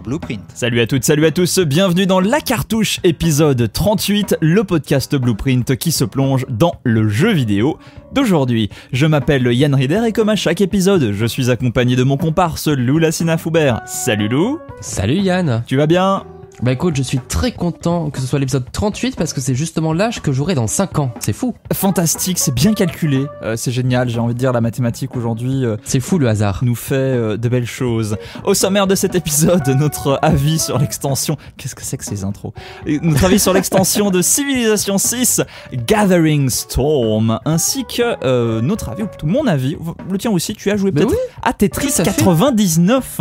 Blueprint. Salut à toutes, salut à tous, bienvenue dans La Cartouche épisode 38, le podcast Blueprint qui se plonge dans le jeu vidéo d'aujourd'hui. Je m'appelle Yann Rider et comme à chaque épisode, je suis accompagné de mon comparse Lou Lassina Foubert. Salut Lou Salut Yann Tu vas bien bah écoute, je suis très content que ce soit l'épisode 38 parce que c'est justement l'âge que j'aurai dans 5 ans. C'est fou. Fantastique, c'est bien calculé. Euh, c'est génial, j'ai envie de dire, la mathématique aujourd'hui. Euh, c'est fou le hasard. Nous fait euh, de belles choses. Au sommaire de cet épisode, notre avis sur l'extension. Qu'est-ce que c'est que ces intros Notre avis sur l'extension de Civilization 6, Gathering Storm, ainsi que notre avis, ou plutôt mon avis, le tien aussi, tu as joué bah peut-être à Tetris 99.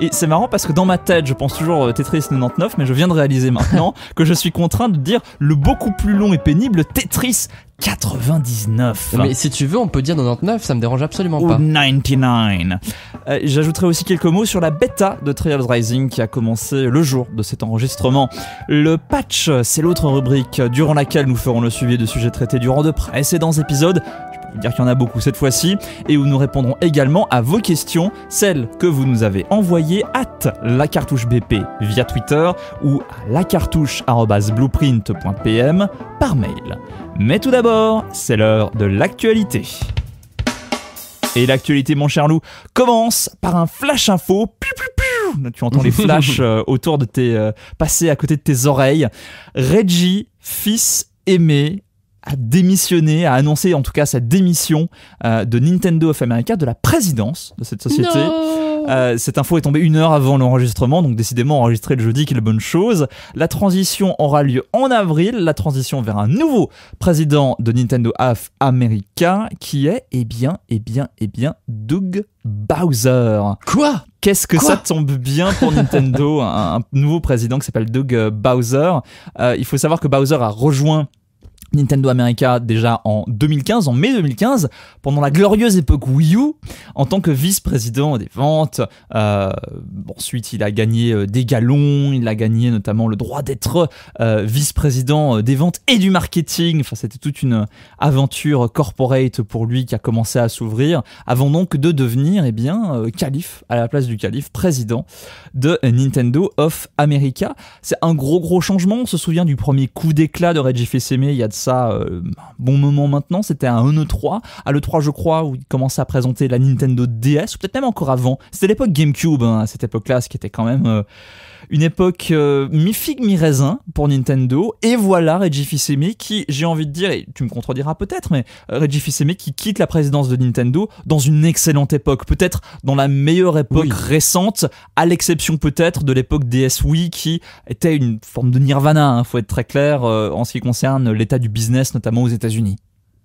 Et c'est marrant parce que dans ma tête, je pense toujours Tetris 99 mais je viens de réaliser maintenant que je suis contraint de dire le beaucoup plus long et pénible Tetris 99. Mais si tu veux, on peut dire 99, ça me dérange absolument pas. 99. Euh, j'ajouterai aussi quelques mots sur la bêta de Trials Rising qui a commencé le jour de cet enregistrement. Le patch, c'est l'autre rubrique durant laquelle nous ferons le suivi de sujets traités durant de précédents épisodes. Je peux vous dire qu'il y en a beaucoup cette fois-ci, et où nous répondrons également à vos questions, celles que vous nous avez envoyées à la cartouche BP via Twitter ou à la cartouche blueprint.pm par mail. Mais tout d'abord, c'est l'heure de l'actualité. Et l'actualité, mon cher loup, commence par un flash info. Tu entends les flashs euh, autour de tes. Euh, passer à côté de tes oreilles. Reggie, fils aimé a démissionné, a annoncé en tout cas sa démission euh, de Nintendo of America, de la présidence de cette société. Euh, cette info est tombée une heure avant l'enregistrement, donc décidément enregistré le jeudi, qui est la bonne chose. La transition aura lieu en avril, la transition vers un nouveau président de Nintendo of America, qui est, eh bien, eh bien, eh bien, Doug Bowser. Quoi Qu'est-ce que ça tombe bien pour Nintendo, un, nouveau président qui s'appelle Doug euh, Bowser. il faut savoir que Bowser a rejoint Nintendo America déjà en 2015, en mai 2015, pendant la glorieuse époque Wii U, en tant que vice-président des ventes. Euh, ensuite, il a gagné euh, des galons, il a gagné notamment le droit d'être euh, vice-président des ventes et du marketing. Enfin, c'était toute une aventure corporate pour lui qui a commencé à s'ouvrir, avant donc de devenir, eh bien, calife, à la place du calife, président de Nintendo of America. C'est un gros gros changement, on se souvient du premier coup d'éclat de Reggie Fils-Aimé il y a de euh, bon moment maintenant, c'était un E3, à l'E3 je crois, où il commençait à présenter la Nintendo DS, ou peut-être même encore avant. C'était l'époque GameCube, hein, à cette époque-là, ce qui était quand même... Euh, une époque euh, mi-figue, mi-raisin pour Nintendo. Et voilà Reggie fils qui, j'ai envie de dire, et tu me contrediras peut-être, mais euh, Reggie fils qui quitte la présidence de Nintendo dans une excellente époque, peut-être dans la meilleure époque récente, à l'exception peut-être de l'époque DS Wii qui était une forme de nirvana, il hein, faut être très clair, euh, en ce qui concerne l'état du business, notamment aux États-Unis.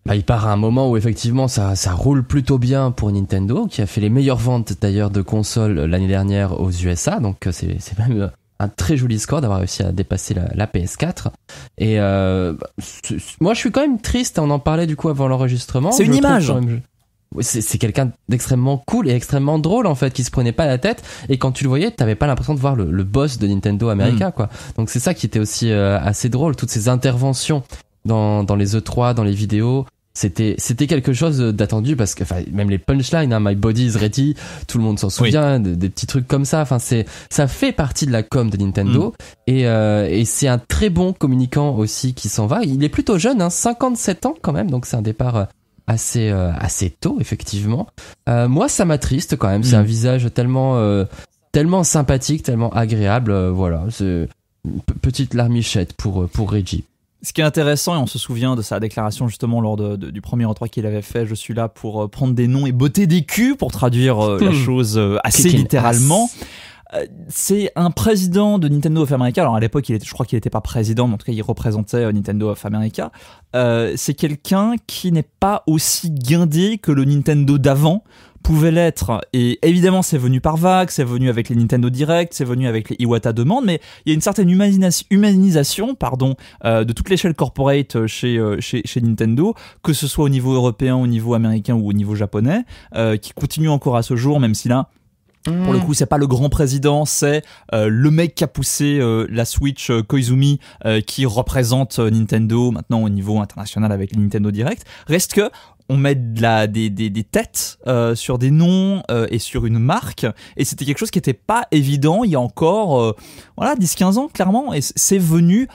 Bah, il part à un moment où effectivement ça, ça roule plutôt bien pour Nintendo, qui a fait les meilleures ventes d'ailleurs de consoles l'année dernière aux USA, donc euh, c'est même euh, un très joli score d'avoir réussi à dépasser la, PS4. Et euh, moi, je suis quand même triste. On en parlait du coup avant l'enregistrement. C'est une image. C'est quelqu'un d'extrêmement cool et extrêmement drôle en fait qui se prenait pas la tête et quand tu le voyais t'avais pas l'impression de voir le, boss de Nintendo America hmm. quoi donc c'est ça qui était aussi assez drôle toutes ces interventions dans, dans les E3 dans les vidéos c'était c'était quelque chose d'attendu parce que enfin même les punchlines hein, my body is ready tout le monde s'en souvient des, petits trucs comme ça enfin c'est ça fait partie de la com de Nintendo mm. et, euh, et c'est un très bon communicant aussi qui s'en va il est plutôt jeune hein, 57 ans quand même donc c'est un départ euh, assez euh, assez tôt effectivement moi ça m'attriste quand même c'est mm. un visage tellement tellement sympathique tellement agréable voilà c'est petite larmichette pour pour Reggie ce qui est intéressant, et on se souvient de sa déclaration justement lors du premier entretien qu'il avait fait, je suis là pour euh, prendre des noms et botter des culs, pour traduire euh, la hmm. chose euh, assez littéralement. Ah, c'est un président de Nintendo of America. Alors à l'époque, je crois qu'il n'était pas président, mais en tout cas, il représentait Nintendo of America. c'est quelqu'un qui n'est pas aussi guindé que le Nintendo d'avant pouvait l'être. Et évidemment, c'est venu par vague, c'est venu avec les Nintendo Direct, c'est venu avec les Iwata Demande, mais il y a une certaine humanisation pardon, euh, de toute l'échelle corporate euh, euh, chez, chez, Nintendo, que ce soit au niveau européen, au niveau américain ou au niveau japonais, qui continue encore à ce jour, même si là, pour le hmm. coup, c'est pas le grand président, c'est le mec qui a poussé la Switch Koizumi qui représente Nintendo maintenant au niveau international avec Nintendo Direct. Reste que on met de la, des, des, des têtes euh, sur des noms euh, et sur une marque. Et c'était quelque chose qui n'était pas évident il y a encore euh, voilà, 10-15 ans, clairement. Et c'est venu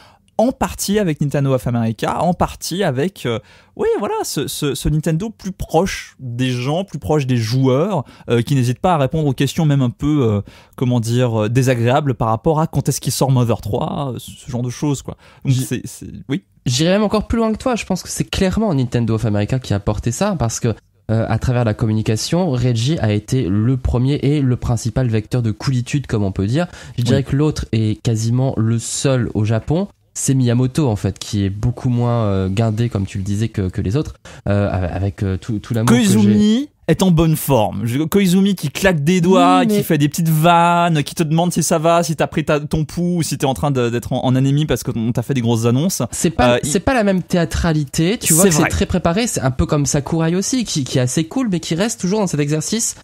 en partie avec Nintendo of America, en partie avec, euh, oui, voilà, ce, Nintendo plus proche des gens, plus proche des joueurs, euh, qui n'hésite pas à répondre aux questions même un peu, euh, comment dire, désagréables par rapport à quand est-ce qu'il sort Mother 3, ce genre de choses, quoi. oui. J'irais même encore plus loin que toi. Je pense que c'est clairement Nintendo of America qui a porté ça, parce que à travers la communication, Reggie a été le premier et le principal vecteur de coolitude, comme on peut dire. Je dirais que l'autre est quasiment le seul au Japon c'est Miyamoto en fait qui est beaucoup moins euh, guindé, comme tu le disais que, les autres euh, avec euh, tout, tout l'amour Koizumi est en bonne forme Koizumi qui claque des doigts qui fait des petites vannes qui te demande si ça va si t'as pris ton pouls si t'es en train d'être en, anémie parce qu'on t'a fait des grosses annonces c'est pas la même théâtralité tu vois c'est très préparé c'est un peu comme Sakurai aussi qui, qui est assez cool mais qui reste toujours dans cet exercice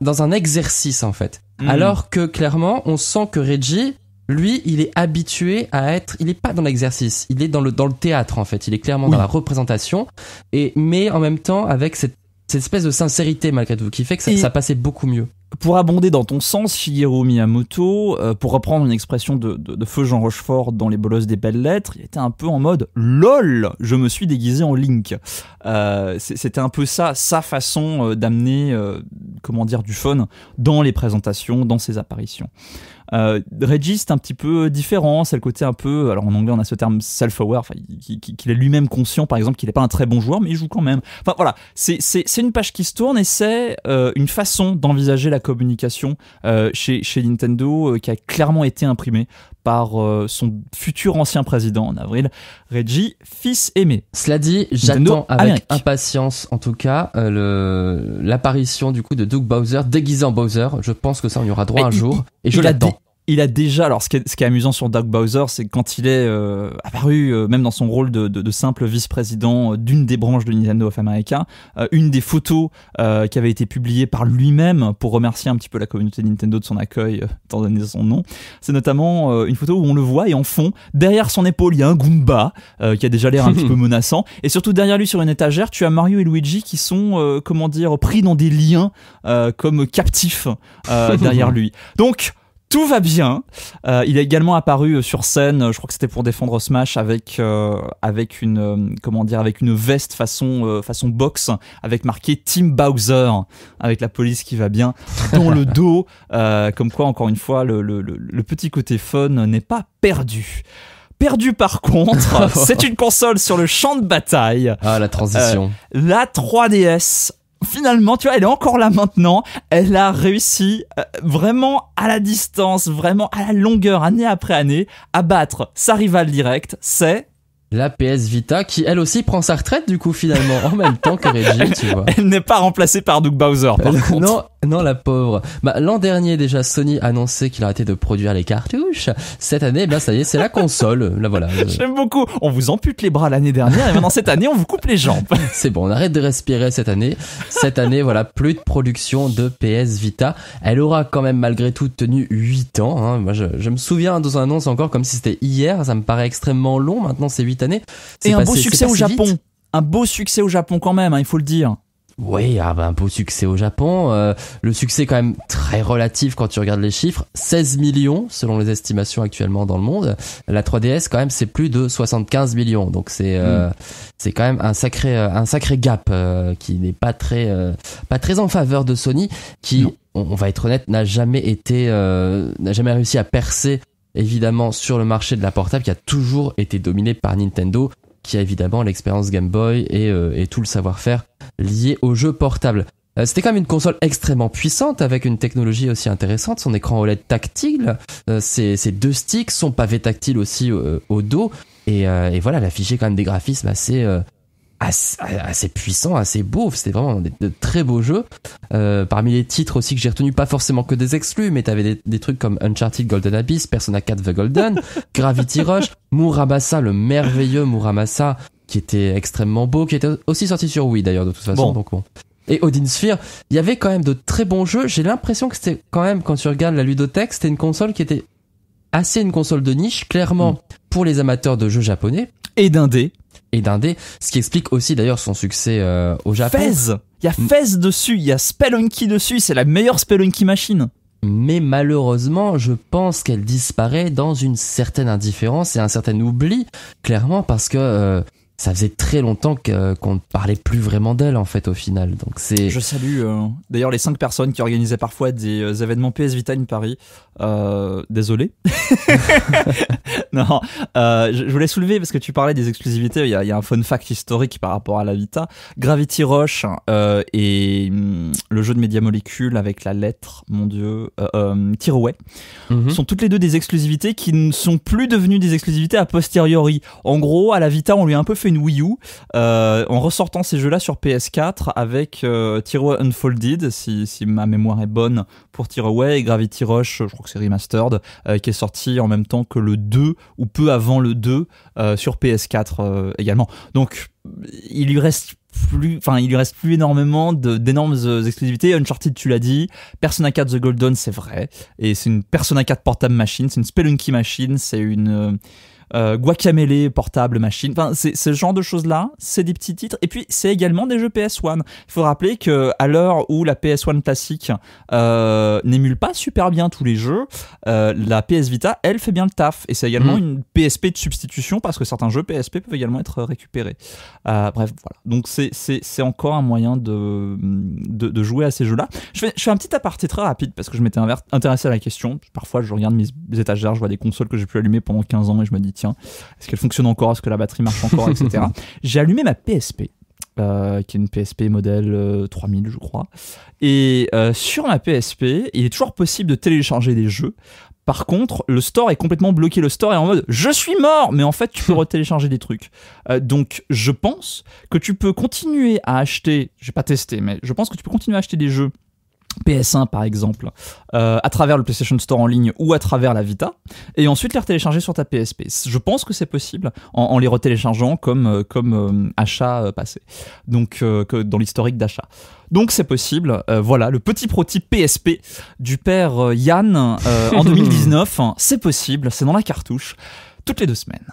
dans un exercice en fait. Hmm. Alors que clairement, on sent que Reggie, lui, il est habitué à être, il n'est pas dans l'exercice, il est dans le, dans le théâtre en fait, il est clairement dans la représentation, et, mais en même temps avec cette, espèce de sincérité malgré tout qui fait que ça, passait beaucoup mieux. Pour abonder dans ton sens, Shigeru Miyamoto, euh, pour reprendre une expression de, feu Jean Rochefort dans Les bolos des Belles Lettres, il était un peu en mode LOL, je me suis déguisé en Link. Euh, c'était un peu ça, sa façon euh, d'amener, comment dire, du fun dans les présentations, dans ses apparitions. Euh, Reggie, c'est un petit peu différent, c'est le côté un peu, alors en anglais on a ce terme self-aware, qu'il est lui-même conscient par exemple qu'il n'est pas un très bon joueur, mais il joue quand même. Enfin voilà, c'est une page qui se tourne et c'est euh, une façon d'envisager la communication euh, chez, chez, Nintendo euh, qui a clairement été imprimée par son futur ancien président en avril, Reggie fils aimé. Cela dit, j'attends avec impatience en tout cas l'apparition du coup de Doug Bowser déguisé en Bowser. Je pense que ça on y aura droit un jour. Et je l'attends il a déjà, alors ce qui est, amusant sur Doug Bowser, c'est quand il est euh, apparu, euh, même dans son rôle de, simple vice-président euh, d'une des branches de Nintendo of America, une des photos qui avait été publiée par lui-même pour remercier un petit peu la communauté Nintendo de son accueil, tant donné son nom, c'est notamment une photo où on le voit et en fond, derrière son épaule, il y a un Goomba qui a déjà l'air un petit peu menaçant, et surtout derrière lui sur une étagère, tu as Mario et Luigi qui sont, comment dire, pris dans des liens comme captifs derrière lui. Donc, tout va bien. Euh, il est également apparu euh, sur scène, je crois que c'était pour défendre Smash avec euh, avec une comment dire avec une veste façon façon box avec marqué Team Bowser avec la police qui va bien dans le dos. comme quoi encore une fois le, le, le petit côté fun n'est pas perdu. Perdu par contre, c'est une console sur le champ de bataille. Ah, la transition. la 3DS finalement, tu vois, elle est encore là maintenant. Elle a réussi euh, vraiment à la distance, vraiment à la longueur, année après année, à battre sa rivale directe. C'est la PS Vita, qui elle aussi prend sa retraite du coup finalement en même temps que Reggie, tu vois. Elle n'est pas remplacée par Doug Bowser. Par euh, contre. Non, non la pauvre. Bah, l'an dernier déjà Sony annonçait qu'il arrêtait de produire les cartouches. Cette année, bah, ça y est, c'est la console. Là voilà. J'aime beaucoup. On vous ampute les bras l'année dernière et maintenant cette année on vous coupe les jambes. c'est bon, on arrête de respirer cette année. Cette année voilà plus de production de PS Vita. Elle aura quand même malgré tout tenu 8 ans. Hein. Moi je, me souviens de son annonce encore comme si c'était hier. Ça me paraît extrêmement long. Maintenant c'est 8 année. Et un beau succès au Japon. Un beau succès au Japon quand même, hein, il faut le dire. Oui, ah bah, un beau succès au Japon. Euh, le succès quand même très relatif quand tu regardes les chiffres. 16 millions selon les estimations actuellement dans le monde. La 3DS quand même c'est plus de 75 millions. Donc c'est euh, mm. c'est quand même un sacré euh, un sacré gap qui n'est pas très pas très en faveur de Sony qui on, va être honnête, n'a jamais été, n'a jamais réussi à percer évidemment sur le marché de la portable qui a toujours été dominé par Nintendo, qui a évidemment l'expérience Game Boy et, euh, tout le savoir-faire lié au jeu portable. Euh, c'était quand même une console extrêmement puissante avec une technologie aussi intéressante, son écran OLED tactile, euh, ses, deux sticks, son pavé tactile aussi au dos, et, et voilà, elle affichait quand même des graphismes assez assez, puissant, assez beau. C'était vraiment de très beaux jeux. Euh, parmi les titres aussi que j'ai retenu, pas forcément que des exclus, mais t'avais des, des trucs comme Uncharted Golden Abyss, Persona 4 The Golden, Gravity Rush, Muramasa, le merveilleux Muramasa, qui était extrêmement beau, qui était aussi sorti sur Wii d'ailleurs de toute façon. Donc bon. Et Odin Sphere, il y avait quand même de très bons jeux. J'ai l'impression que c'était quand même, quand tu regardes la ludothèque, c'était une console qui était assez une console de niche, clairement, mm. pour les amateurs de jeux japonais. Et d'un dé et d'un dé, ce qui explique aussi d'ailleurs son succès euh, au Japon. Fez Il y a Fez dessus, il y a Spelunky dessus, c'est la meilleure Spelunky machine. Mais malheureusement, je pense qu'elle disparaît dans une certaine indifférence et un certain oubli, clairement, parce que euh, ça faisait très longtemps qu'on ne parlait plus vraiment d'elle en fait au final. Donc c'est. Je salue euh, d'ailleurs les cinq personnes qui organisaient parfois des événements PS Vita in Paris. Euh, désolé. non, euh, je, voulais soulever parce que tu parlais des exclusivités. Il y, a un fun fact historique par rapport à la Vita. Gravity Rush euh, et mm, le jeu de Media Molecule avec la lettre, mon dieu, tiroway mhm. sont toutes les deux des exclusivités qui ne sont plus devenues des exclusivités a posteriori. En gros, à la Vita, on lui a un peu fait une Wii U en ressortant ces jeux-là sur PS4 avec Tiroway Unfolded, si, ma mémoire est bonne, pour Tiroway et Gravity Rush. Je crois remastered, euh, qui est sorti en même temps que le 2 ou peu avant le 2 euh, sur PS4 euh, également. Donc il lui reste plus, enfin, il lui reste plus énormément d'énormes exclusivités. Uncharted, tu l'as dit. Persona 4 The Golden, c'est vrai. Et c'est une Persona 4 portable machine, c'est une Spelunky machine, c'est une, euh, portable, machine. Enfin, c'est ce genre de choses-là, c'est des petits titres. Et puis, c'est également des jeux PS1. Il faut rappeler que à l'heure où la PS1 classique euh, n'émule pas super bien tous les jeux, euh, la PS Vita, elle, fait bien le taf. Et c'est également mm. une PSP de substitution parce que certains jeux PSP peuvent également être récupérés. Euh, bref, voilà. Donc, c'est encore un moyen de, de, jouer à ces jeux-là. Je fais, je fais un petit aparté très rapide parce que je m'étais intéressé à la question. Parfois, je regarde mes étagères, je vois des consoles que j'ai pu allumer pendant 15 ans et je me dis est-ce qu'elle fonctionne encore Est-ce que la batterie marche encore etc. J'ai allumé ma PSP. Euh, qui est une PSP modèle 3000 euh, je crois. Et euh, sur ma PSP, il est toujours possible de télécharger des jeux. Par contre, le store est complètement bloqué. Le store est en mode je suis mort, mais en fait tu peux retélécharger des trucs. donc je pense que tu peux continuer à acheter, je j'ai pas testé, mais je pense que tu peux continuer à acheter des jeux PS1 par exemple, euh, à travers le PlayStation Store en ligne ou à travers la Vita, et ensuite les retélécharger sur ta PSP. Je pense que c'est possible en, les retéléchargeant comme, euh, comme euh, achat passé, donc dans l'historique d'achat. Donc c'est possible, voilà, le petit prototype PSP du père Yann en 2019, c'est possible, c'est dans la cartouche, toutes les deux semaines.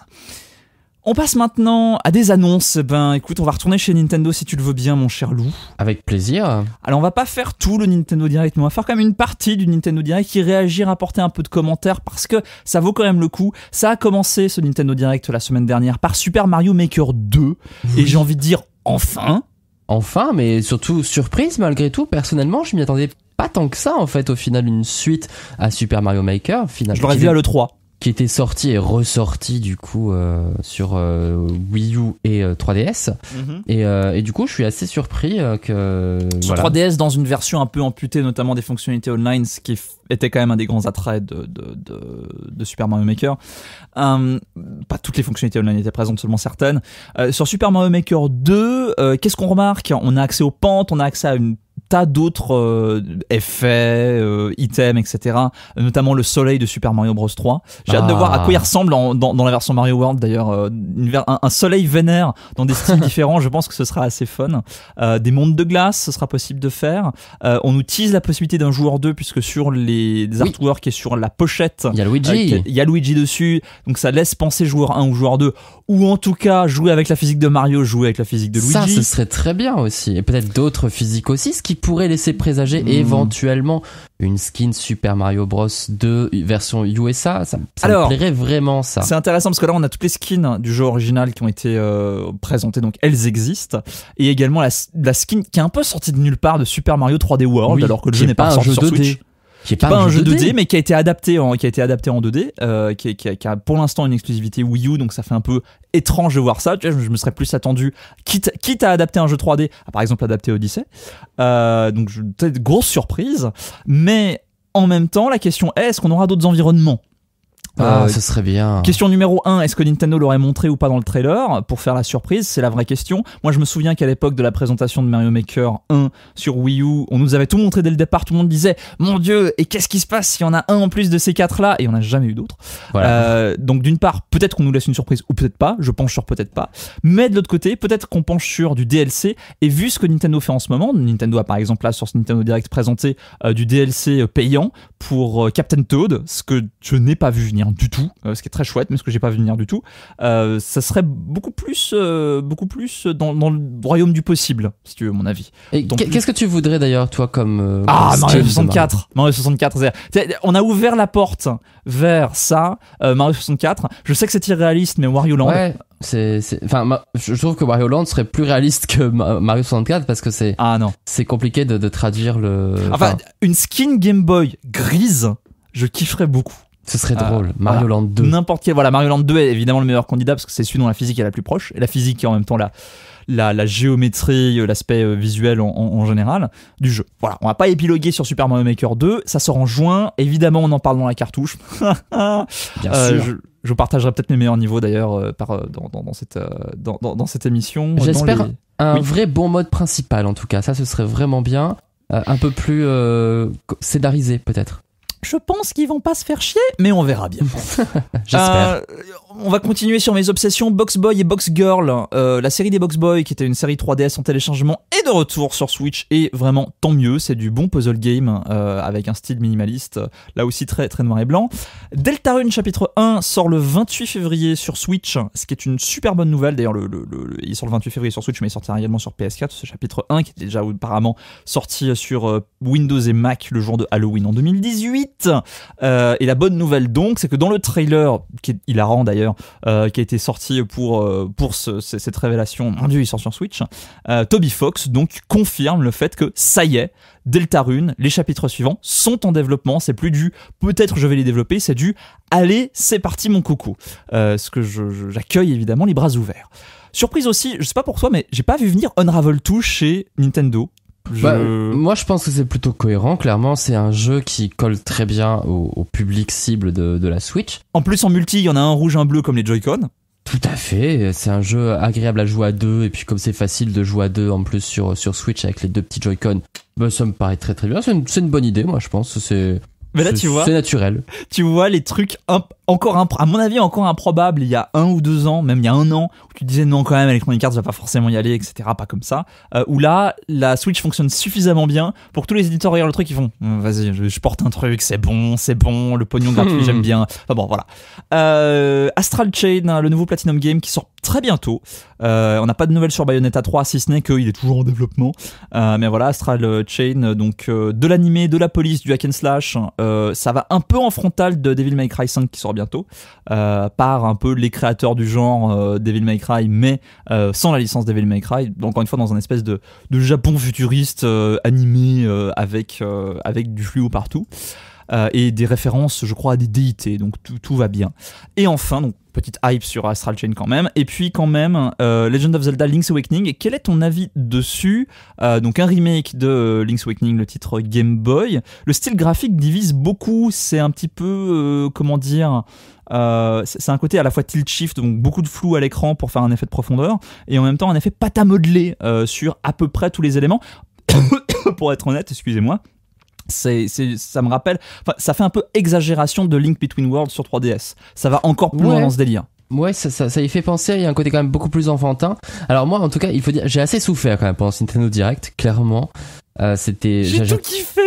On passe maintenant à des annonces. Ben écoute, on va retourner chez Nintendo si tu le veux bien, mon cher loup. Avec plaisir. Alors on va pas faire tout le Nintendo Direct, mais on va faire quand même une partie du Nintendo Direct qui réagir, apporter un peu de commentaires parce que ça vaut quand même le coup. Ça a commencé ce Nintendo Direct la semaine dernière par Super Mario Maker 2 et j'ai envie de dire enfin. Enfin, mais surtout surprise malgré tout. Personnellement, je m'y attendais pas tant que ça en fait. Au final, une suite à Super Mario Maker. Finalement, je l'aurais vu à le 3 qui était sorti et ressorti du coup euh, sur euh, Wii U et 3DS. Euh, mhm. et, du coup, je suis assez surpris que. Sur 3DS, dans une version un peu amputée, notamment des fonctionnalités online, ce qui était quand même un des grands attraits de, de, de Super Mario Maker. Hum, pas toutes les fonctionnalités online étaient présentes, seulement certaines. sur Super Mario Maker 2, qu'est-ce qu'on remarque On a accès aux pentes, on a accès à une tas d'autres euh, effets, euh, items, etc. Notamment le soleil de Super Mario Bros 3. J'ai hâte de voir à quoi il ah. ressemble dans, dans, la version Mario World d'ailleurs. Euh, un, soleil vénère dans des styles différents, je pense que ce sera assez fun. des mondes de glace, ce sera possible de faire. on utilise la possibilité d'un joueur 2 puisque sur les, artworks et sur la pochette, il y a Luigi. il y a Luigi dessus, donc ça laisse penser joueur 1 ou joueur 2 ou en tout cas jouer avec la physique de Mario, jouer avec la physique de Luigi. Ça, ce serait très bien aussi. Et peut-être d'autres physiques aussi, ce qui pourrait laisser présager hmm. éventuellement une skin Super Mario Bros 2 version USA. Ça, me plairait vraiment ça. C'est intéressant parce que là, on a toutes les skins du jeu original qui ont été euh, présentées, donc elles existent. Et également la, skin qui est un peu sortie de nulle part de Super Mario 3D World, alors que le jeu n'est pas, sorti sur Switch. Qui est pas, un, jeu 2D. mais qui a été adapté en, qui a été adapté en 2D, euh, qui, qui, a pour l'instant une exclusivité Wii U, donc ça fait un peu étrange de voir ça. Tu je, me serais plus attendu, quitte, quitte à adapter un jeu 3D, à par exemple adapter Odyssey. Euh, donc peut-être grosse surprise, mais en même temps, la question est est-ce qu'on aura d'autres environnements ah, euh, ce serait bien. Question numéro 1, est-ce que Nintendo l'aurait montré ou pas dans le trailer Pour faire la surprise, c'est la vraie question. Moi, je me souviens qu'à l'époque de la présentation de Mario Maker 1 sur Wii U, on nous avait tout montré dès le départ, tout le monde disait Mon Dieu, et qu'est-ce qui se passe s'il y en a un en plus de ces quatre-là Et on n'a jamais eu d'autres. Euh, donc, d'une part, peut-être qu'on nous laisse une surprise ou peut-être pas, je penche sur peut-être pas. Mais de l'autre côté, peut-être qu'on penche sur du DLC. Et vu ce que Nintendo fait en ce moment, Nintendo a par exemple là sur ce Nintendo Direct présenté euh, du DLC payant pour Captain Toad, ce que je n'ai pas vu venir du tout, euh, ce qui est très chouette, mais ce que j'ai pas vu venir du tout, euh, ça serait beaucoup plus, euh, beaucoup plus dans, le royaume du possible, si tu veux, mon avis. Et qu'est-ce que tu voudrais d'ailleurs, toi, comme. ah, Mario 64 Mario 64, on a ouvert la porte vers ça, Mario 64. Je sais que c'est irréaliste, mais Wario Land. Ouais. C'est, enfin, je trouve que Wario Land serait plus réaliste que Mario 64 parce que c'est, ah non, c'est compliqué de, traduire le. enfin, une skin Game Boy grise, je kifferais beaucoup. Ce serait ah, drôle. Ah, Mario Land 2. N'importe quel. Voilà, Mario Land 2 est évidemment le meilleur candidat parce que c'est celui dont la physique est la plus proche. Et la physique est en même temps la, la, géométrie, euh, l'aspect euh, visuel en, général du jeu. Voilà, on va pas épiloguer sur Super Mario Maker 2. Ça sort en juin. Évidemment, on en parle dans la cartouche. Euh, je, partagerai peut-être mes meilleurs niveaux d'ailleurs par dans, cette, dans, cette émission. J'espère un vrai bon mode principal en tout cas. Ça, ce serait vraiment bien. un peu plus scénarisé peut-être. Je pense qu'ils vont pas se faire chier, mais on verra bien. J'espère. Euh, on va continuer sur mes obsessions Box Boy et Box Girl. Euh, la série des Box Boy, qui était une série 3DS en téléchargement, et de retour sur Switch et vraiment tant mieux. C'est du bon puzzle game euh, avec un style minimaliste, euh, là aussi très très noir et blanc. Delta Deltarune chapitre 1 sort le 28 février sur Switch, ce qui est une super bonne nouvelle. D'ailleurs, le, il sort le 28 février sur Switch, mais il sortira également sur PS4. Ce chapitre 1 qui est déjà apparemment sorti sur Windows et Mac le jour de Halloween en 2018. et la bonne nouvelle donc, c'est que dans le trailer, qui est hilarant d'ailleurs euh, qui a été sorti pour, euh, pour cette révélation. Mon dieu, il sort sur Switch. Hein. Euh, Toby Fox donc confirme le fait que ça y est, Deltarune, les chapitres suivants sont en développement. C'est plus du peut-être je vais les développer, c'est du allez, c'est parti mon coucou. ce que j'accueille évidemment les bras ouverts. Surprise aussi, je sais pas pour toi, mais j'ai pas vu venir Unravel 2 chez Nintendo. Bah, moi, je pense que c'est plutôt cohérent. Clairement, c'est un jeu qui colle très bien au, public cible de, la Switch. En plus, en multi, il y en a un rouge, un bleu comme les Joy-Con. Tout à fait. C'est un jeu agréable à jouer à deux. Et puis, comme c'est facile de jouer à deux en plus sur, sur Switch avec les deux petits Joy-Con, bah, ça me paraît très très bien. C'est une, une bonne idée, moi, je pense. C'est mais là, tu vois. C'est naturel. Tu vois les trucs, encore encore à mon avis, encore improbables il y a un ou deux ans, même il y a un an, où tu disais non, quand même, avec Electronic Arts va pas forcément y aller, etc. Pas comme ça. Euh, où là, la Switch fonctionne suffisamment bien pour tous les éditeurs regardent le truc, ils font hum, vas-y, je, porte un truc, c'est bon, c'est bon, le pognon gratuit, j'aime bien. Enfin bon, voilà. Euh, Astral Chain, hein, le nouveau Platinum Game qui sort très bientôt. Euh, on n'a pas de nouvelles sur Bayonetta 3, si ce n'est qu'il est toujours en développement. Euh, mais voilà, Astral euh, Chain, donc euh, de l'animé, de la police, du hack and slash, ça va un peu en frontal de Devil May Cry 5 qui sort bientôt, par un peu les créateurs du genre Devil May Cry, mais sans la licence Devil May Cry. Donc encore une fois, dans un espèce de, de Japon futuriste animé avec, avec du fluo partout. Euh, et des références, je crois, à des déités. Donc tout, va bien. Et enfin, donc petite hype sur Astral Chain quand même. Et puis quand même, euh, Legend of Zelda Link's Awakening. Quel est ton avis dessus euh, Donc un remake de Link's Awakening, le titre Game Boy. Le style graphique divise beaucoup. C'est un petit peu, comment dire c'est un côté à la fois tilt shift, donc beaucoup de flou à l'écran pour faire un effet de profondeur, et en même temps un effet pâte à modeler sur à peu près tous les éléments. pour être honnête, excusez-moi c'est, ça me rappelle, ça fait un peu exagération de Link Between Worlds sur 3DS. Ça va encore plus loin dans ce délire. Ouais, ça, ça, y fait penser, il y a un côté quand même beaucoup plus enfantin. Alors moi, en tout cas, il faut dire, j'ai assez souffert quand même pendant Nintendo Direct, clairement. Euh, c'était... J'ai tout kiffé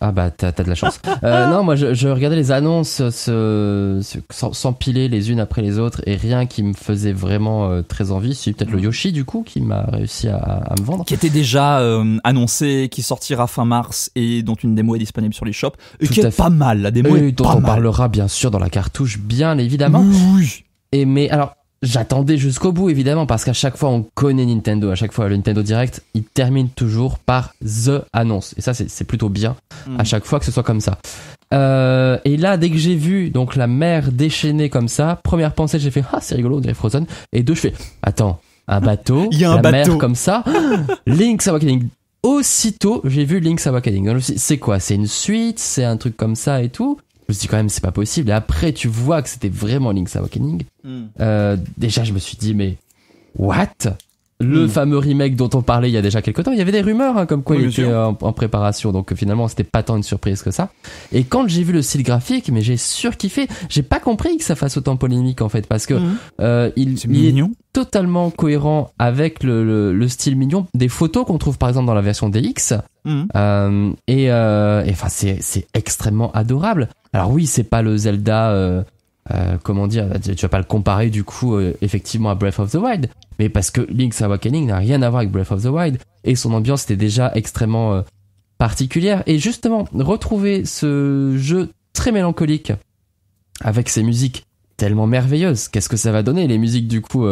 ah bah t'as de la chance. Euh, non, moi je, regardais les annonces euh, s'empiler les unes après les autres et rien qui me faisait vraiment euh, très envie. C'est peut-être le mm. Yoshi du coup qui m'a réussi à, me vendre. Qui était déjà annoncé, qui sortira fin mars et dont une démo est disponible sur les shops et qui est pas mal. La démo dont on parlera bien sûr dans la cartouche, bien évidemment. Oui. Et mais alors J'attendais jusqu'au bout, évidemment, parce qu'à chaque fois, on connaît Nintendo. À chaque fois, le Nintendo Direct, il termine toujours par The Annonce. Et ça, c'est plutôt bien. Hmm. À chaque fois que ce soit comme ça. Euh, et là, dès que j'ai vu donc la mer déchaînée comme ça, première pensée, j'ai fait Ah, c'est rigolo, on dirait Frozen. Et deux, je fais Attends, un bateau, il y un la bateau. mer comme ça, Link's Awakening. Aussitôt, j'ai vu Link's Awakening. C'est quoi C'est une suite C'est un truc comme ça et tout je me suis dit quand même c'est pas possible. Et après tu vois que c'était vraiment Link's Awakening. Hmm. Euh, déjà je me suis dit mais what le hmm. fameux remake dont on parlait il y a déjà quelques temps, il y avait des rumeurs hein, comme quoi il était euh, en, préparation, donc euh, finalement c'était pas tant une surprise que ça. Et quand j'ai vu le style graphique, mais j'ai surkiffé, j'ai pas compris que ça fasse autant polémique en fait, parce que hmm. euh, il, est, totalement cohérent avec le, style mignon des photos qu'on trouve par exemple dans la version DX. Hmm. et enfin c'est extrêmement adorable. Alors oui, c'est pas le Zelda euh, comment dire, tu vas pas le comparer du coup euh, effectivement à Breath of the Wild, mais parce que Link's Awakening n'a rien à voir avec Breath of the Wild et son ambiance était déjà extrêmement euh, particulière. Et justement, retrouver ce jeu très mélancolique avec ses musiques tellement merveilleuses, qu'est-ce que ça va donner Les musiques du coup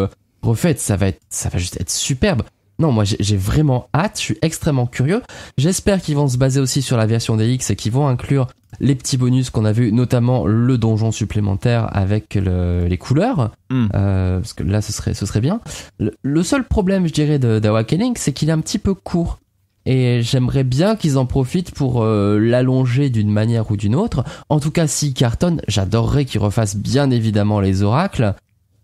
refaites, ça va être, ça va juste être superbe non, moi j'ai vraiment hâte, je suis extrêmement curieux. J'espère qu'ils vont se baser aussi sur la version DX et qu'ils vont inclure les petits bonus qu'on a vus, notamment le donjon supplémentaire avec les couleurs, hmm. euh, parce que là ce serait, ce serait bien. Le, seul problème, je dirais, d'Awakening, c'est qu'il est un petit peu court. Et j'aimerais bien qu'ils en profitent pour euh, l'allonger d'une manière ou d'une autre. En tout cas, si carton j'adorerais qu'ils refassent bien évidemment les oracles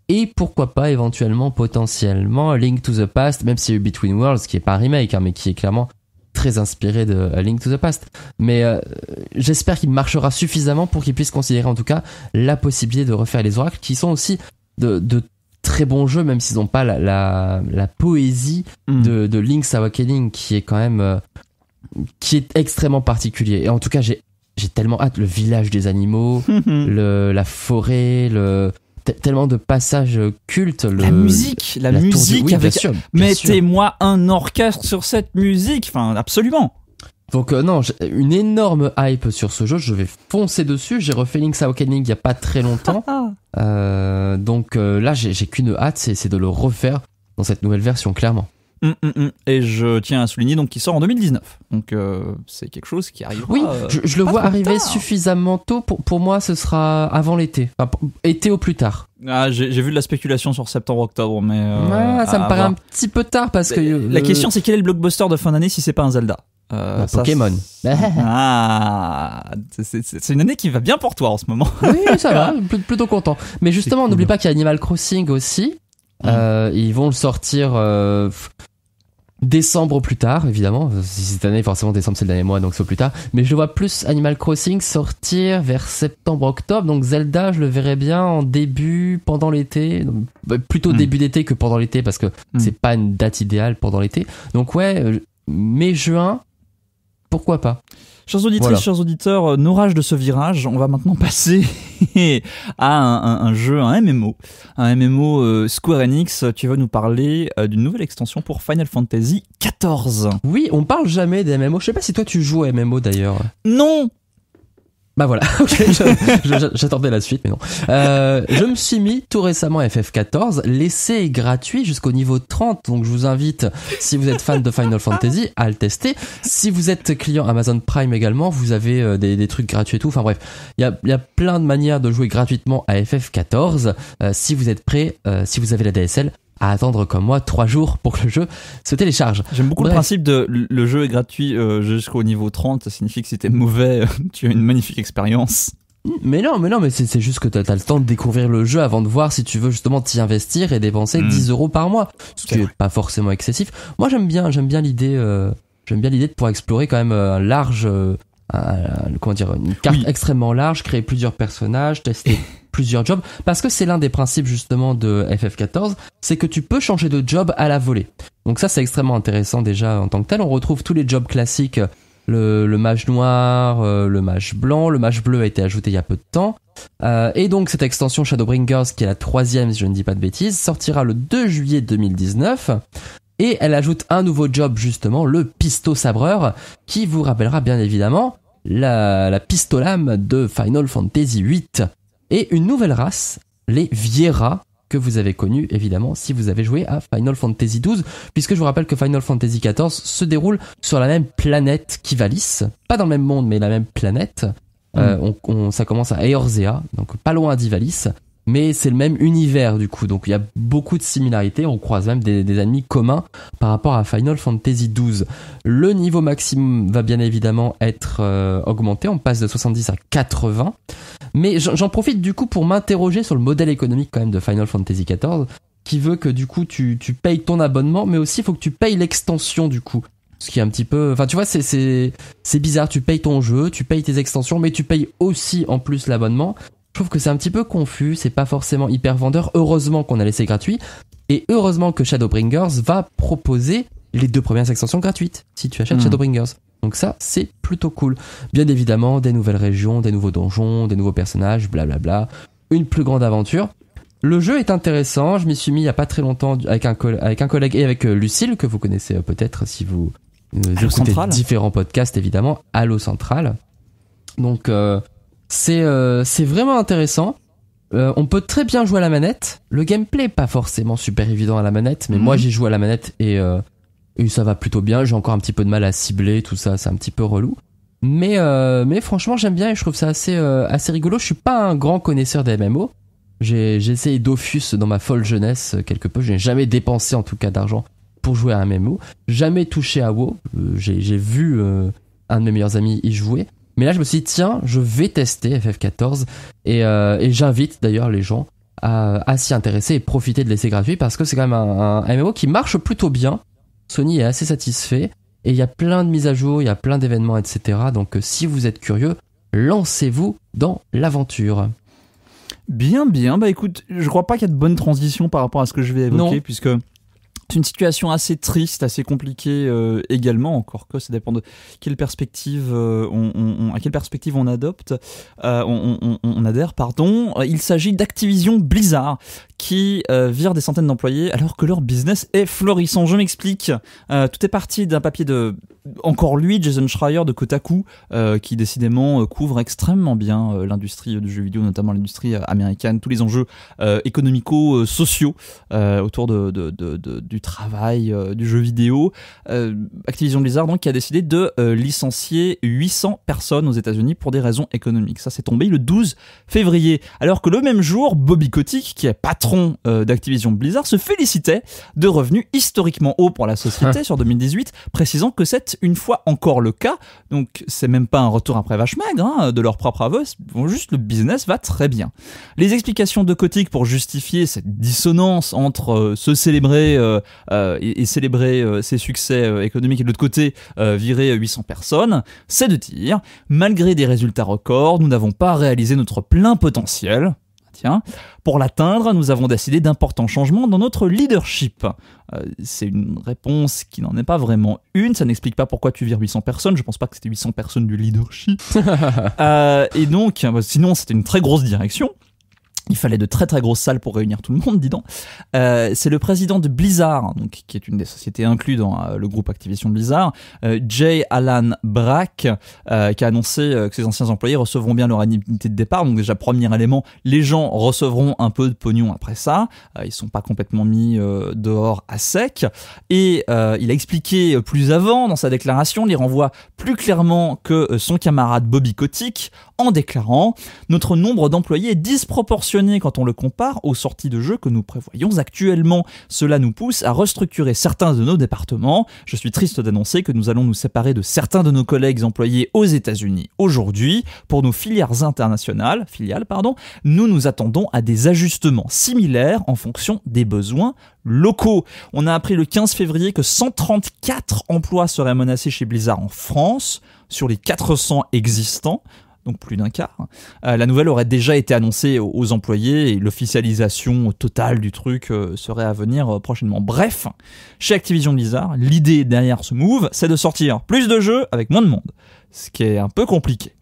et pourquoi pas éventuellement potentiellement Link to the Past, même si Between Worlds, qui est pas un remake, hein, mais qui est clairement très inspiré de A Link to the Past. Mais euh, j'espère qu'il marchera suffisamment pour qu'il puisse considérer en tout cas la possibilité de refaire les oracles, qui sont aussi de, très bons jeux, même s'ils n'ont pas la, poésie mm. de, de, Link's Awakening, qui est quand même... Euh, qui est extrêmement particulier. Et en tout cas, j'ai tellement hâte. Le village des animaux, le, la forêt, le tellement de passages euh, cultes. la musique, la, musique. Mettez-moi un orchestre sur cette musique, enfin absolument. Donc euh, non, une énorme hype sur ce jeu, je vais foncer dessus, j'ai refait Link's Awakening il y a pas très longtemps, ah, ah. Euh, donc là j'ai qu'une hâte, c'est de le refaire dans cette nouvelle version clairement. Hum, hum, hum. Et je tiens à souligner donc qu'il sort en 2019. Donc euh, c'est quelque chose qui arrive. Oui, euh, je, le vois arriver suffisamment tôt. Pour, pour moi, ce sera avant l'été. Enfin, été au plus tard. Ah, j'ai vu de la spéculation sur septembre-octobre, mais. Euh, ça me paraît un petit peu tard parce que. la question, c'est quel est le blockbuster de fin d'année si c'est pas un Zelda Pokémon. ah, c'est une année qui va bien pour toi en ce moment. oui, ça va, plutôt content. Mais justement, n'oublie pas qu'il y a Animal Crossing aussi, euh, ils vont le sortir euh, décembre plus tard, évidemment. cette année, forcément, décembre, c'est le dernier mois, donc c'est plus tard. Mais je vois plus Animal Crossing sortir vers septembre-octobre. Donc Zelda, je le verrais bien en début, pendant l'été. Bah, plutôt hmm. début d'été que pendant l'été, parce que hmm. c'est pas une date idéale pendant l'été. Donc ouais, euh, mai-juin, pourquoi pas Chers auditrices, chers auditeurs, euh, n'orage de ce virage, on va maintenant passer à un, jeu, un MMO. Un MMO euh, Square Enix, tu vas nous parler euh, d'une nouvelle extension pour Final Fantasy XIV. Oui, on parle jamais des MMO. Je sais pas si toi tu joues à MMO d'ailleurs. Non, bah voilà, j'attendais la suite, mais non. Euh, je me suis mis tout récemment à FF14. L'essai est gratuit jusqu'au niveau 30, donc je vous invite, si vous êtes fan de Final Fantasy, à le tester. Si vous êtes client Amazon Prime également, vous avez euh, des, trucs gratuits et tout. Enfin bref, il y a, plein de manières de jouer gratuitement à FF14. Euh, si vous êtes prêt, si vous avez la DSL, à attendre comme moi trois jours pour que le jeu se télécharge. J'aime beaucoup le principe de le jeu est gratuit euh, jusqu'au niveau 30, ça signifie que c'était mauvais, euh, tu as une magnifique expérience. Mm, mais non, mais non, mais c'est juste que t'as as le temps de découvrir le jeu avant de voir si tu veux justement t'y investir et dépenser 10 mm. euros par mois, ce qui est pas forcément excessif. Moi j'aime bien, j'aime bien l'idée, euh, j'aime bien l'idée de pouvoir explorer quand même un large, comment dire, une carte extrêmement large, créer plusieurs personnages, tester plusieurs jobs parce que c'est l'un des principes justement de FF14, c'est que tu peux changer de job à la volée. Donc ça c'est extrêmement intéressant déjà en tant que tel. On retrouve tous les jobs classiques, le, mage noir, euh, le mage blanc, le mage bleu a été ajouté il y a peu de temps. Euh, et donc cette extension Shadowbringers, qui est la troisième si je ne dis pas de bêtises, sortira le 2 juillet 2019. Et elle ajoute un nouveau job justement, le pisto sabreur, qui vous rappellera bien évidemment la, la pistolame de Final Fantasy VIII et une nouvelle race, les Viera, que vous avez connu évidemment si vous avez joué à Final Fantasy XII, puisque je vous rappelle que Final Fantasy XIV se déroule sur la même planète qu'Ivalis, pas dans le même monde mais la même planète. Euh, mm. on, ça commence à Eorzea, donc pas loin d'Ivalis mais c'est le même univers du coup, donc il y a beaucoup de similarités, on croise même des, ennemis communs par rapport à Final Fantasy XII. Le niveau maximum va bien évidemment être euh, augmenté, on passe de 70 à 80, mais j'en profite du coup pour m'interroger sur le modèle économique quand même de Final Fantasy XIV, qui veut que du coup tu, payes ton abonnement, mais aussi il faut que tu payes l'extension du coup. Ce qui est un petit peu, enfin tu vois, c'est c'est bizarre. Tu payes ton jeu, tu payes tes extensions, mais tu payes aussi en plus l'abonnement je trouve que c'est un petit peu confus, c'est pas forcément hyper vendeur. Heureusement qu'on a laissé gratuit et heureusement que Shadowbringers va proposer les deux premières extensions gratuites si tu achètes hmm. Shadowbringers. Donc ça, c'est plutôt cool. Bien évidemment, des nouvelles régions, des nouveaux donjons, des nouveaux personnages, blablabla, une plus grande aventure. Le jeu est intéressant, je m'y suis mis il y a pas très longtemps avec un, collègue et avec euh, Lucille, que vous connaissez euh, peut-être si vous euh, écoutez différents podcasts évidemment, Allo Central. Donc euh, c'est euh, vraiment intéressant. Euh, on peut très bien jouer à la manette. Le gameplay est pas forcément super évident à la manette, mais moi mhm. j'ai joué à la manette euh, et, ça va plutôt bien. J'ai encore un petit peu de mal à cibler, tout ça, c'est un petit peu relou. Mais, euh, mais franchement j'aime bien et je trouve ça assez, assez rigolo. Je suis pas un grand connaisseur des MMO. J'ai essayé Dofus dans ma folle jeunesse quelque peu. Je n'ai jamais dépensé en tout cas d'argent pour jouer à un MMO. Jamais touché à WoW. j'ai vu un de mes meilleurs amis y jouer. Mais là, je me suis dit, tiens, je vais tester FF14 euh, et, j'invite d'ailleurs les gens à, s'y intéresser et profiter de l'essai gratuit parce que c'est quand même un, MMO qui marche plutôt bien. Sony est assez satisfait et il y a plein de mises à jour, il y a plein d'événements, etc. Donc euh, si vous êtes curieux, lancez-vous dans l'aventure. Bien, bien. Bah écoute, je crois pas qu'il y a de bonne transition par rapport à ce que je vais évoquer puisque c'est une situation assez triste, assez compliquée euh, également, encore que ça dépend de quelle perspective euh, on, à quelle perspective on adopte, euh, adhère, pardon. Il s'agit d'Activision Blizzard qui vire des centaines d'employés alors que leur business est florissant. Je m'explique. tout est parti d'un papier de encore lui, Jason Schreier de Kotaku, euh, qui décidément euh, couvre extrêmement bien euh, l'industrie du jeu vidéo, notamment l'industrie américaine, tous les enjeux économiques économico sociaux autour de, du travail du jeu vidéo. Activision Blizzard donc qui a décidé de licencier 800 personnes aux États-Unis pour des raisons économiques. Ça c'est tombé le 12 février, alors que le même jour, Bobby Kotick, qui est patron d'Activision Blizzard, se félicitait de revenus historiquement hauts pour la société sur 2018, précisant que cette une fois encore le cas, donc c'est même pas un retour après vache maigre, hein, de leur propre aveu, bon, juste le business va très bien. Les explications de Kotick pour justifier cette dissonance entre euh, se célébrer euh, euh, et, et, célébrer ses succès économiques et de l'autre côté virer 800 personnes, c'est de dire, malgré des résultats records, nous n'avons pas réalisé notre plein potentiel, pour l'atteindre, nous avons décidé d'importants changements dans notre leadership. Euh, c'est une réponse qui n'en est pas vraiment une, ça n'explique pas pourquoi tu vires 800 personnes, je pense pas que c'était 800 personnes du leadership. Euh, et donc, euh, sinon c'était une très grosse direction. Il fallait de très très grosses salles pour réunir tout le monde, dis donc. Euh, c'est le président de Blizzard, donc, qui est une des sociétés incluses dans euh, le groupe Activision Blizzard, euh, Jay Alan Brack, qui a annoncé que ses anciens employés recevront bien leur indemnité de départ. Donc déjà, premier élément, les gens recevront un peu de pognon après ça. ils sont pas complètement mis dehors à sec. Et il a expliqué plus avant dans sa déclaration, il renvoie plus clairement que son camarade Bobby Kotick en déclarant « Notre nombre d'employés est disproportionné quand on le compare aux sorties de jeux que nous prévoyons actuellement. Cela nous pousse à restructurer certains de nos départements. Je suis triste d'annoncer que nous allons nous séparer de certains de nos collègues employés aux États-Unis aujourd'hui. Pour nos filières internationales, filiales pardon, nous nous attendons à des ajustements similaires en fonction des besoins locaux. On a appris le 15 février que 134 emplois seraient menacés chez Blizzard en France sur les 400 existants donc plus d'un quart. Euh, la nouvelle aurait déjà été annoncée aux, employés et l'officialisation totale du truc euh, serait à venir euh, prochainement. Bref, chez Activision Blizzard, l'idée derrière ce move, c'est de sortir plus de jeux avec moins de monde, ce qui est un peu compliqué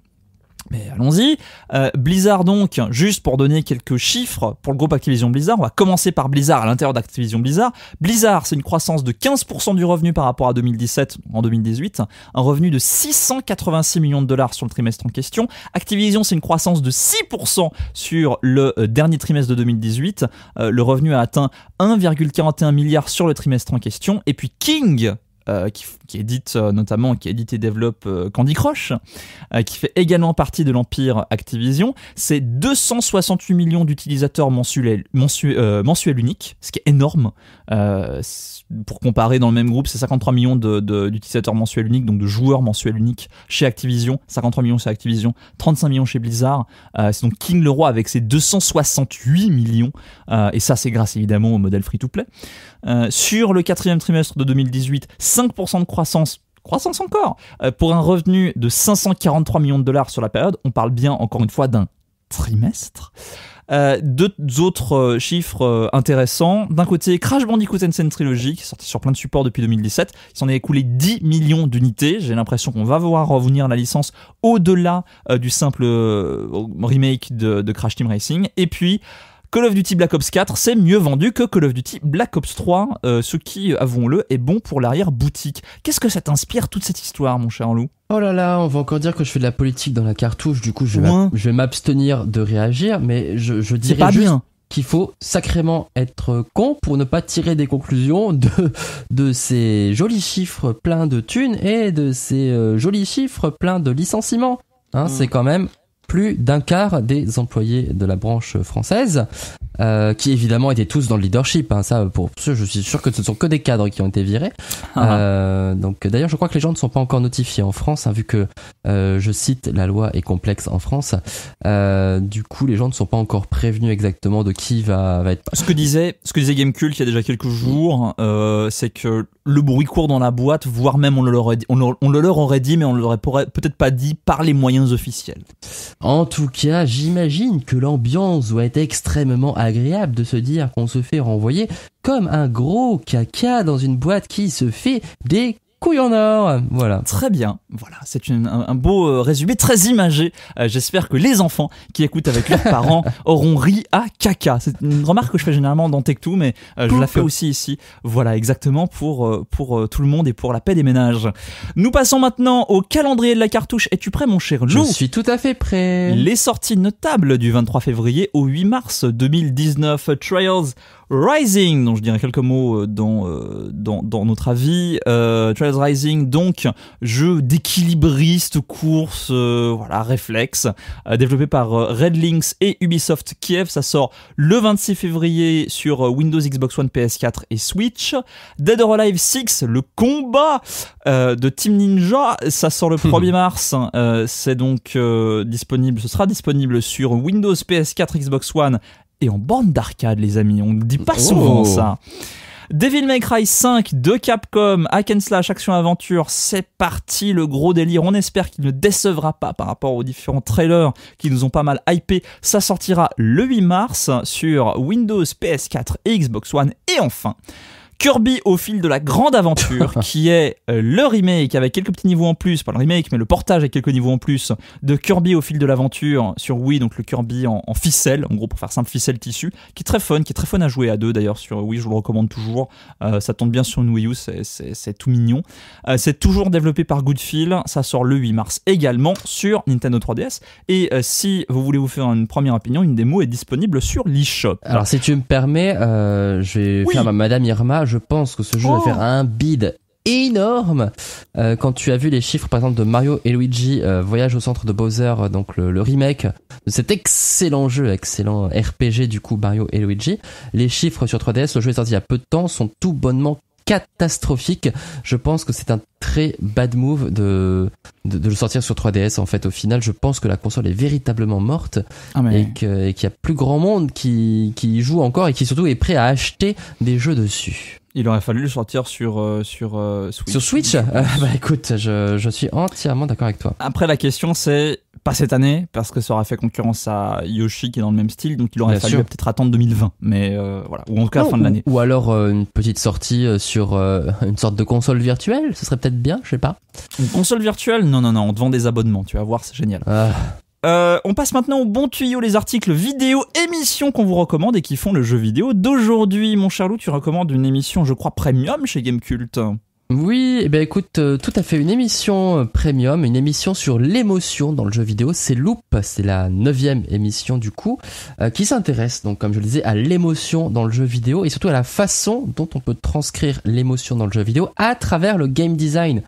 mais allons-y. Euh, Blizzard donc, juste pour donner quelques chiffres pour le groupe Activision Blizzard, on va commencer par Blizzard à l'intérieur d'Activision Blizzard. Blizzard, c'est une croissance de 15% du revenu par rapport à 2017 en 2018, un revenu de 686 millions de dollars sur le trimestre en question. Activision, c'est une croissance de 6% sur le euh, dernier trimestre de 2018. Euh, le revenu a atteint 1,41 milliard sur le trimestre en question. Et puis King, euh, qui, édite euh, notamment, qui édite et développe euh, Candy Crush, qui fait également partie de l'empire Activision. C'est 268 millions d'utilisateurs mensuels, mensuels, uniques, ce qui est énorme euh, pour comparer, dans le même groupe, c'est 53 millions d'utilisateurs de, mensuels uniques, donc de joueurs mensuels uniques chez Activision, 53 millions chez Activision, 35 millions chez Blizzard. Euh, c'est donc King le roi avec ses 268 millions, euh, et ça c'est grâce évidemment au modèle free-to-play. sur le quatrième trimestre de 2018, 5% de croissance croissance encore, pour un revenu de 543 millions de dollars sur la période, on parle bien encore une fois d'un trimestre. Euh, deux autres euh, chiffres euh, intéressants. D'un côté, Crash Bandicoot Sensen Trilogy, qui est sorti sur plein de supports depuis 2017. Il s'en est écoulé 10 millions d'unités. J'ai l'impression qu'on va voir revenir la licence au-delà du simple remake de Crash Team Racing. Et puis, Call of Duty Black Ops 4, c'est mieux vendu que Call of Duty Black Ops 3, euh, ce qui, avouons-le, est bon pour l'arrière-boutique. Qu'est-ce que ça t'inspire toute cette histoire, mon cher loup Oh là là, on va encore dire que je fais de la politique dans la cartouche, du coup je vais m'abstenir de réagir, mais je, dirais juste... qu'il faut sacrément être con pour ne pas tirer des conclusions de, ces jolis chiffres pleins de thunes et de ces euh, jolis chiffres pleins de licenciements. Hein, hmm. C'est quand même plus d'un quart des employés de la branche française. Euh, qui évidemment étaient tous dans le leadership. Hein, ça, pour ceux, je suis sûr que ce ne sont que des cadres qui ont été virés. Ah ah. Euh, donc d'ailleurs, je crois que les gens ne sont pas encore notifiés en France, hein, vu que euh, je cite la loi est complexe en France. Euh, du coup, les gens ne sont pas encore prévenus exactement de qui va, va être. Ce que disait, ce que disait Gamekult il y a déjà quelques jours, c'est que le bruit court dans la boîte, voire même on le leur aurait dit, on, le, leur aurait dit, mais on ne l'aurait peut-être pas dit par les moyens officiels. En tout cas, j'imagine que l'ambiance doit être extrêmement agréable de se dire qu'on se fait renvoyer comme un gros caca dans une boîte qui se fait des couilles en or. Voilà. Très bien. Voilà, c'est un, beau euh, résumé très imagé. Euh, j'espère que les enfants qui écoutent avec leurs parents auront ri à caca. C'est une remarque que je fais généralement dans Tech2, mais euh, je la fais aussi ici. Voilà, exactement pour, pour tout le monde et pour la paix des ménages. Nous passons maintenant au calendrier de la cartouche. Es-tu prêt, mon cher Lou Je suis tout à fait prêt. Les sorties notables du 23 février au 8 mars 2019. Trials Rising, dont je dirais quelques mots euh, dans, euh, dans, dans notre avis. Euh, Trials Rising, donc, jeu d'équilibriste, course, euh, voilà, réflexe, développé par Red et Ubisoft Kiev. Ça sort le 26 février sur Windows, Xbox One, PS4 et Switch. Dead or Alive 6, le combat de Team Ninja, ça sort le 1er mars. c'est donc disponible, ce sera disponible sur Windows, PS4, Xbox One et en borne d'arcade, les amis. On ne dit pas oh. souvent ça. Devil May Cry 5 de Capcom, hack slash, action aventure, c'est parti, le gros délire. On espère qu'il ne décevra pas par rapport aux différents trailers qui nous ont pas mal hypé. Ça sortira le 8 mars sur Windows, PS4, Xbox One et enfin Kirby au fil de la grande aventure, qui est euh, le remake avec quelques petits niveaux en plus, pas le remake, mais le portage avec quelques niveaux en plus de Kirby au fil de l'aventure sur Wii, donc le Kirby en, ficelle, en gros pour faire simple ficelle tissu, qui est très fun, qui est très fun à jouer à deux d'ailleurs sur Wii, je vous le recommande toujours. Euh, ça tombe bien sur une Wii U, c'est tout mignon. Euh, c'est toujours développé par Goodfield, ça sort le 8 mars également sur Nintendo 3DS. Et si vous voulez vous faire une première opinion, une démo est disponible sur l'eShop. Alors si tu me permets, je vais faire ma Madame Irma je pense que ce jeu va oh. faire un bid énorme euh, quand tu as vu les chiffres par exemple de Mario et Luigi euh, Voyage au centre de Bowser euh, donc le, remake de cet excellent jeu excellent RPG du coup Mario et Luigi les chiffres sur 3DS le jeu est sorti il y a peu de temps sont tout bonnement catastrophique. Je pense que c'est un très bad move de, de, le sortir sur 3DS. En fait, au final, je pense que la console est véritablement morte ah, et qu'il n'y y a plus grand monde qui, qui joue encore et qui surtout est prêt à acheter des jeux dessus. Il aurait fallu le sortir sur, euh, sur euh, Switch. Sur Switch ah, Bah écoute, je, je suis entièrement d'accord avec toi. Après, la question c'est pas cette année, parce que ça aura fait concurrence à Yoshi qui est dans le même style, donc il aurait fallu peut-être attendre 2020, mais euh, voilà, ou en tout cas fin de l'année. Ou, alors euh, une petite sortie euh, sur une sorte de console virtuelle, ce serait peut-être bien, je sais pas. Une console virtuelle Non, non, non, on te vend des abonnements, tu vas voir, c'est génial. Ah. on passe maintenant au bon tuyau, les articles vidéo, émissions qu'on vous recommande et qui font le jeu vidéo d'aujourd'hui. Mon cher tu recommandes une émission, je crois, premium chez Gamecult. Oui, et eh ben, écoute, euh, tout à fait une émission euh, premium, une émission sur l'émotion dans le jeu vidéo. C'est Loop, c'est la neuvième émission du coup, euh, qui s'intéresse donc, comme je le disais, à l'émotion dans le jeu vidéo et surtout à la façon dont on peut transcrire l'émotion dans le jeu vidéo à travers le game design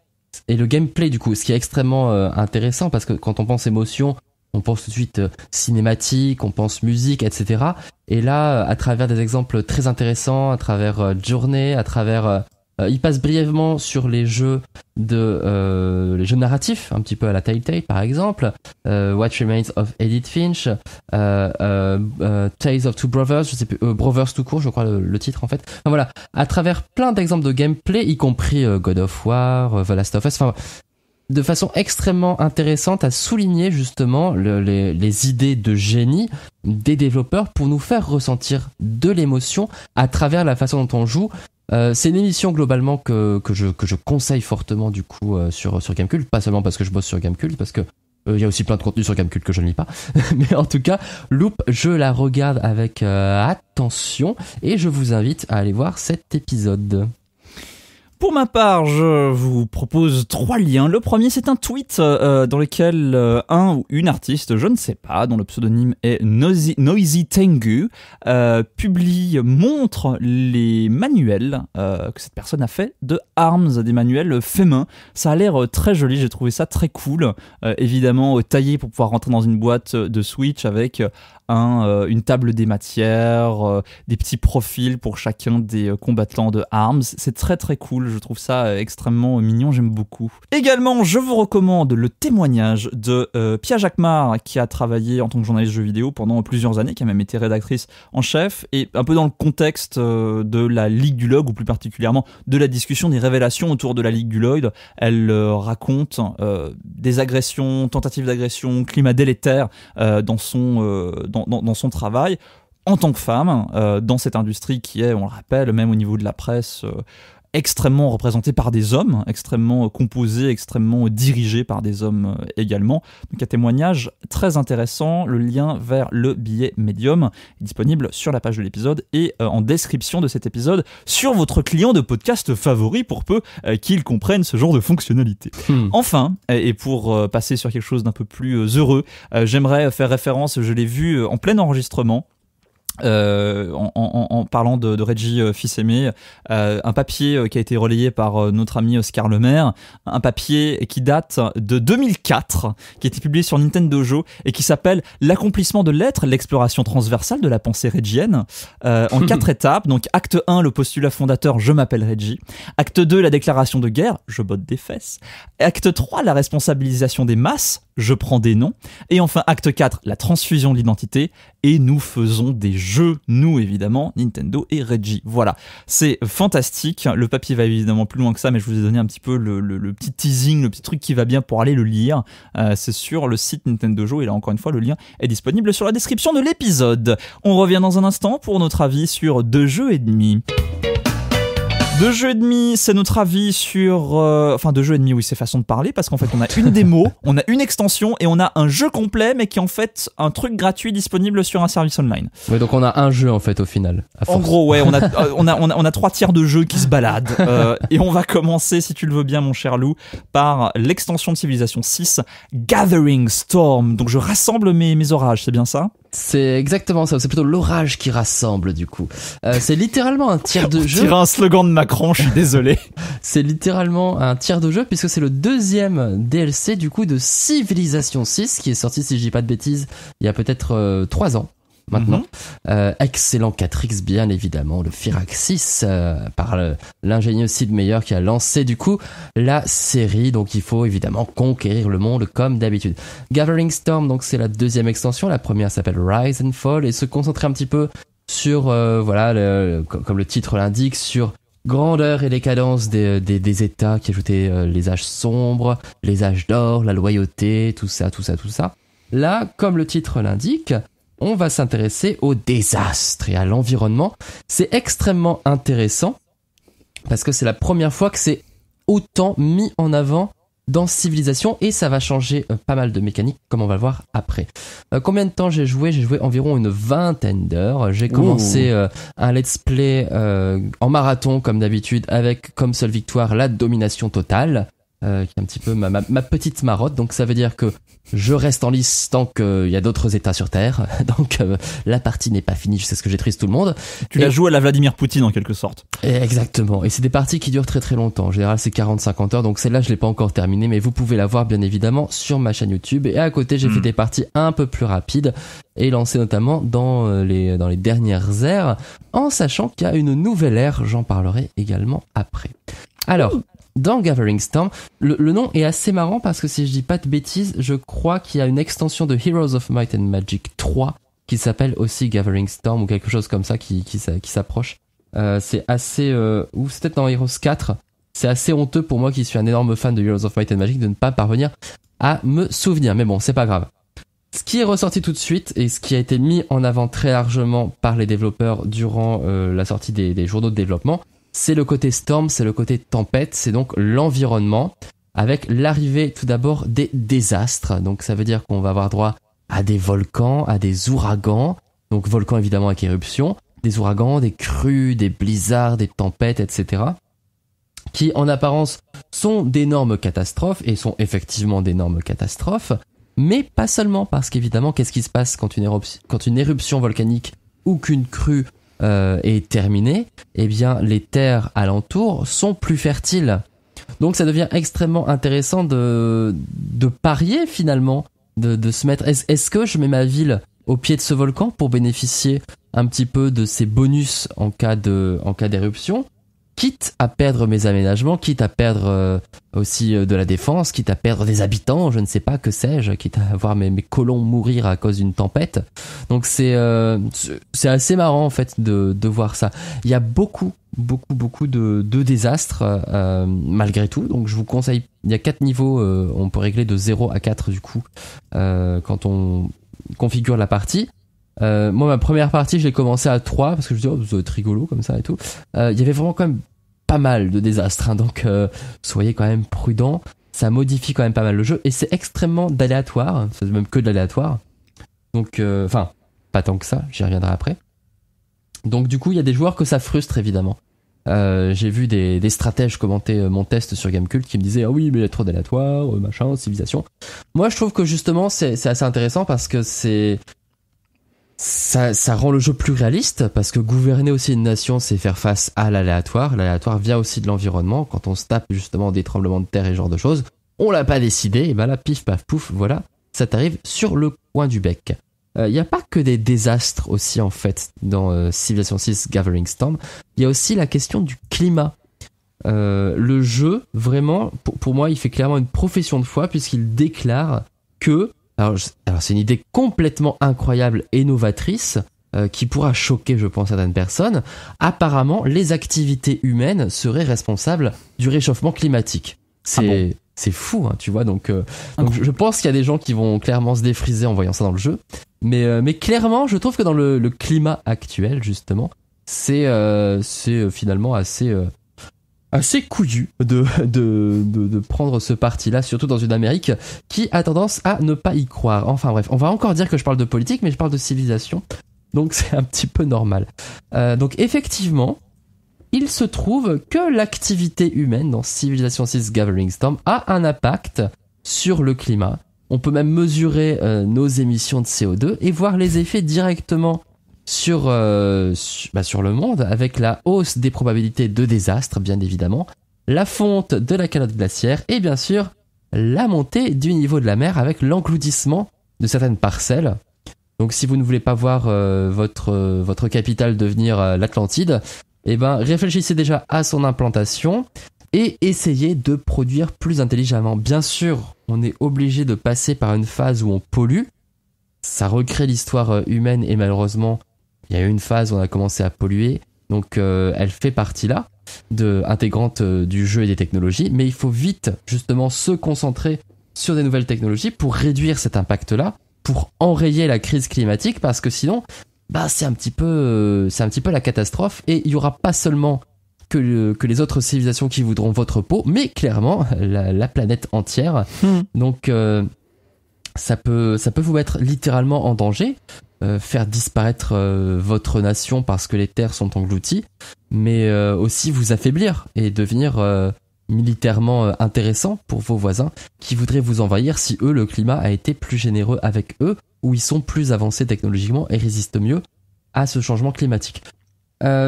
et le gameplay du coup, ce qui est extrêmement intéressant parce que quand on pense émotion, on pense tout de suite cinématique, on pense musique, etc. Et là, à travers des exemples très intéressants, à travers Journée, à travers euh, il passe brièvement sur les jeux de euh, les jeux narratifs, un petit peu à la Telltale par exemple, euh, What Remains of Edith Finch, Tales of Two Brothers, je sais Brothers tout court, je crois le, titre en fait. Enfin, voilà, à travers plein d'exemples de gameplay, y compris God of War, The Last of Us, enfin de façon extrêmement intéressante à souligner justement les, idées de génie des développeurs pour nous faire ressentir de l'émotion à travers la façon dont on joue euh, c'est une émission globalement que, que, je, que je conseille fortement du coup euh, sur, sur Gamecult, pas seulement parce que je bosse sur Gamecult, parce que euh, il y a aussi plein de contenu sur Gamecult que je ne lis pas. Mais en tout cas, Loop, je la regarde avec attention et je vous invite à aller voir cet épisode. Pour ma part, je vous propose trois liens. Le premier, c'est un tweet euh, dans lequel euh, un ou une artiste, je ne sais pas, dont le pseudonyme est Noisy, Tengu, euh, publie, montre les manuels que cette personne a fait de Arms, des manuels faits main. Ça a l'air très joli, j'ai trouvé ça très cool. évidemment, taillé pour pouvoir rentrer dans une boîte de Switch avec euh, une table des matières, euh, des petits profils pour chacun des euh, combattants de Arms. C'est très très cool, je trouve ça extrêmement mignon, j'aime beaucoup. Également, je vous recommande le témoignage de Pia Jacquemart, qui a travaillé en tant que journaliste de jeux vidéo pendant plusieurs années, qui a même été rédactrice en chef, et un peu dans le contexte de la Ligue du Log, ou plus particulièrement de la discussion des révélations autour de la Ligue du Lloyd. Elle raconte des agressions, tentatives d'agression, climat délétère dans son dans, son travail en tant que femme euh, dans cette industrie qui est, on le rappelle, même au niveau de la presse, euh, extrêmement représenté par des hommes, extrêmement euh, composé, extrêmement dirigé par des hommes euh, également. Donc un témoignage très intéressant, le lien vers le billet médium est disponible sur la page de l'épisode et euh, en description de cet épisode sur votre client de podcast favori pour peu qu'il comprenne ce genre de fonctionnalité. Hmm. Enfin, et pour passer sur quelque chose d'un peu plus heureux, j'aimerais faire référence, je l'ai vu en plein enregistrement, euh, en, parlant de, de Reggie euh, Fils-Aimé, euh, un papier qui a été relayé par notre ami Oscar Lemaire, un papier qui date de 2004, qui a été publié sur Nintendojo et qui s'appelle L'accomplissement de l'être, l'exploration transversale de la pensée régienne, en quatre étapes. Donc, acte 1, le postulat fondateur Je m'appelle Reggie. Acte 2, la déclaration de guerre Je botte des fesses. Acte 3, la responsabilisation des masses je prends des noms. Et enfin, acte 4, la transfusion de l'identité, et nous faisons des jeux, nous évidemment, Nintendo et Reggie. Voilà, c'est fantastique, le papier va évidemment plus loin que ça, mais je vous ai donné un petit peu le, petit teasing, le petit truc qui va bien pour aller le lire, euh, c'est sur le site Nintendo Joe, et là encore une fois, le lien est disponible sur la description de l'épisode. On revient dans un instant pour notre avis sur deux jeux et demi. Deux jeux et demi, c'est notre avis sur. Euh, enfin, deux jeux et demi, oui, c'est façon de parler, parce qu'en fait, on a une démo, on a une extension et on a un jeu complet, mais qui est en fait un truc gratuit disponible sur un service online. Oui, donc on a un jeu en fait au final. En gros, ouais, on a, euh, on, a, on, a, on a trois tiers de jeux qui se baladent. Euh, et on va commencer, si tu le veux bien, mon cher Lou, par l'extension de Civilization 6, Gathering Storm. Donc je rassemble mes, mes orages, c'est bien ça c'est exactement ça, c'est plutôt l'orage qui rassemble du coup. Euh, c'est littéralement un tiers de On jeu. Tire un slogan de Macron, je suis désolé. c'est littéralement un tiers de jeu puisque c'est le deuxième DLC du coup de Civilization 6 qui est sorti si je dis pas de bêtises il y a peut-être euh, trois 3 ans maintenant. Mhm. Euh, excellent 4X, bien évidemment, le Firaxis, euh, par l'ingénieux Sid Meier qui a lancé du coup la série. Donc il faut évidemment conquérir le monde comme d'habitude. Gathering Storm, donc c'est la deuxième extension. La première s'appelle Rise and Fall et se concentrer un petit peu sur, euh, voilà, le, comme le titre l'indique, sur grandeur et décadence des, des, des États qui ajoutaient les âges sombres, les âges d'or, la loyauté, tout ça, tout ça, tout ça. Là, comme le titre l'indique, on va s'intéresser au désastre et à l'environnement. C'est extrêmement intéressant parce que c'est la première fois que c'est autant mis en avant dans Civilisation et ça va changer euh, pas mal de mécaniques comme on va le voir après. Euh, combien de temps j'ai joué J'ai joué environ une vingtaine d'heures. J'ai commencé euh, un let's play en marathon comme d'habitude avec comme seule victoire la domination totale. Euh, qui est un petit peu ma, petite marotte. Donc ça veut dire que je reste en lice tant qu'il euh, y a d'autres États sur Terre. Donc euh, la partie n'est pas finie, c'est ce que j'étrise tout le monde. Tu la joues à la Vladimir Poutine en quelque sorte. exactement. Et c'est des parties qui durent très très longtemps. En général c'est 40-50 heures. Donc celle-là je l'ai pas encore terminée, mais vous pouvez la voir bien évidemment sur ma chaîne YouTube. Et à côté j'ai fait hmm. des parties un peu plus rapides et lancées notamment dans les, dans les dernières ères, en sachant qu'il y a une nouvelle ère, j'en parlerai également après. Alors, dans Gathering Storm, le, nom est assez marrant parce que si je dis pas de bêtises, je crois qu'il y a une extension de Heroes of Might and Magic 3 qui s'appelle aussi Gathering Storm ou quelque chose comme ça qui, qui, s'approche. Euh, c'est assez... Euh, ou c'est peut-être dans Heroes 4. C'est assez honteux pour moi qui suis un énorme fan de Heroes of Might and Magic de ne pas parvenir à me souvenir. Mais bon, c'est pas grave. Ce qui est ressorti tout de suite et ce qui a été mis en avant très largement par les développeurs durant euh, la sortie des journaux de développement, c'est le côté storm, c'est le côté tempête, c'est donc l'environnement, avec l'arrivée tout d'abord des désastres. Donc ça veut dire qu'on va avoir droit à des volcans, à des ouragans, donc volcans évidemment avec éruption, des ouragans, des crues, des blizzards, des tempêtes, etc. Qui en apparence sont d'énormes catastrophes et sont effectivement d'énormes catastrophes, mais pas seulement parce qu'évidemment qu'est-ce qui se passe quand une, éruption, quand une éruption volcanique ou qu'une crue euh, est terminée, eh bien les terres alentours sont plus fertiles. Donc ça devient extrêmement intéressant de, de parier finalement, de, de se mettre. Est-ce que je mets ma ville au pied de ce volcan pour bénéficier un petit peu de ces bonus en cas de en cas d'éruption quitte à perdre mes aménagements, quitte à perdre euh, aussi euh, de la défense, quitte à perdre des habitants, je ne sais pas que sais-je, quitte à voir mes, colons mourir à cause d'une tempête. Donc c'est euh, c'est assez marrant en fait de, voir ça. Il y a beaucoup beaucoup beaucoup de, désastres malgré tout. Donc je vous conseille, il y a quatre niveaux, on peut régler de 0 à 4 du coup quand on configure la partie. Euh, moi, ma première partie, j'ai commencé à 3 parce que je me suis oh, vous êtes rigolo comme ça et tout. Euh, il y avait vraiment quand même pas mal de désastres, hein, donc euh, soyez quand même prudents. Ça modifie quand même pas mal le jeu et c'est extrêmement d'aléatoire, hein, c'est même que de l'aléatoire. Donc, enfin, pas tant que ça, j'y reviendrai après. Donc, du coup, il y a des joueurs que ça frustre évidemment. J'ai vu des, stratèges commenter mon test sur Gamecult qui me disaient Ah oui, mais il est trop d'aléatoire, machin, civilisation. Moi, je trouve que justement, c'est assez intéressant parce que c'est ça, rend le jeu plus réaliste parce que gouverner aussi une nation, c'est faire face à l'aléatoire. L'aléatoire vient aussi de l'environnement. Quand on se tape justement des tremblements de terre et ce genre de choses, on l'a pas décidé. Et ben là, pif, paf, pouf, voilà, ça t'arrive sur le coin du bec. Il euh, y n'y a pas que des désastres aussi en fait dans euh, Civilization 6 Gathering Storm. Il y a aussi la question du climat. Euh, le jeu, vraiment, pour, moi, il fait clairement une profession de foi puisqu'il déclare que alors, c'est une idée complètement incroyable et novatrice euh, qui pourra choquer, je pense, certaines personnes. Apparemment, les activités humaines seraient responsables du réchauffement climatique. C'est ah c'est fou, hein, tu vois. Donc, euh, je, pense qu'il y a des gens qui vont clairement se défriser en voyant ça dans le jeu. Mais, euh, mais clairement, je trouve que dans le, climat actuel, justement, c'est finalement assez, assez couillu de, de, de, prendre ce parti-là, surtout dans une Amérique qui a tendance à ne pas y croire. Enfin bref, on va encore dire que je parle de politique, mais je parle de civilisation, donc c'est un petit peu normal. Euh, donc effectivement, il se trouve que l'activité humaine dans Civilization 6 Gathering Storm a un impact sur le climat. On peut même mesurer euh, nos émissions de CO2 et voir les effets directement euh, bah, sur, le monde avec la hausse des probabilités de désastre, bien évidemment, la fonte de la calotte glaciaire et bien sûr la montée du niveau de la mer avec l'engloutissement de certaines parcelles. Donc si vous ne voulez pas voir euh, votre, euh, votre capitale devenir l'Atlantide, eh ben, réfléchissez déjà à son implantation et essayez de produire plus intelligemment. Bien sûr, on est obligé de passer par une phase où on pollue. Ça recrée l'histoire humaine et malheureusement, il y a eu une phase où on a commencé à polluer. Donc euh, elle fait partie là, de, intégrante euh, du jeu et des technologies, mais il faut vite justement se concentrer sur des nouvelles technologies pour réduire cet impact-là, pour enrayer la crise climatique, parce que sinon, bah, c'est un, petit peu, euh, c'est un petit peu la catastrophe, et il n'y aura pas seulement que, que, les autres civilisations qui voudront votre peau, mais clairement la, planète entière. Hmm. Donc ça peut, ça peut vous mettre littéralement en danger. Euh, faire disparaître euh, votre nation parce que les terres sont englouties, mais euh, aussi vous affaiblir et devenir militairement intéressant pour vos voisins qui voudraient vous envahir si eux le climat a été plus généreux avec eux ou ils sont plus avancés technologiquement et résistent mieux à ce changement climatique.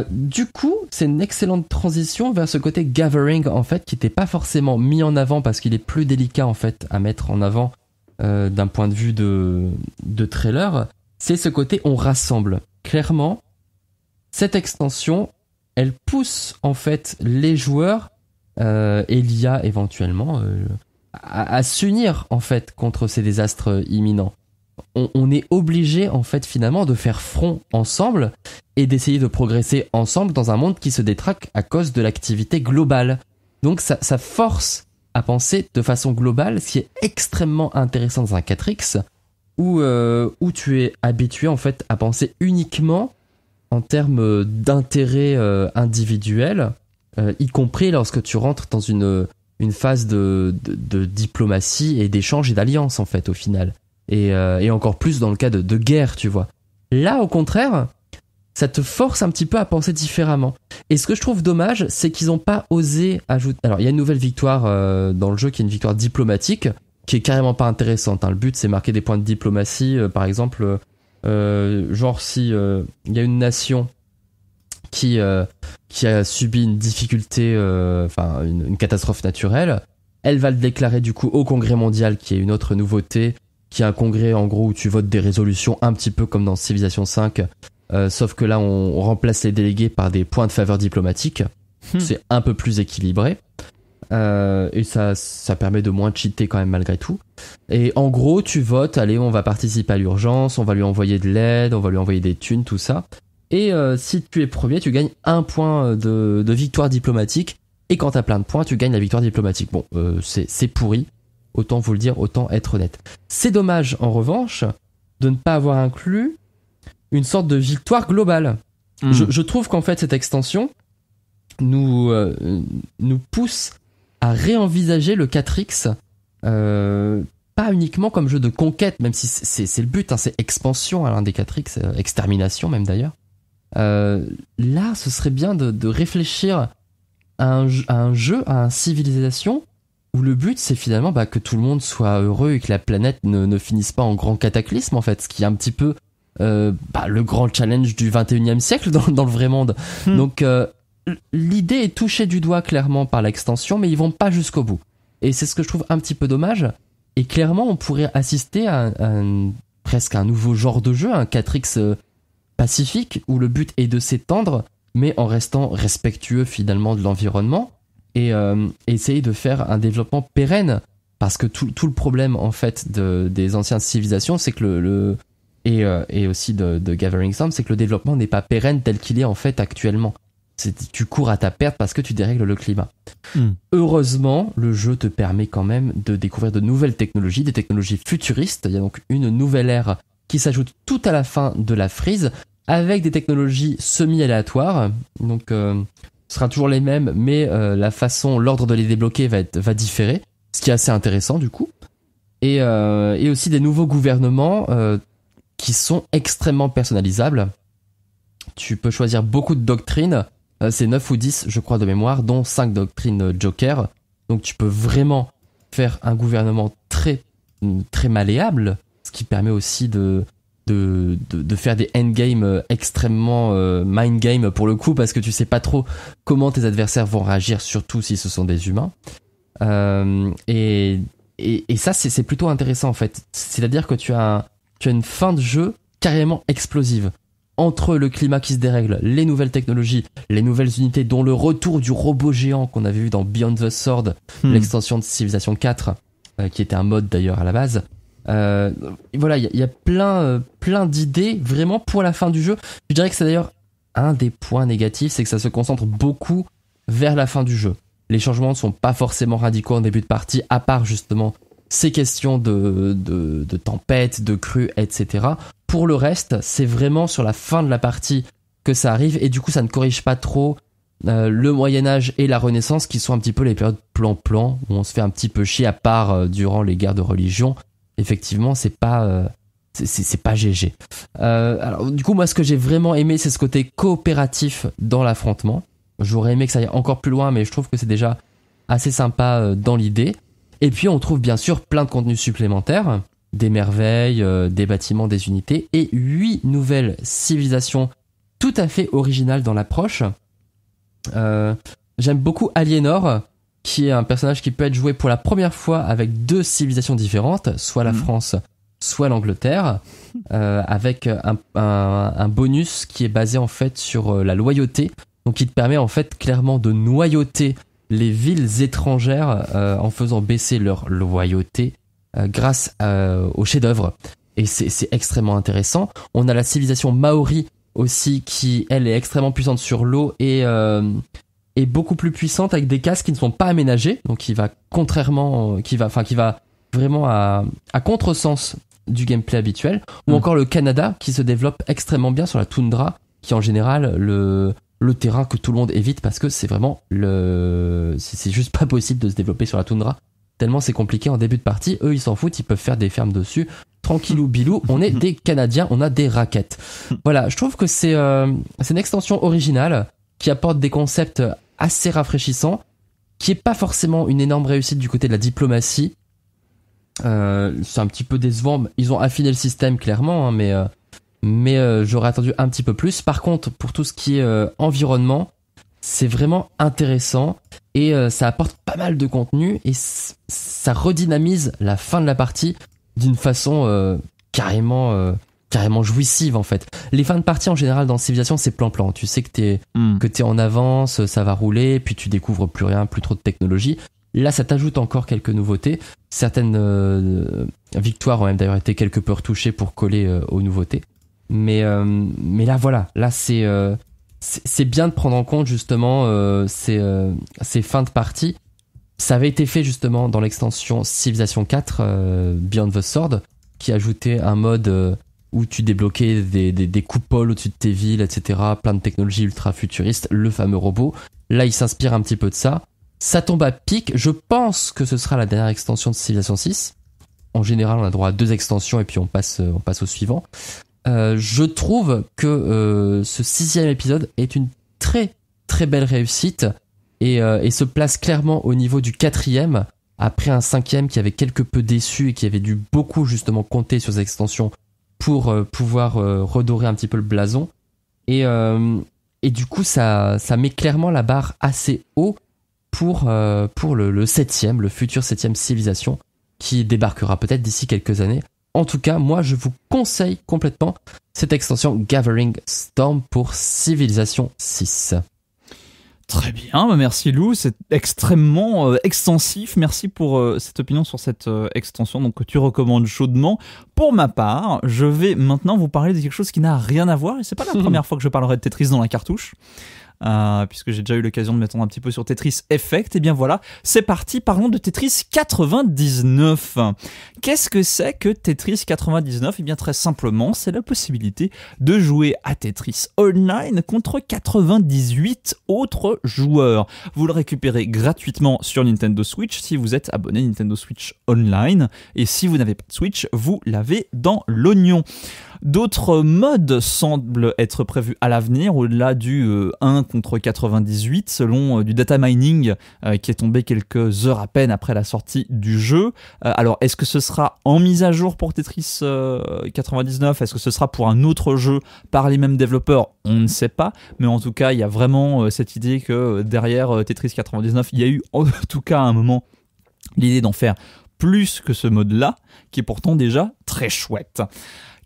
du coup, c'est une excellente transition vers ce côté gathering en fait qui n'était pas forcément mis en avant parce qu'il est plus délicat en fait à mettre en avant d'un point de vue de, de trailer c'est ce côté on rassemble. Clairement, cette extension, elle pousse en fait les joueurs euh, et l'IA éventuellement euh, à, s'unir en fait contre ces désastres imminents. On, est obligé en fait finalement de faire front ensemble et d'essayer de progresser ensemble dans un monde qui se détraque à cause de l'activité globale. Donc ça, ça force à penser de façon globale, ce qui est extrêmement intéressant dans un 4X, où, euh, où tu es habitué en fait à penser uniquement en termes d'intérêt euh, individuel, euh, y compris lorsque tu rentres dans une, une phase de, de, diplomatie et d'échange et d'alliance en fait au final. Et, euh, et, encore plus dans le cas de, de guerre, tu vois. Là, au contraire, ça te force un petit peu à penser différemment. Et ce que je trouve dommage, c'est qu'ils n'ont pas osé ajouter... Alors, il y a une nouvelle victoire dans le jeu qui est une victoire diplomatique, qui est carrément pas intéressante. Hein. Le but, c'est marquer des points de diplomatie. Euh, par exemple, euh, euh, genre si il y a une nation qui qui a subi une difficulté, enfin une, catastrophe naturelle, elle va le déclarer du coup au Congrès mondial, qui est une autre nouveauté, qui est un congrès en gros où tu votes des résolutions un petit peu comme dans Civilization 5, sauf que là on, remplace les délégués par des points de faveur diplomatique. Hmm. C'est un peu plus équilibré. Euh, et ça, ça permet de moins cheater quand même malgré tout. Et en gros, tu votes, allez, on va participer à l'urgence, on va lui envoyer de l'aide, on va lui envoyer des thunes, tout ça. Et euh, si tu es premier, tu gagnes un point de, de victoire diplomatique. Et quand t'as plein de points, tu gagnes la victoire diplomatique. Bon, euh, c'est pourri. Autant vous le dire, autant être honnête. C'est dommage, en revanche, de ne pas avoir inclus une sorte de victoire globale. Hmm. Je, je, trouve qu'en fait, cette extension nous, euh, nous pousse à réenvisager le 4X, euh, pas uniquement comme jeu de conquête, même si c'est le but, hein, c'est expansion, à hein, l'un des 4X, euh, extermination même d'ailleurs. Euh, là, ce serait bien de, de réfléchir à un, jeu, à une civilisation, où le but c'est finalement bah, que tout le monde soit heureux et que la planète ne, ne, finisse pas en grand cataclysme en fait, ce qui est un petit peu bah, le grand challenge du 21e siècle dans, dans le vrai monde. Hmm. Donc l'idée est touchée du doigt clairement par l'extension, mais ils vont pas jusqu'au bout. Et c'est ce que je trouve un petit peu dommage. Et clairement, on pourrait assister à, un, presque un nouveau genre de jeu, un 4X euh, pacifique, où le but est de s'étendre, mais en restant respectueux finalement de l'environnement, et euh, essayer de faire un développement pérenne. Parce que tout, le problème en fait de, des anciennes civilisations, c'est que le, euh, et, aussi de, de Gathering Storm, c'est que le développement n'est pas pérenne tel qu'il est en fait actuellement tu cours à ta perte parce que tu dérègles le climat. Hmm. Heureusement, le jeu te permet quand même de découvrir de nouvelles technologies, des technologies futuristes. Il y a donc une nouvelle ère qui s'ajoute tout à la fin de la frise avec des technologies semi-aléatoires. Donc, euh, ce sera toujours les mêmes, mais euh, la façon, l'ordre de les débloquer va, être, va différer, ce qui est assez intéressant du coup. et euh, aussi des nouveaux gouvernements qui sont extrêmement personnalisables. Tu peux choisir beaucoup de doctrines euh, c'est 9 ou 10, je crois, de mémoire, dont 5 doctrines euh, Joker. Donc tu peux vraiment faire un gouvernement très, très malléable, ce qui permet aussi de, de, de, faire des endgames euh, extrêmement mind game pour le coup, parce que tu sais pas trop comment tes adversaires vont réagir, surtout si ce sont des humains. et, et, et, ça, c'est plutôt intéressant en fait. C'est-à-dire que tu as, tu as une fin de jeu carrément explosive entre le climat qui se dérègle, les nouvelles technologies, les nouvelles unités, dont le retour du robot géant qu'on avait vu dans Beyond the Sword, hmm. l'extension de Civilization 4, euh, qui était un mode d'ailleurs à la base. Euh, voilà, il y, a plein, euh, plein d'idées vraiment pour la fin du jeu. Je dirais que c'est d'ailleurs un des points négatifs, c'est que ça se concentre beaucoup vers la fin du jeu. Les changements ne sont pas forcément radicaux en début de partie, à part justement ces questions de, de, de tempête, de crue, etc. Pour le reste, c'est vraiment sur la fin de la partie que ça arrive et du coup ça ne corrige pas trop euh, le Moyen Âge et la Renaissance qui sont un petit peu les périodes plan-plan où on se fait un petit peu chier à part euh, durant les guerres de religion. Effectivement, c'est pas euh, c'est pas GG. alors du coup moi ce que j'ai vraiment aimé c'est ce côté coopératif dans l'affrontement. J'aurais aimé que ça aille encore plus loin mais je trouve que c'est déjà assez sympa dans l'idée. Et puis on trouve bien sûr plein de contenus supplémentaires, des merveilles, euh, des bâtiments, des unités, et huit nouvelles civilisations tout à fait originales dans l'approche. Euh, j'aime beaucoup Aliénor, qui est un personnage qui peut être joué pour la première fois avec deux civilisations différentes, soit la mhm. France, soit l'Angleterre, euh, avec un, bonus qui est basé en fait sur la loyauté, donc qui te permet en fait clairement de noyauter les villes étrangères euh, en faisant baisser leur loyauté euh, grâce euh, au chef-d'œuvre. Et c'est extrêmement intéressant. On a la civilisation maori aussi qui, elle, est extrêmement puissante sur l'eau et est beaucoup plus puissante avec des casques qui ne sont pas aménagés, donc qui va contrairement, qui va, enfin qui va vraiment à, à contresens du gameplay habituel, ou hmm. encore le Canada qui se développe extrêmement bien sur la toundra, qui en général le, le terrain que tout le monde évite parce que c'est vraiment le. C'est juste pas possible de se développer sur la toundra. Tellement c'est compliqué en début de partie. Eux, ils s'en foutent, ils peuvent faire des fermes dessus. Tranquillou bilou, on est des Canadiens, on a des raquettes. Voilà, je trouve que euh, c'est une extension originale qui apporte des concepts assez rafraîchissants, qui est pas forcément une énorme réussite du côté de la diplomatie. Euh, c'est un petit peu décevant. Ils ont affiné le système clairement, hein, mais euh, mais euh, j'aurais attendu un petit peu plus. Par contre, pour tout ce qui est euh, environnement, c'est vraiment intéressant et euh, ça apporte pas mal de contenu et ça redynamise la fin de la partie d'une façon carrément carrément jouissive en fait. Les fins de partie en général dans Civilization c'est plan-plan. Tu sais que t'es hmm. que t'es en avance, ça va rouler, puis tu découvres plus rien, plus trop de technologie. Là, ça t'ajoute encore quelques nouveautés. Certaines victoires ont même d'ailleurs été quelque peu retouchées pour coller aux nouveautés. Mais, euh, mais là, voilà, là, euh, c'est c'est bien de prendre en compte justement euh, ces, euh, ces, fins de partie. Ça avait été fait justement dans l'extension Civilization 4, Beyond the Sword, qui ajoutait un mode où tu débloquais des, des, des coupoles au-dessus de tes villes, etc. Plein de technologies ultra futuristes, le fameux robot. Là, il s'inspire un petit peu de ça. Ça tombe à pic. Je pense que ce sera la dernière extension de Civilization 6. En général, on a droit à deux extensions et puis on passe, on passe au suivant. Euh, je trouve que euh, ce sixième épisode est une très très belle réussite euh, et, se place clairement au niveau du quatrième après un cinquième qui avait quelque peu déçu et qui avait dû beaucoup justement compter sur ses extensions pour pouvoir redorer un petit peu le blason et, et du coup ça, ça met clairement la barre assez haut pour, pour le, le septième, le futur septième civilisation qui débarquera peut-être d'ici quelques années en tout cas, moi, je vous conseille complètement cette extension Gathering Storm pour Civilization 6. Très bien, bah, merci Lou, c'est extrêmement euh, extensif. Merci pour euh, cette opinion sur cette euh, extension donc, que tu recommandes chaudement. Pour ma part, je vais maintenant vous parler de quelque chose qui n'a rien à voir et c'est pas la première fois que je parlerai de Tetris dans la cartouche. Euh, puisque j'ai déjà eu l'occasion de m'attendre un petit peu sur Tetris Effect. Et eh bien voilà, c'est parti, parlons de Tetris 99. Qu'est-ce que c'est que Tetris 99 Et eh bien très simplement, c'est la possibilité de jouer à Tetris Online contre 98 autres joueurs. Vous le récupérez gratuitement sur Nintendo Switch si vous êtes abonné Nintendo Switch Online. Et si vous n'avez pas de Switch, vous l'avez dans l'oignon. D'autres modes semblent être prévus à l'avenir, au-delà du 1 euh, contre 98, selon euh, du data mining euh, qui est tombé quelques heures à peine après la sortie du jeu. alors, est-ce que ce sera en mise à jour pour Tetris 99 Est-ce que ce sera pour un autre jeu par les mêmes développeurs On ne sait pas, mais en tout cas, il y a vraiment cette idée que derrière Tetris 99, il y a eu en tout cas à un moment l'idée d'en faire plus que ce mode-là, qui est pourtant déjà très chouette.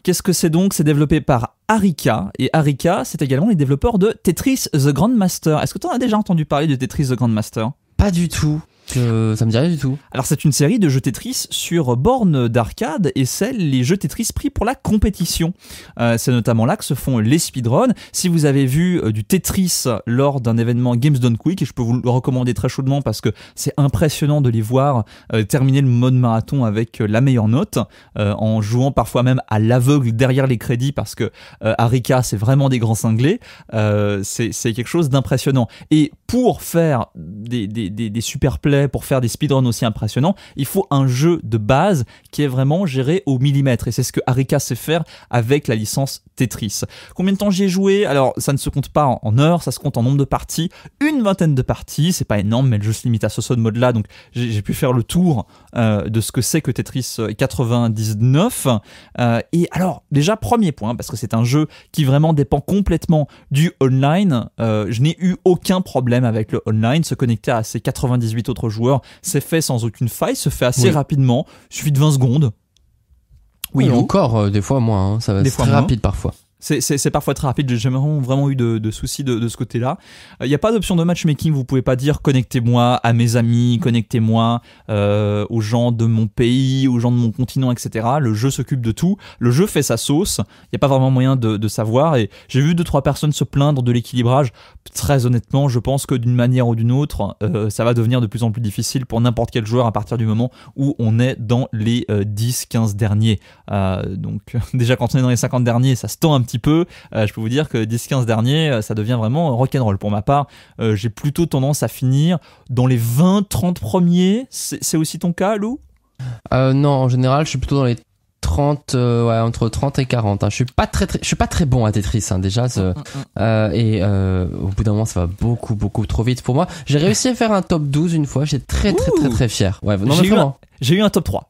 Qu'est-ce que c'est donc C'est développé par Arika, et Arika, c'est également les développeurs de Tetris The Grand Master. Est-ce que tu en as déjà entendu parler de Tetris The Grand Master Pas du tout ça me dit rien du tout. Alors c'est une série de jeux Tetris sur borne d'arcade et c'est les jeux Tetris pris pour la compétition. Euh, c'est notamment là que se font les speedruns. Si vous avez vu euh, du Tetris lors d'un événement Games Done Quick, et je peux vous le recommander très chaudement parce que c'est impressionnant de les voir euh, terminer le mode marathon avec la meilleure note, en jouant parfois même à l'aveugle derrière les crédits parce que Arika c'est vraiment des grands cinglés. c'est quelque chose d'impressionnant. Et pour faire des, des, des super plays pour faire des speedruns aussi impressionnants, il faut un jeu de base qui est vraiment géré au millimètre. Et c'est ce que Arika sait faire avec la licence Tetris. Combien de temps j'y ai joué Alors, ça ne se compte pas en, heures, ça se compte en nombre de parties. Une vingtaine de parties, c'est pas énorme, mais le jeu se limite à ce de mode-là, donc j'ai pu faire le tour euh, de ce que c'est que Tetris 99. Euh, euh, et alors, déjà, premier point, parce que c'est un jeu qui vraiment dépend complètement du online, je n'ai eu aucun problème avec le online, se connecter à ces 98 autres joueur joueurs fait sans aucune faille, se fait assez rapidement, suffit de 20 secondes. Oui, encore, euh, des fois moins, hein. ça va des très rapide parfois. C'est parfois très rapide, j'ai vraiment eu de, de soucis de, de ce côté-là. Il euh, n'y a pas d'option de matchmaking, vous pouvez pas dire connectez-moi à mes amis, connectez-moi euh, aux gens de mon pays, aux gens de mon continent, etc. Le jeu s'occupe de tout, le jeu fait sa sauce, il n'y a pas vraiment moyen de, de savoir. Et j'ai vu 2 trois personnes se plaindre de l'équilibrage. Très honnêtement, je pense que d'une manière ou d'une autre, euh, ça va devenir de plus en plus difficile pour n'importe quel joueur à partir du moment où on est dans les 10-15 euh, derniers. donc déjà quand on est dans les 50 derniers, ça se tend un petit peu, euh, je peux vous dire que 10-15 derniers, euh, ça devient vraiment rock'n'roll. Pour ma part, euh, j'ai plutôt tendance à finir dans les 20-30 premiers. C'est aussi ton cas, Lou Non, en général, je suis plutôt dans les 30 ouais, entre 30 et 40 hein. je suis pas très, très, je suis pas très bon à Tetris hein, déjà mm, mm, mm. et au bout d'un moment ça va beaucoup beaucoup trop vite pour moi j'ai réussi à faire un top 12 une fois j'étais très très, très très fier ouais, j'ai eu, eu un top 3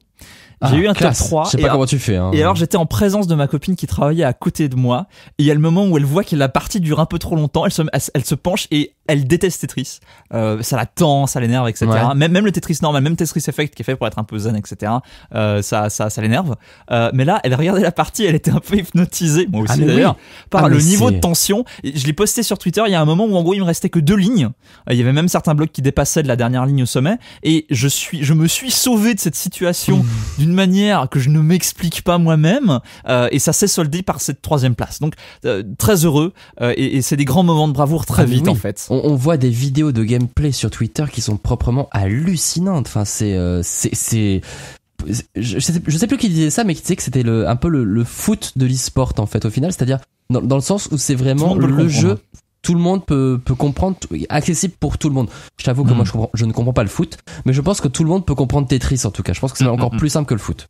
ah, J'ai eu un classe. top 3. Je sais pas comment tu fais. Hein. Et alors j'étais en présence de ma copine qui travaillait à côté de moi. Et il y a le moment où elle voit que la partie dure un peu trop longtemps. elle se penche et elle déteste Tetris. Euh, ça la tend, ça l'énerve, etc. Même, même le Tetris normal, même Tetris Effect qui est fait pour être un peu zen, etc. Euh, ça, ça, ça l'énerve. Euh, mais là, elle regardait la partie, elle était un peu hypnotisée, moi ah, aussi d'ailleurs, par ah, le niveau de tension. Je l'ai posté sur Twitter. Il y a un moment où en gros il me restait que deux lignes. Il y avait même certains blocs qui dépassaient de la dernière ligne au sommet. Et je suis, je me suis sauvé de cette situation mmh. d'une manière que je ne m'explique pas moi-même. et ça s'est soldé par cette troisième place. Donc très heureux. et, c'est des grands moments de bravoure très ah, vite en fait on, voit des vidéos de gameplay sur Twitter qui sont proprement hallucinantes. Enfin, c'est, euh, c'est, je, je, sais, plus qui disait ça, mais qui disait que c'était le, un peu le, foot de l'e-sport en fait au final, c'est-à-dire dans, le sens où c'est vraiment le, jeu tout le monde peut, peut comprendre, accessible pour tout le monde. Je t'avoue que moi hmm. je, je, ne comprends pas le foot, mais je pense que tout le monde peut comprendre Tetris en tout cas. Je pense que c'est hmm, encore hmm, plus simple que le foot.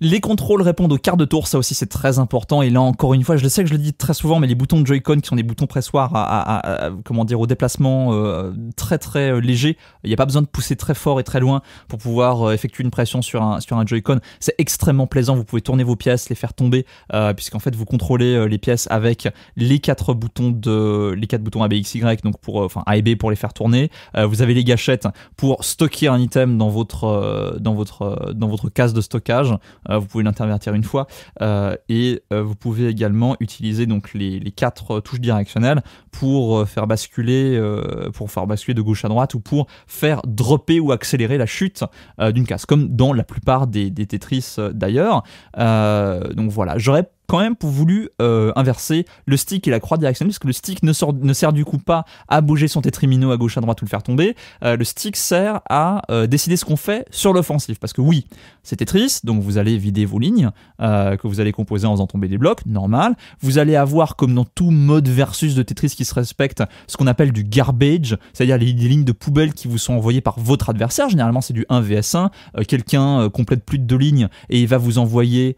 Les contrôles répondent au quart de tour, ça aussi c'est très important. Et là encore une fois, je le sais que je le dis très souvent, mais les boutons de Joy-Con qui sont des boutons pressoirs à, comment dire au déplacement euh, très très euh, léger, il n'y a pas besoin de pousser très fort et très loin pour pouvoir euh, effectuer une pression sur un sur un Joy-Con. C'est extrêmement plaisant. Vous pouvez tourner vos pièces, les faire tomber, puisqu'en fait vous contrôlez les pièces avec les quatre boutons de les quatre boutons A B X Y, donc pour enfin A et B pour les faire tourner. vous avez les gâchettes pour stocker un item dans votre dans votre dans votre case de stockage. Euh, vous pouvez l'intervertir une fois euh, et euh, vous pouvez également utiliser donc les, quatre touches directionnelles pour faire basculer, pour faire basculer de gauche à droite ou pour faire dropper ou accélérer la chute d'une case, comme dans la plupart des, des Tetris d'ailleurs. donc voilà, j'aurais quand même voulu euh, inverser le stick et la croix directionnelle, parce que le stick ne, sort, ne sert du coup pas à bouger son tétrimino à gauche, à droite ou le faire tomber. Euh, le stick sert à euh, décider ce qu'on fait sur l'offensive. Parce que oui, c'est Tetris, donc vous allez vider vos lignes que vous allez composer en faisant tomber des blocs, normal. Vous allez avoir, comme dans tout mode versus de Tetris qui se respecte, ce qu'on appelle du garbage, c'est-à-dire les, les, lignes de poubelle qui vous sont envoyées par votre adversaire. Généralement, c'est du 1 vs 1. Quelqu'un complète plus de deux lignes et il va vous envoyer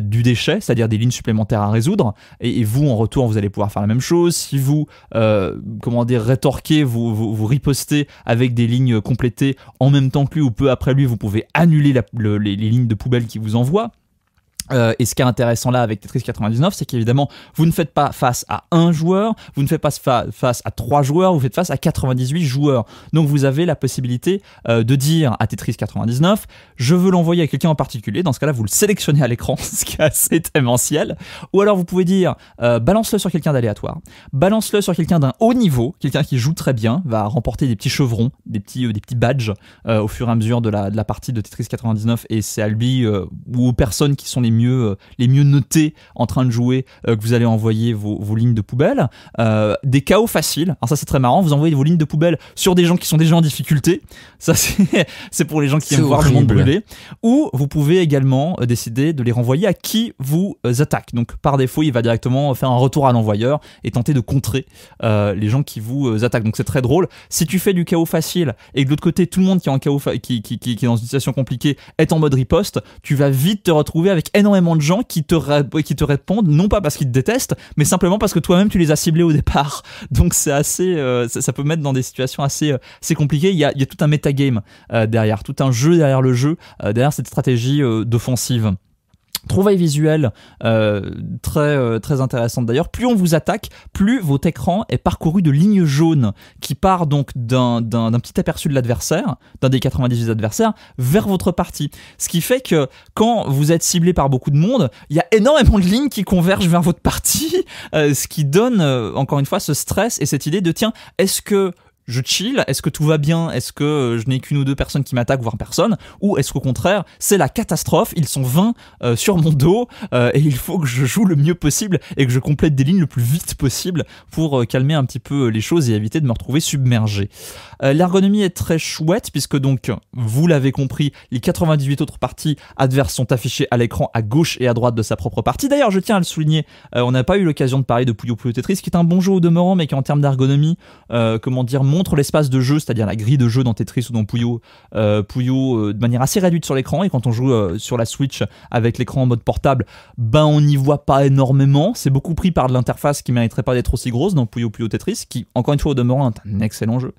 du déchet, c'est-à-dire des lignes supplémentaires à résoudre. Et, vous, en retour, vous allez pouvoir faire la même chose. Si vous, euh, comment dire, rétorquez, vous, vous, ripostez avec des lignes complétées en même temps que lui ou peu après lui, vous pouvez annuler les, les lignes de poubelle qu'il vous envoie. Euh, et ce qui est intéressant là avec Tetris 99, c'est qu'évidemment, vous ne faites pas face à un joueur, vous ne faites pas face à trois joueurs, vous faites face à 98 joueurs. Donc vous avez la possibilité euh, de dire à Tetris 99, je veux l'envoyer à quelqu'un en particulier. Dans ce cas-là, vous le sélectionnez à l'écran, ce qui est assez démentiel. Ou alors vous pouvez dire, euh, balance-le sur quelqu'un d'aléatoire, balance-le sur quelqu'un d'un haut niveau, quelqu'un qui joue très bien, va remporter des petits chevrons, des petits, des petits badges au fur et à mesure de la, de la partie de Tetris 99 et c'est lui ou aux personnes qui sont les mieux, euh, les mieux notés en train de jouer euh, que vous allez envoyer vos, lignes de poubelle. Euh, des chaos faciles. Alors ça c'est très marrant. Vous envoyez vos lignes de poubelle sur des gens qui sont déjà en difficulté. Ça c'est pour les gens qui aiment voir le monde brûler. Ou vous pouvez également décider de les renvoyer à qui vous attaque. Donc par défaut, il va directement faire un retour à l'envoyeur et tenter de contrer les gens qui vous attaquent. Donc c'est très drôle. Si tu fais du chaos facile et que de l'autre côté tout le monde qui est en chaos qui, est dans une situation compliquée est en mode riposte, tu vas vite te retrouver avec énormément énormément de gens qui te, répondent, non pas parce qu'ils te détestent, mais simplement parce que toi-même tu les as ciblés au départ. Donc c'est assez, euh, ça, peut mettre dans des situations euh, assez, compliquées. Il y a, il y a tout un metagame euh, derrière, tout un jeu derrière le jeu, derrière cette stratégie d'offensive. Trouvaille visuelle euh, très euh, très intéressante d'ailleurs. Plus on vous attaque, plus votre écran est parcouru de lignes jaunes qui part donc d'un petit aperçu de l'adversaire, d'un des 98 adversaires, vers votre partie. Ce qui fait que quand vous êtes ciblé par beaucoup de monde, il y a énormément de lignes qui convergent vers votre partie, euh, ce qui donne encore une fois ce stress et cette idée de tiens, est-ce que je chill, est-ce que tout va bien, est-ce que euh, je n'ai qu'une ou deux personnes qui m'attaquent, voire personne, ou est-ce qu'au contraire, c'est la catastrophe, ils sont 20 euh, sur mon dos, euh, et il faut que je joue le mieux possible et que je complète des lignes le plus vite possible pour calmer un petit peu les choses et éviter de me retrouver submergé. Euh, l'ergonomie est très chouette puisque donc, vous l'avez compris, les 98 autres parties adverses sont affichées à l'écran à gauche et à droite de sa propre partie. D'ailleurs, je tiens à le souligner, euh, on n'a pas eu l'occasion de parler de Puyo Puyo Tetris, qui est un bon jeu au demeurant, mais qui en termes d'ergonomie, euh, comment dire, montre l'espace de jeu, c'est-à-dire la grille de jeu dans Tetris ou dans Puyo, Puyo de manière assez réduite sur l'écran. Et quand on joue sur la Switch avec l'écran en mode portable, ben on n'y voit pas énormément. C'est beaucoup pris par de l'interface qui mériterait pas d'être aussi grosse dans Puyo Puyo Tetris, qui encore une fois au demeurant est un excellent jeu.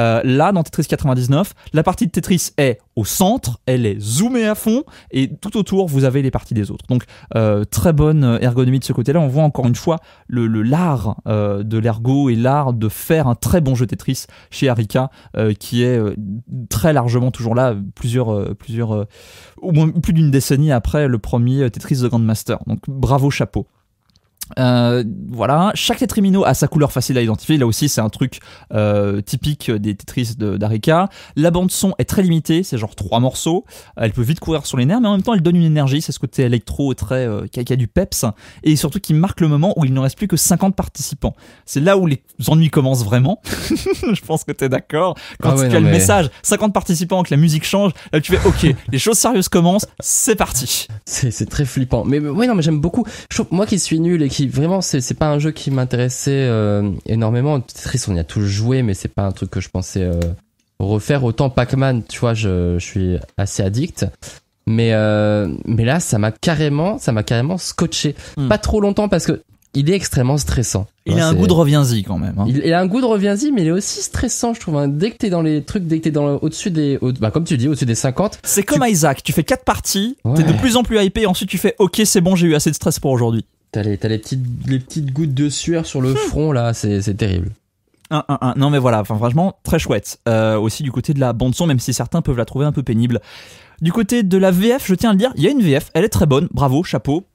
Euh, là, dans Tetris 99, la partie de Tetris est au centre, elle est zoomée à fond, et tout autour, vous avez les parties des autres. Donc, euh, très bonne euh, ergonomie de ce côté-là. On voit encore une fois le, l'art de l'ergo et l'art de faire un très bon jeu Tetris chez Arika, qui est très largement toujours là, plusieurs, plusieurs, au moins plus d'une décennie après le premier Tetris de Grandmaster. Donc, bravo, chapeau. Euh, voilà, chaque tetrimino a sa couleur facile à identifier. Là aussi, c'est un truc euh, typique des Tetris d'Arika. la bande son est très limitée, c'est genre trois morceaux. Elle peut vite courir sur les nerfs, mais en même temps, elle donne une énergie. C'est ce côté électro très euh, du peps, et surtout qui marque le moment où il ne reste plus que 50 participants. C'est là où les ennuis commencent vraiment. Je pense que t'es d'accord. Quand ah tu as le message, 50 participants, que la musique change, là tu fais OK, les choses sérieuses commencent, c'est parti. C'est très flippant. Mais, oui, non, mais j'aime beaucoup. moi qui suis nul et qui vraiment c'est c'est pas un jeu qui m'intéressait euh, énormément. Tetris on y a tout joué mais c'est pas un truc que je pensais euh, refaire autant Pac-Man, tu vois, je, suis assez addict. Mais euh, mais là ça m'a carrément ça m'a carrément scotché. Hmm. Pas trop longtemps parce que il est extrêmement stressant. Il a un goût de reviens-y quand même. Hein. Il, a un goût de reviens-y, mais il est aussi stressant, je trouve. Hein. Dès que t'es dans les trucs, dès que t'es dans au-dessus des, bah, comme tu dis, au-dessus des 50. C'est comme Isaac, tu fais quatre parties, t'es de plus en plus hypé, et ensuite tu fais, ok, c'est bon, j'ai eu assez de stress pour aujourd'hui. T'as les, petites, les petites gouttes de sueur sur le hmm. front, là, c'est terrible. Un, un, un. Non mais voilà, enfin franchement, très chouette. Euh, aussi du côté de la bande son, même si certains peuvent la trouver un peu pénible. Du côté de la VF, je tiens à le dire, il y a une VF, elle est très bonne, bravo, chapeau,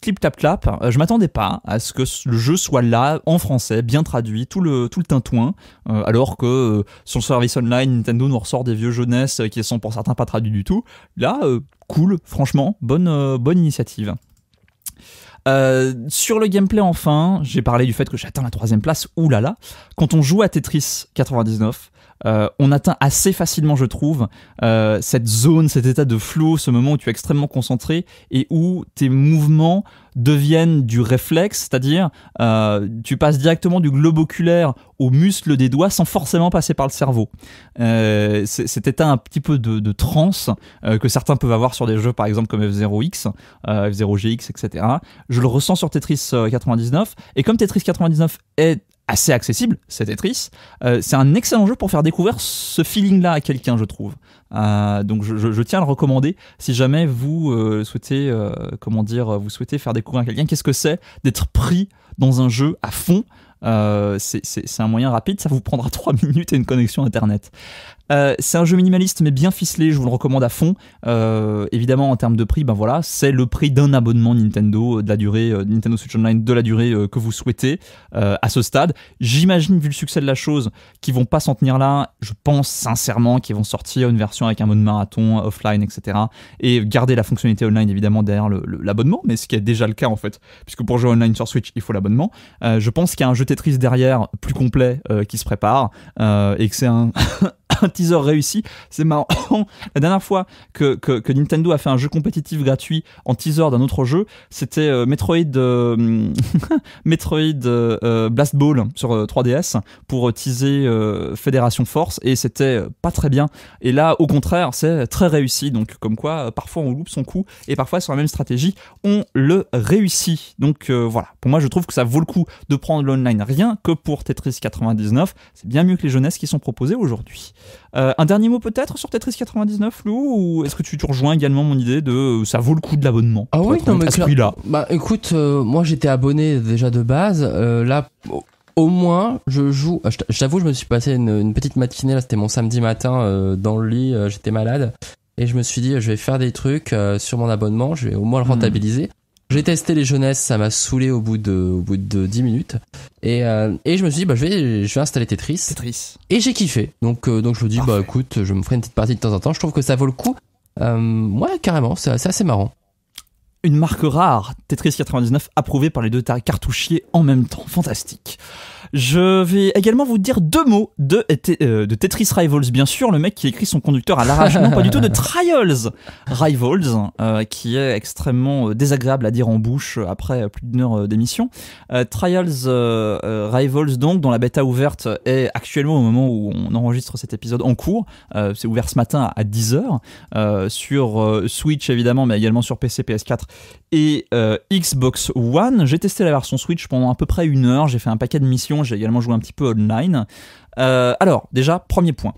clip clap clap. Euh, je m'attendais pas à ce que le jeu soit là en français, bien traduit, tout le tout le tintouin, euh, alors que son sur le service online, Nintendo nous ressort des vieux jeunesses qui sont pour certains pas traduits du tout. Là, cool, franchement, bonne bonne initiative. Euh, sur le gameplay, enfin, j'ai parlé du fait que j'atteins la troisième place. oulala Quand on joue à Tetris 99, euh, on atteint assez facilement, je trouve, euh, cette zone, cet état de flow, ce moment où tu es extrêmement concentré et où tes mouvements deviennent du réflexe, c'est-à-dire euh, tu passes directement du globe oculaire au muscle des doigts sans forcément passer par le cerveau. cet état un petit peu de, de transe que certains peuvent avoir sur des jeux par exemple comme F0X, F0GX, etc. Je le ressens sur Tetris 99 et comme Tetris 99 est assez accessible, c'est Tetris. Euh, c'est un excellent jeu pour faire découvrir ce feeling-là à quelqu'un, je trouve. Euh, donc je, tiens à le recommander si jamais vous euh, souhaitez, comment dire, vous souhaitez faire découvrir à quelqu'un qu'est-ce que c'est d'être pris dans un jeu à fond. c'est un moyen rapide, ça vous prendra 3 minutes et une connexion Internet. Euh, c'est un jeu minimaliste mais bien ficelé, je vous le recommande à fond. Euh, évidemment, en termes de prix, ben voilà, c'est le prix d'un abonnement Nintendo euh, de la durée Nintendo Switch Online de la durée que vous souhaitez à ce stade. J'imagine, vu le succès de la chose, qu'ils vont pas s'en tenir là. Je pense sincèrement qu'ils vont sortir une version avec un mode marathon offline, etc. Et garder la fonctionnalité online évidemment derrière l'abonnement, mais ce qui est déjà le cas en fait, puisque pour jouer online sur Switch, il faut l'abonnement. je pense qu'il y a un jeu Tetris derrière plus complet qui se prépare et que c'est un un teaser réussi. C'est marrant. la dernière fois que, Nintendo a fait un jeu compétitif gratuit en teaser d'un autre jeu, c'était euh, Metroid, euh, Metroid euh, Blast Ball sur 3DS pour teaser Fédération Force et c'était pas très bien. Et là, au contraire, c'est très réussi. Donc, comme quoi, parfois on loupe son coup et parfois sur la même stratégie, on le réussit. Donc voilà, pour moi, je trouve que ça vaut le coup de prendre l'online rien que pour Tetris 99. C'est bien mieux que les jeunesses qui sont proposées aujourd'hui. Euh, un dernier mot peut-être sur Tetris 99, Lou Ou est-ce que tu, rejoins également mon idée de euh, ça vaut le coup de l'abonnement Ah oui, non, mais là Bah écoute, euh, moi j'étais abonné déjà de base. là, au moins, je joue. J'avoue je me suis passé une, petite matinée. Là, c'était mon samedi matin dans le lit. J'étais malade. Et je me suis dit, je vais faire des trucs sur mon abonnement. Je vais au moins le hmm. rentabiliser. J'ai testé les jeunesses, ça m'a saoulé au bout de, bout de 10 minutes. Euh, et, je me suis dit, bah, je vais, je vais installer Tetris. Tetris. Et j'ai kiffé. Donc, euh, donc je me dis, bah, écoute, je me ferai une petite partie de temps en temps. Je trouve que ça vaut le coup. moi euh, ouais, carrément, c'est assez, assez marrant. Une marque rare, Tetris 99, approuvée par les deux cartouchiers en même temps. Fantastique. Je vais également vous dire deux mots euh, de, Tetris Rivals, bien sûr, le mec qui écrit son conducteur à non pas du tout, de Trials Rivals, euh, qui est extrêmement euh, désagréable à dire en bouche après plus d'une heure d'émission. Trials Rivals, donc, dont la bêta ouverte est actuellement au moment où on enregistre cet épisode en cours. C'est ouvert ce matin à 10h sur Switch, évidemment, mais également sur PC, PS4 et Xbox One. J'ai testé la version Switch pendant à peu près une heure, j'ai fait un paquet de missions j'ai également joué un petit peu online. Euh, alors, déjà, premier point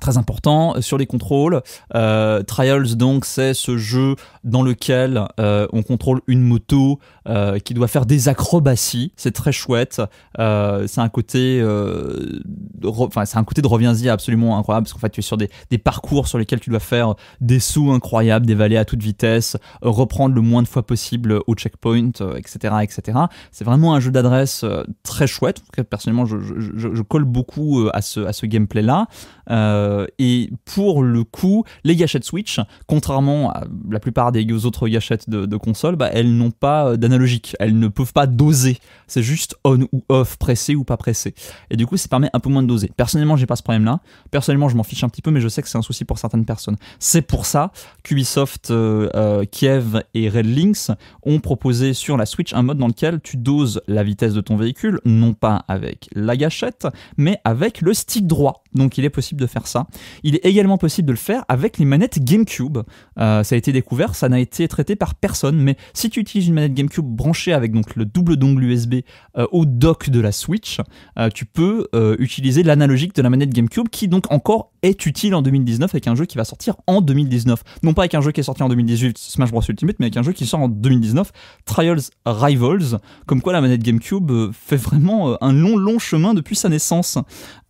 très important euh, sur les contrôles. Euh, Trials donc c'est ce jeu dans lequel on contrôle une moto euh, qui doit faire des acrobaties. C'est très chouette. Euh, c'est un côté, euh, enfin c'est un côté de reviens-y absolument incroyable parce qu'en fait tu es sur des, parcours sur lesquels tu dois faire des sauts incroyables, des vallées à toute vitesse, reprendre le moins de fois possible au checkpoint, etc., etc. C'est vraiment un jeu d'adresse très chouette. personnellement, je, colle beaucoup à ce, à ce gameplay là. et pour le coup, les gâchettes Switch, contrairement à la plupart des autres gâchettes de, console, bah, elles n'ont pas d elles ne peuvent pas doser. C'est juste on ou off, pressé ou pas pressé. Et du coup, ça permet un peu moins de doser. Personnellement, j'ai pas ce problème-là. Personnellement, je m'en fiche un petit peu, mais je sais que c'est un souci pour certaines personnes. C'est pour ça qu'Ubisoft euh, euh, Kiev et Red Links ont proposé sur la Switch un mode dans lequel tu doses la vitesse de ton véhicule, non pas avec la gâchette, mais avec le stick droit. Donc, il est possible de faire ça. Il est également possible de le faire avec les manettes GameCube. Euh, ça a été découvert, ça n'a été traité par personne, mais si tu utilises une manette GameCube brancher branché avec donc, le double dongle USB euh, au dock de la Switch, euh, tu peux euh, utiliser l'analogique de la manette GameCube qui donc encore est utile en 2019 avec un jeu qui va sortir en 2019. Non pas avec un jeu qui est sorti en 2018, Smash Bros Ultimate, mais avec un jeu qui sort en 2019, Trials Rivals, comme quoi la manette GameCube fait vraiment un long long chemin depuis sa naissance.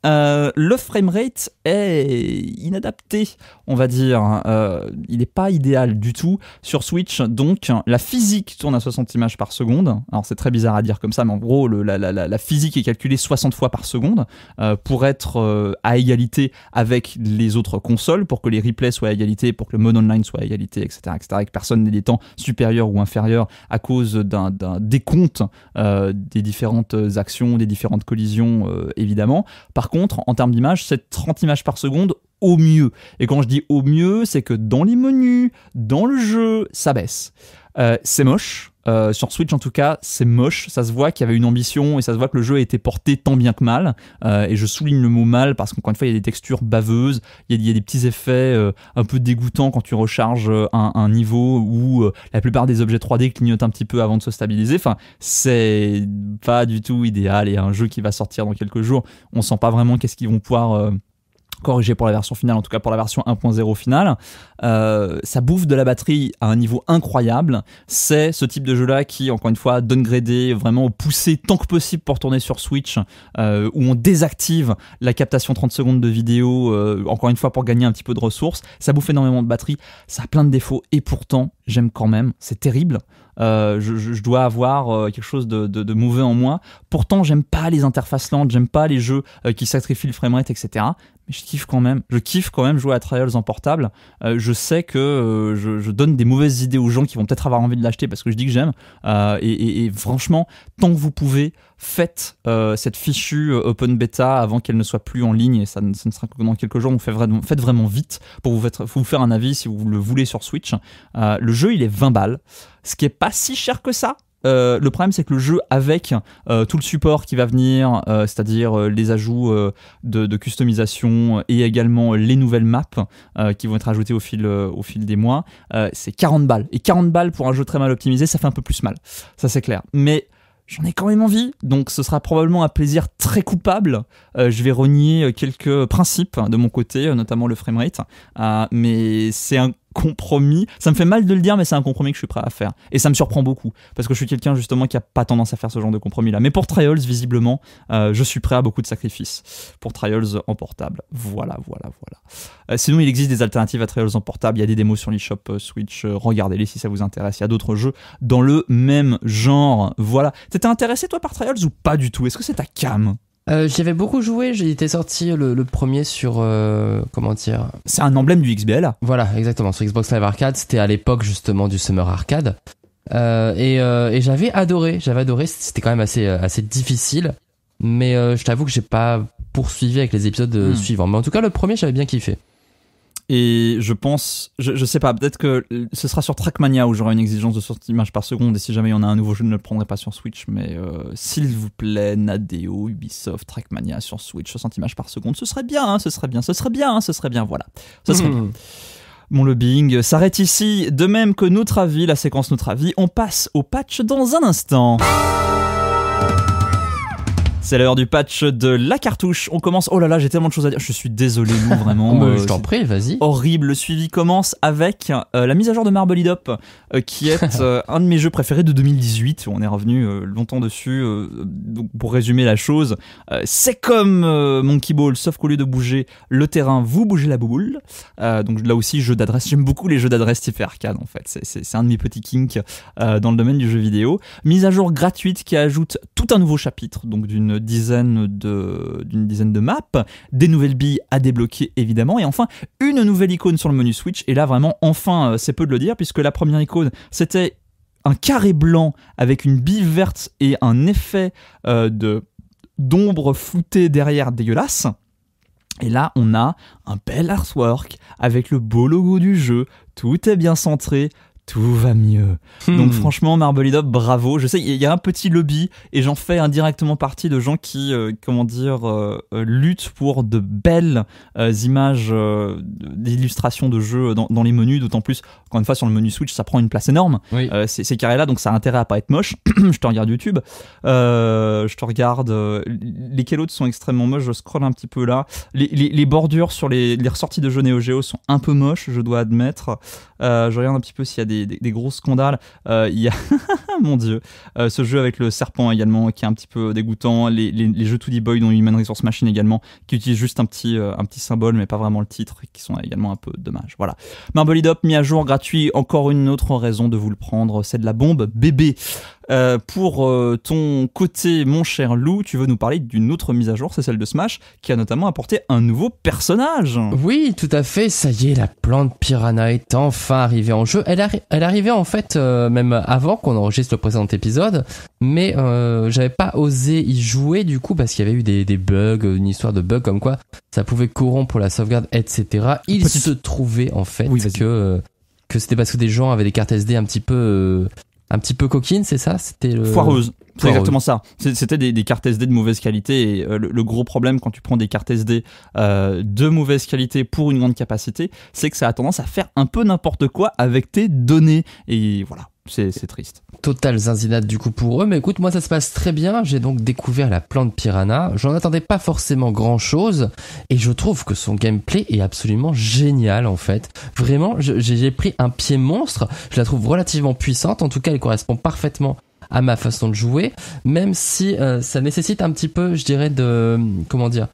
Euh, le framerate est inadapté, on va dire. Euh, il n'est pas idéal du tout sur Switch. Donc, la physique tourne à 60 images par seconde. Alors, c'est très bizarre à dire comme ça, mais en gros, la, physique est calculée 60 fois par seconde euh, pour être à égalité avec les autres consoles, pour que les replays soient à égalité, pour que le mode online soit à égalité, etc. et que personne n'ait des temps supérieurs ou inférieurs à cause d'un décompte des différentes actions, des différentes collisions, évidemment. Par contre, en termes d'image, c'est 30 images par seconde au mieux. Et quand je dis au mieux, c'est que dans les menus, dans le jeu, ça baisse. Euh, c'est moche, euh, sur Switch en tout cas, c'est moche, ça se voit qu'il y avait une ambition et ça se voit que le jeu a été porté tant bien que mal. Euh, et je souligne le mot mal parce qu'encore une fois, il y a des textures baveuses, il y a, des petits effets euh, un peu dégoûtants quand tu recharges un, un niveau où la plupart des objets 3D clignotent un petit peu avant de se stabiliser. Enfin, c'est pas du tout idéal et un jeu qui va sortir dans quelques jours, on sent pas vraiment qu'est-ce qu'ils vont pouvoir corrigé pour la version finale, en tout cas pour la version 1.0 finale. Euh, ça bouffe de la batterie à un niveau incroyable. C'est ce type de jeu-là qui, encore une fois, downgradé, vraiment poussé tant que possible pour tourner sur Switch, euh, où on désactive la captation 30 secondes de vidéo, euh, encore une fois pour gagner un petit peu de ressources. Ça bouffe énormément de batterie, ça a plein de défauts, et pourtant, j'aime quand même. C'est terrible. je, dois avoir quelque chose de, mauvais en moi. Pourtant, j'aime pas les interfaces lentes, j'aime pas les jeux qui sacrifient le framerate, etc mais je kiffe quand même. Je kiffe quand même jouer à Trials en portable. Euh, je sais que euh, je, donne des mauvaises idées aux gens qui vont peut-être avoir envie de l'acheter parce que je dis que j'aime. Euh, et, franchement, tant que vous pouvez, faites cette fichue open beta avant qu'elle ne soit plus en ligne. Et ça ne, sera que dans quelques jours. faites vraiment, faites vraiment vite pour vous, faire un avis si vous le voulez sur Switch. le jeu, il est 20 balles, ce qui est pas si cher que ça. Euh, le problème c'est que le jeu avec euh, tout le support qui va venir, euh, c'est-à-dire les ajouts de, customisation et également les nouvelles maps qui vont être ajoutées au fil, des mois, c'est 40 balles. Et 40 balles pour un jeu très mal optimisé, ça fait un peu plus mal, ça c'est clair. Mais j'en ai quand même envie, donc ce sera probablement un plaisir très coupable. je vais renier quelques principes de mon côté, notamment le framerate, mais c'est un compromis. Ça me fait mal de le dire, mais c'est un compromis que je suis prêt à faire. Et ça me surprend beaucoup, parce que je suis quelqu'un justement qui a pas tendance à faire ce genre de compromis-là. Mais pour Trials, visiblement, euh, je suis prêt à beaucoup de sacrifices. Pour Trials en portable. Voilà, voilà, voilà. Euh, sinon, il existe des alternatives à Trials en portable. Il y a des démos sur l'eShop euh, Switch. Regardez-les si ça vous intéresse. Il y a d'autres jeux dans le même genre. Voilà. T'étais intéressé, toi, par Trials ou pas du tout Est-ce que c'est ta cam euh, j'y avais beaucoup joué, j'ai été sorti le, premier sur. Euh, comment dire C'est un emblème du XBL. Voilà, exactement, sur Xbox Live Arcade. C'était à l'époque justement du Summer Arcade. Euh, euh, et, j'avais adoré, j'avais adoré. C'était quand même assez, assez difficile. Mais je t'avoue que j'ai pas poursuivi avec les épisodes hmm. suivants. Mais en tout cas, le premier, j'avais bien kiffé. Et je pense, je, je sais pas, peut-être que ce sera sur Trackmania où j'aurai une exigence de 60 images par seconde. Et si jamais il y en a un nouveau, jeu, je ne le prendrai pas sur Switch. Mais euh, s'il vous plaît, Nadeo, Ubisoft, Trackmania sur Switch, 60 images par seconde, ce serait bien, hein, ce serait bien, ce serait bien, hein, ce serait bien, voilà. Ce serait mmh. mon lobbying s'arrête ici. De même que notre avis, la séquence notre avis, on passe au patch dans un instant. C'est l'heure du patch de la cartouche. On commence. Oh là là, j'ai tellement de choses à dire. Je suis désolé, vraiment. Oh, euh, je t'en prie, vas-y. Horrible. Le suivi commence avec euh, la mise à jour de Marble It euh, qui est un de mes jeux préférés de 2018. On est revenu longtemps dessus. donc, pour résumer la chose, c'est comme Monkey Ball, sauf qu'au lieu de bouger le terrain, vous bougez la boule. donc là aussi, jeu d'adresse. J'aime beaucoup les jeux d'adresse type arcade, en fait. C'est un de mes petits kinks dans le domaine du jeu vidéo. Mise à jour gratuite qui ajoute tout un nouveau chapitre, donc d'une une dizaine, de, d'une dizaine de maps, des nouvelles billes à débloquer évidemment, et enfin une nouvelle icône sur le menu Switch. Et là vraiment, enfin, euh, c'est peu de le dire, puisque la première icône, c'était un carré blanc avec une bille verte et un effet euh, de d'ombre floutée derrière dégueulasse. Et là, on a un bel artwork avec le beau logo du jeu, tout est bien centré, tout va mieux. Hmm. Donc franchement, Marble bravo. Je sais, il y a un petit lobby et j'en fais indirectement partie de gens qui, euh, comment dire, euh, euh, luttent pour de belles images d'illustrations de jeux dans, les menus, d'autant plus, encore une fois, sur le menu Switch, ça prend une place énorme. Oui. ces carrés-là, donc ça a intérêt à pas être moche. je te regarde YouTube, je te regarde... les autres sont extrêmement moches, je scroll un petit peu là. Les, bordures sur les, les, ressorties de jeux Neo Geo sont un peu moches, je dois admettre. je regarde un petit peu s'il y a des des, gros scandales. Euh, il y a, mon dieu, euh, ce jeu avec le serpent également qui est un petit peu dégoûtant. Les, jeux 2D Boy, dont Human Resource Machine également, qui utilisent juste un petit, euh, un petit symbole mais pas vraiment le titre, qui sont également un peu dommage. Voilà. Marble Up mis à jour gratuit, encore une autre raison de vous le prendre, c'est de la bombe bébé. Euh, pour euh, ton côté, mon cher Lou, tu veux nous parler d'une autre mise à jour, c'est celle de Smash, qui a notamment apporté un nouveau personnage. Oui, tout à fait, ça y est, la plante Piranha est enfin arrivée en jeu. Elle, elle arrivait en fait euh, même avant qu'on enregistre le présent épisode, mais j'avais pas osé y jouer du coup parce qu'il y avait eu des, bugs, une histoire de bugs comme quoi ça pouvait corrompre la sauvegarde, etc. Il se trouvait en fait que que c'était parce que des gens avaient des cartes SD un petit peu un petit peu coquine, c'est ça C'était le... foireuse. C'est exactement ça. C'était des, cartes SD de mauvaise qualité. Et euh, le, gros problème quand tu prends des cartes SD euh, de mauvaise qualité pour une grande capacité, c'est que ça a tendance à faire un peu n'importe quoi avec tes données. Et voilà, c'est triste. Total zinzinade du coup pour eux, mais écoute, moi ça se passe très bien. J'ai donc découvert la plante piranha. J'en attendais pas forcément grand chose, et je trouve que son gameplay est absolument génial en fait. Vraiment, j'ai pris un pied monstre. Je la trouve relativement puissante. En tout cas, elle correspond parfaitement à ma façon de jouer, même si euh, ça nécessite un petit peu, je dirais, de comment dire,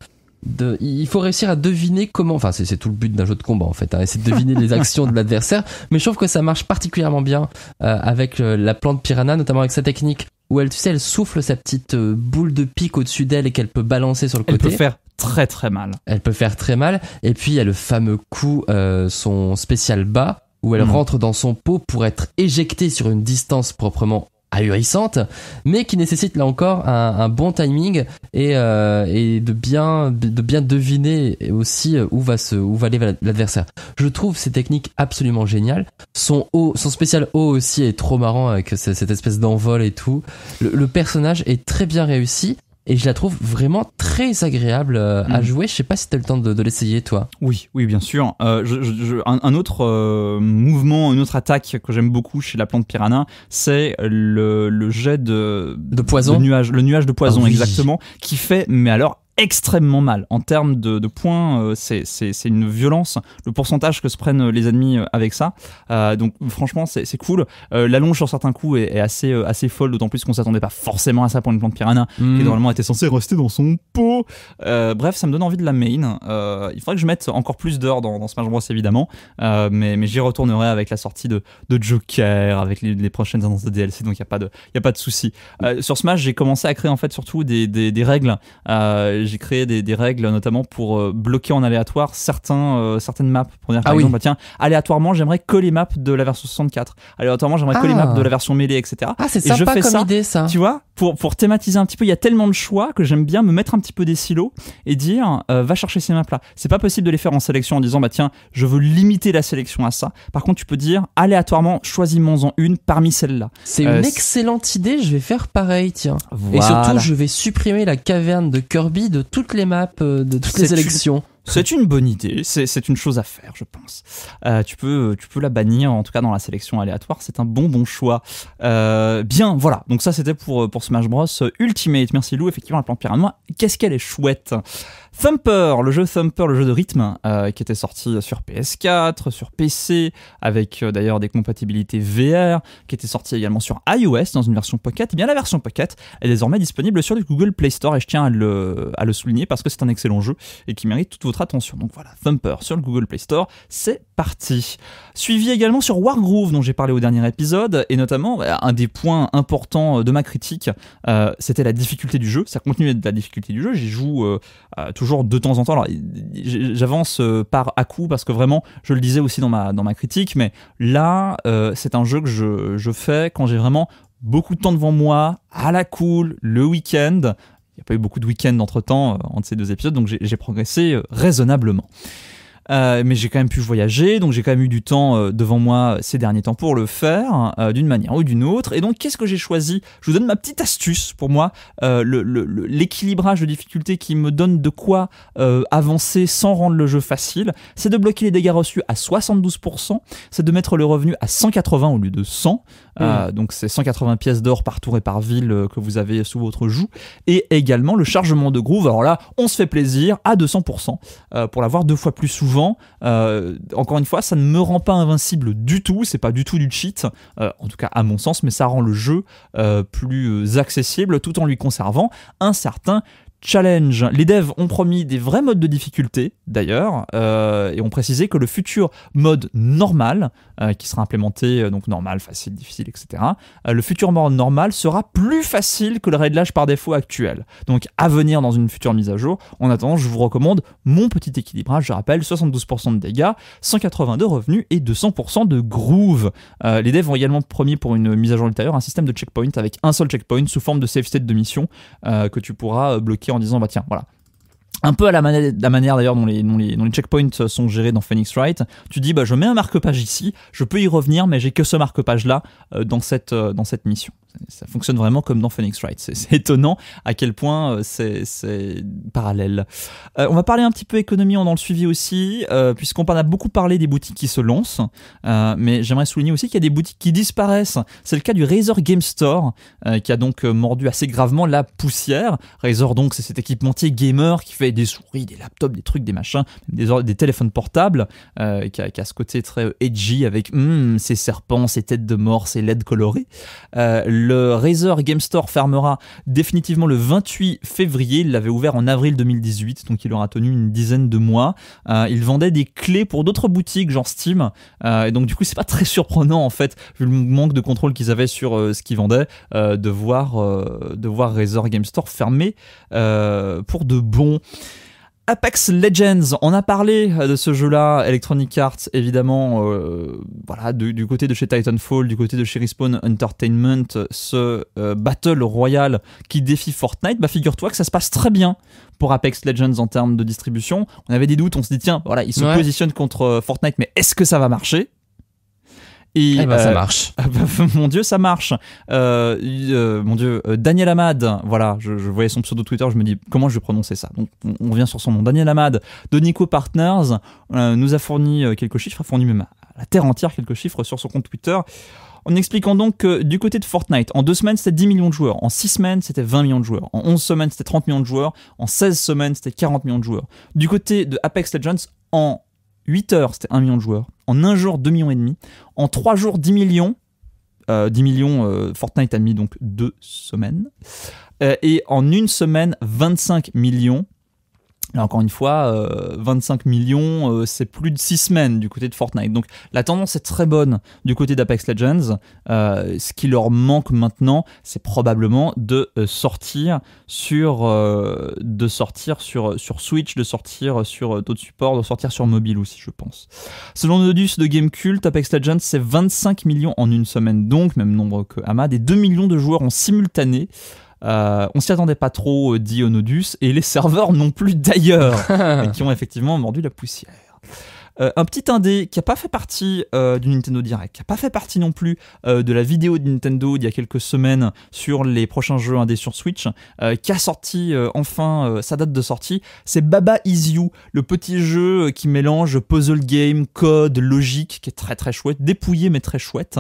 il faut réussir à deviner comment. Enfin, c'est tout le but d'un jeu de combat en fait. Hein, c'est de deviner les actions de l'adversaire. Mais je trouve que ça marche particulièrement bien euh, avec euh, la plante piranha, notamment avec sa technique où elle, tu sais, elle souffle sa petite euh, boule de pique au-dessus d'elle et qu'elle peut balancer sur le côté. Elle peut faire très très mal. Elle peut faire très mal. Et puis il y a le fameux coup, son spécial bas où elle mhm. rentre dans son pot pour être éjectée sur une distance proprement ahurissante, mais qui nécessite là encore un, bon timing et, euh, et, de bien de bien deviner aussi où va se où va aller l'adversaire. Je trouve ces techniques absolument géniales. Son son spécial haut aussi est trop marrant avec cette espèce d'envol et tout. le, personnage est très bien réussi et je la trouve vraiment très agréable euh, à mhm. jouer. Je sais pas si tu as le temps de, l'essayer, toi. Oui, oui, bien sûr. Euh, un, autre euh, mouvement, une autre attaque que j'aime beaucoup chez la plante piranha, c'est le, jet de, poison, nuage, le nuage de poison, ah exactement, qui fait, mais alors extrêmement mal. En termes de, de points, euh, c'est une violence, le pourcentage que se prennent euh, les ennemis euh, avec ça. Euh, donc franchement, c'est cool. Euh, L'allonge sur certains coups est, est assez, assez folle, d'autant plus qu'on s'attendait pas forcément à ça pour une plante piranha, qui hmm. normalement était censée rester dans son pot. bref, ça me donne envie de la main. il faudrait que je mette encore plus d'heures dans, dans, Smash Bros, évidemment, mais, mais j'y retournerai avec la sortie de, de Joker, avec les, prochaines annonces de DLC, donc il n'y a pas de, y a pas de souci. sur Smash, j'ai commencé à créer en fait surtout des, des, des règles j'ai créé des, règles, notamment pour euh, bloquer en aléatoire certains, euh, certaines maps. Pour dire, par ah exemple, bah, tiens, aléatoirement, j'aimerais que les maps de la version 64. Aléatoirement, j'aimerais que les maps ah. de la version mêlée, etc. Ah, c'est Et sympa je fais comme ça, idée, ça. Tu vois, pour, pour thématiser un petit peu, il y a tellement de choix que j'aime bien me mettre un petit peu des silos et dire, euh, va chercher ces maps-là. C'est pas possible de les faire en sélection en disant, bah tiens, je veux limiter la sélection à ça. Par contre, tu peux dire, aléatoirement, choisis-moi-en une parmi celles-là. C'est une excellente idée, je vais faire pareil, tiens. Et surtout, je vais supprimer la caverne de Kirby toutes les maps euh, de toutes les élections. C'est une bonne idée, c'est une chose à faire, je pense. Euh, tu, peux, tu peux la bannir, en tout cas dans la sélection aléatoire, c'est un bon bon choix. Euh, bien, voilà, donc ça c'était pour, pour Smash Bros Ultimate. Merci Lou, effectivement, la plante pyramide, qu'est-ce qu'elle est chouette Thumper, le jeu Thumper, le jeu de rythme, euh, qui était sorti sur PS4, sur PC, avec euh, d'ailleurs des compatibilités VR, qui était sorti également sur iOS dans une version Pocket. Et eh bien la version Pocket est désormais disponible sur le Google Play Store et je tiens à le, à le souligner parce que c'est un excellent jeu et qui mérite toute votre attention. Donc voilà, Thumper sur le Google Play Store, c'est parti. Suivi également sur Wargroove dont j'ai parlé au dernier épisode et notamment bah, un des points importants de ma critique, euh, c'était la difficulté du jeu. Ça continue d'être la difficulté du jeu. J'y joue toujours de temps en temps. Alors, j'avance euh, par à coup parce que vraiment, je le disais aussi dans ma, dans ma critique, mais là, euh, c'est un jeu que je, fais quand j'ai vraiment beaucoup de temps devant moi, à la cool, le week-end. Il n'y a pas eu beaucoup de week-end entre temps euh, entre ces deux épisodes, donc j'ai progressé raisonnablement. Euh, mais j'ai quand même pu voyager, donc j'ai quand même eu du temps euh, devant moi ces derniers temps pour le faire, euh, d'une manière ou d'une autre. Et donc, qu'est-ce que j'ai choisi Je vous donne ma petite astuce pour moi, l'équilibrage de difficultés qui me donne de quoi avancer sans rendre le jeu facile. C'est de bloquer les dégâts reçus à 72%, c'est de mettre le revenu à 180 au lieu de 100. Hmm. donc, c'est 180 pièces d'or par tour et par ville que vous avez sous votre joue. Et également le chargement de groove. Alors là, on se fait plaisir à 200% pour l'avoir deux fois plus souvent euh, encore une fois, ça ne me rend pas invincible du tout, c'est pas du tout du cheat, euh, en tout cas à mon sens, mais ça rend le jeu euh, plus accessible tout en lui conservant un certain challenge. Les devs ont promis des vrais modes de difficulté, d'ailleurs, euh, et ont précisé que le futur mode normal, euh, qui sera implémenté, euh, donc normal, facile, difficile, etc., le futur mode normal sera plus facile que le réglage par défaut actuel. Donc à venir dans une future mise à jour, en attendant, je vous recommande mon petit équilibrage, je rappelle, 72% de dégâts, 180 de revenus et 200% de groove. les devs ont également promis pour une mise à jour ultérieure un système de checkpoint avec un seul checkpoint sous forme de save state de mission que tu pourras bloquer en disant bah tiens voilà un peu à la, manière, d'ailleurs dont les, les, checkpoints sont gérés dans Phoenix Wright, tu dis bah, je mets un marque-page ici, je peux y revenir, mais j'ai que ce marque-page là euh, dans, cette, euh, dans cette mission ça fonctionne vraiment comme dans Phoenix Wright. C'est étonnant à quel point euh, c'est parallèle. Euh, on va parler un petit peu économie en dans le suivi aussi, euh, puisqu'on puisqu'on a beaucoup parlé des boutiques qui se lancent, mais j'aimerais souligner aussi qu'il y a des boutiques qui disparaissent. C'est le cas du Razer Game Store, qui a donc mordu assez gravement la poussière. Razer donc, c'est cet équipementier gamer qui fait des souris, des laptops, des trucs, des machins, des, des téléphones portables, qui a, ce côté très edgy avec mm, ces serpents, ces têtes de mort, ces LED colorées. Le Razer Game Store fermera définitivement le 28 février. Il l'avait ouvert en avril 2018, donc il aura tenu une dizaine de mois. Euh, il vendait des clés pour d'autres boutiques, genre Steam. Euh, et donc, du coup, c'est pas très surprenant, en fait, vu le manque de contrôle qu'ils avaient sur euh, ce qu'ils vendaient, de, voir, de voir Razer Game Store fermer pour de bons... Apex Legends, on a parlé euh, de ce jeu-là, Electronic Arts, évidemment, euh, voilà, du, côté de chez Titanfall, du côté de chez Respawn Entertainment, ce euh, Battle royal qui défie Fortnite, bah figure-toi que ça se passe très bien pour Apex Legends en termes de distribution. On avait des doutes, on se dit tiens, voilà, ils se positionnent contre Fortnite, mais est-ce que ça va marcher et, eh ben, ça euh, marche. Ah bah, mon Dieu, ça marche. Euh, euh, mon Dieu, Daniel Amad voilà, je, voyais son pseudo Twitter, je me dis comment je vais prononcer ça. Donc on, vient sur son nom. Daniel amad de Nico Partners nous a fourni quelques chiffres, a fourni même à la terre entière quelques chiffres sur son compte Twitter. En expliquant donc que du côté de Fortnite, en deux semaines c'était 10 millions de joueurs, en six semaines c'était 20 millions de joueurs, en onze semaines c'était 30 millions de joueurs, en 16 semaines c'était 40 millions de joueurs. Du côté de Apex Legends, en 8 heures, c'était 1 million de joueurs. En 1 jour, 2 millions et demi. En 3 jours, 10 millions. 10 euh, millions, euh, Fortnite a mis donc 2 semaines. Euh, et en une semaine, 25 millions encore une fois, 25 euh, millions, euh, c'est plus de 6 semaines du côté de Fortnite. Donc la tendance est très bonne du côté d'Apex Legends. Euh, ce qui leur manque maintenant, c'est probablement de sortir sur, de sortir sur, sur Switch, de sortir sur d'autres supports, de sortir sur mobile aussi, je pense. Selon Nodus de Gamecult, Apex Legends, c'est 25 millions en une semaine donc, même nombre que Hamad, et 2 millions de joueurs en simultané. Euh, on s'y attendait pas trop, euh, Dionodus, et les serveurs non plus d'ailleurs, qui ont effectivement mordu la poussière. Euh, un petit indé qui n'a pas fait partie euh, du Nintendo Direct, qui n'a pas fait partie non plus euh, de la vidéo de Nintendo d'il y a quelques semaines sur les prochains jeux indés sur Switch, qui a sorti enfin sa date de sortie, c'est Baba Is You, le petit jeu qui mélange puzzle game, code, logique, qui est très très chouette, dépouillé mais très chouette,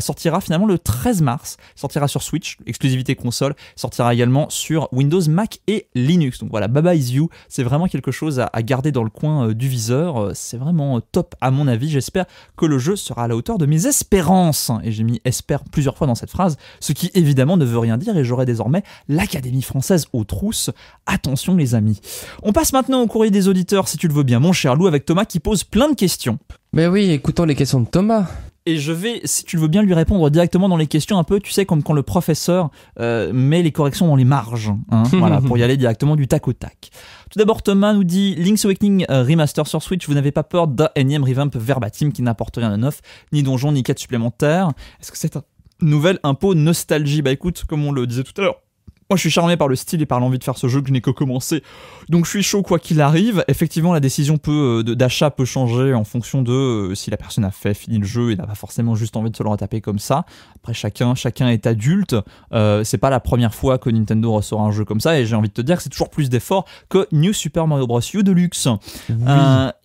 sortira finalement le 13 mars, sortira sur Switch, exclusivité console, sortira également sur Windows, Mac et Linux. Donc voilà, Baba Is You, c'est vraiment quelque chose à, garder dans le coin du viseur, c'est vraiment euh, top à mon avis. J'espère que le jeu sera à la hauteur de mes espérances. Et j'ai mis espère plusieurs fois dans cette phrase, ce qui évidemment ne veut rien dire et j'aurai désormais l'Académie française aux trousses. Attention les amis. On passe maintenant au courrier des auditeurs si tu le veux bien mon cher Lou avec Thomas qui pose plein de questions. Mais oui, écoutons les questions de Thomas. Et je vais, si tu le veux bien, lui répondre directement dans les questions un peu, tu sais, comme quand le professeur euh, met les corrections dans les marges, hein, voilà, pour y aller directement du tac au tac. Tout d'abord, Thomas nous dit Link's Awakening euh, Remaster sur Switch, vous n'avez pas peur d'un énième revamp verbatim qui n'apporte rien de neuf, ni donjon, ni quête supplémentaire. Est-ce que c'est un nouvel impôt nostalgie Bah écoute, comme on le disait tout à l'heure, moi, je suis charmé par le style et par l'envie de faire ce jeu que je n'ai que commencé. Donc, je suis chaud quoi qu'il arrive. Effectivement, la décision euh, d'achat peut changer en fonction de euh, si la personne a fait, fini le jeu et n'a pas forcément juste envie de se le retaper comme ça. Après, chacun, chacun est adulte. Euh, c'est pas la première fois que Nintendo ressort un jeu comme ça et j'ai envie de te dire que c'est toujours plus d'efforts que New Super Mario Bros. U Deluxe.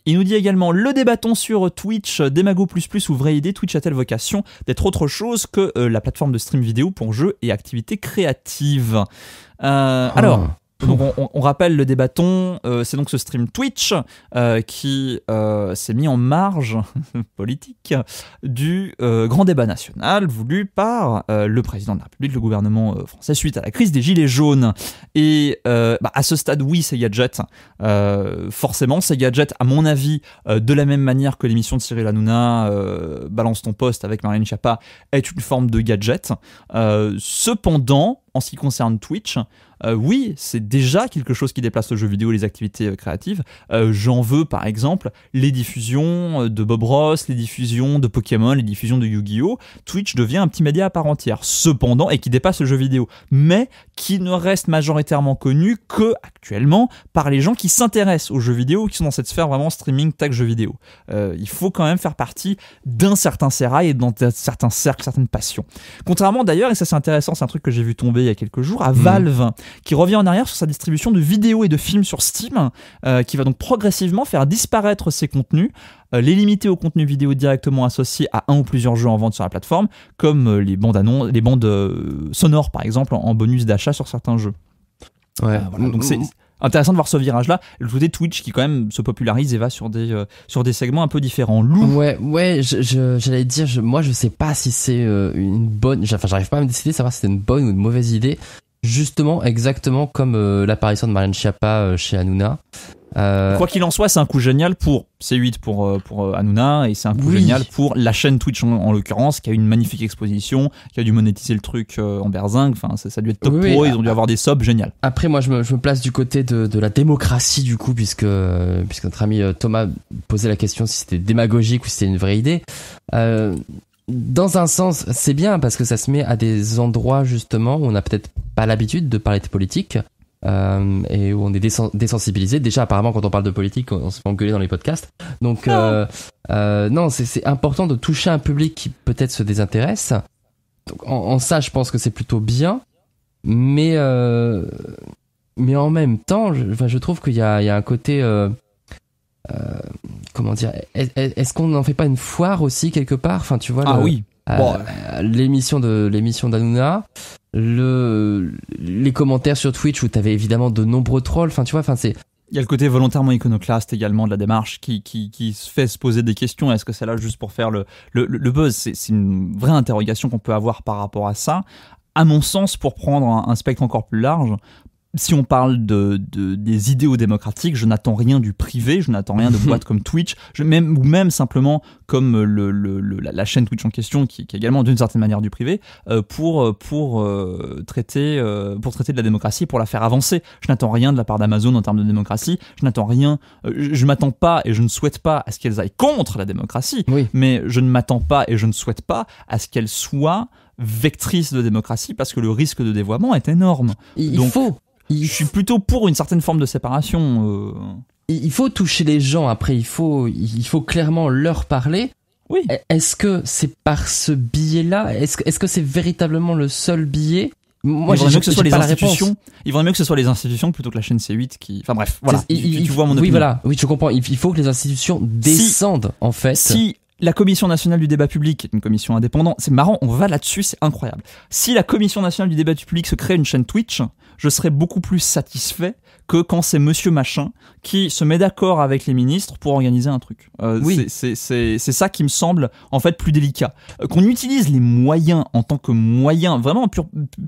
Il nous dit également le débatton sur Twitch, euh, Démago++ ou Vraie Idée, Twitch a-t-elle vocation d'être autre chose que euh, la plateforme de stream vidéo pour jeux et activités créatives euh, ah. Alors, donc on, rappelle le débatton, euh, c'est donc ce stream Twitch euh, qui euh, s'est mis en marge politique du grand débat national voulu par le président de la République, le gouvernement français suite à la crise des gilets jaunes. Et bah, à ce stade, oui, c'est Gadget. forcément, c'est Gadget, à mon avis, de la même manière que l'émission de Cyril Hanouna, Balance ton poste avec Marine Chapa, est une forme de gadget. cependant, en ce qui concerne Twitch, euh, oui, c'est déjà quelque chose qui déplace le jeu vidéo, et les activités euh, créatives. Euh, j'en veux par exemple les diffusions de Bob Ross, les diffusions de Pokémon, les diffusions de Yu-Gi-Oh! Twitch devient un petit média à part entière, cependant, et qui dépasse le jeu vidéo, mais qui ne reste majoritairement connu que actuellement par les gens qui s'intéressent aux jeux vidéo, qui sont dans cette sphère vraiment streaming tag jeux vidéo. il faut quand même faire partie d'un certain sérail et dans certains cercles, certaines passions. Contrairement d'ailleurs, et ça c'est intéressant, c'est un truc que j'ai vu tomber il y a quelques jours, à mhm. Valve, qui revient en arrière sur sa distribution de vidéos et de films sur Steam, euh, qui va donc progressivement faire disparaître ses contenus euh, les limiter aux contenus vidéo directement associés à un ou plusieurs jeux en vente sur la plateforme, comme euh, les bandes, les bandes sonores par exemple en bonus d'achat sur certains jeux. Ouais. Donc mmh, c'est mmh intéressant de voir ce virage-là. Le côté Twitch qui quand même se popularise et va sur des, euh, sur des segments un peu différents. Lou. Ouais, ouais, j'allais dire, je, moi je sais pas si c'est euh, une bonne, enfin j'arrive pas à me décider savoir si c'est une bonne ou une mauvaise idée. Justement, exactement comme euh, l'apparition de Marlène Schiappa chez Hanouna. Euh, Quoi qu'il en soit, c'est un coup génial pour C8 pour, euh, pour euh, Hanouna et c'est un coup génial pour la chaîne Twitch en, l'occurrence qui a une magnifique exposition, qui a dû monétiser le truc en berzingue. Enfin, ça, a dû être top pro, ils ont dû avoir des subs, géniales. Après, moi je me, place du côté de, la démocratie du coup, puisque, puisque notre ami Thomas posait la question si c'était démagogique ou si c'était une vraie idée. dans un sens, c'est bien parce que ça se met à des endroits justement où on n'a peut-être pas l'habitude de parler de politique euh, et où on est désensibilisé. Déjà, apparemment, quand on parle de politique, on, se fait engueuler dans les podcasts. Donc, ah. euh, euh, non, c'est important de toucher un public qui peut-être se désintéresse. Donc, en, ça, je pense que c'est plutôt bien, mais euh, mais en même temps, je, je trouve qu'il y, y a, un côté euh, comment dire Est-ce qu'on n'en fait pas une foire aussi quelque part Enfin, tu vois. Ah oui. Euh, bon. l'émission de l'émission d'Anouna les commentaires sur Twitch où avais évidemment de nombreux trolls enfin tu vois enfin c'est il y a le côté volontairement iconoclaste également de la démarche qui, qui, se fait se poser des questions. Est-ce que c'est là juste pour faire le, buzz C'est une vraie interrogation qu'on peut avoir par rapport à ça. À mon sens, pour prendre un spectre encore plus large, si on parle de, de, des idéaux démocratiques, je n'attends rien du privé, je n'attends rien de boîtes comme Twitch, je, même, ou même simplement comme euh, le, le, la, chaîne Twitch en question, qui, qui est également d'une certaine manière du privé, euh, pour, euh, pour, traiter, pour traiter de la démocratie, pour la faire avancer. Je n'attends rien de la part d'Amazon en termes de démocratie, je n'attends rien, je, ne m'attends pas et je ne souhaite pas à ce qu'elles aillent contre la démocratie, oui. mais je ne m'attends pas et je ne souhaite pas à ce qu'elles soient vectrices de démocratie parce que le risque de dévoiement est énorme. Il faut je suis plutôt pour une certaine forme de séparation. Euh. Il faut toucher les gens après, il faut, il faut clairement leur parler. Oui. E-, est-ce que c'est par ce billet là Est-ce -ce que c'est véritablement le seul billet moi, il vaudrait mieux que ce soit les institutions. Il vaudrait mieux que ce soit les institutions plutôt que la chaîne C8 qui. Enfin bref, voilà. Il, tu, vois mon opinion. Oui, voilà. Oui, tu comprends. Il, faut que les institutions descendent en fait. Si la Commission nationale du débat public une commission indépendante. C'est marrant, on va là-dessus, c'est incroyable. Si la Commission nationale du débat public se crée une chaîne Twitch, je serais beaucoup plus satisfait que quand c'est Monsieur Machin qui se met d'accord avec les ministres pour organiser un truc. Euh, oui. C'est ça qui me semble en fait plus délicat. Euh, qu'on utilise les moyens en tant que moyens, vraiment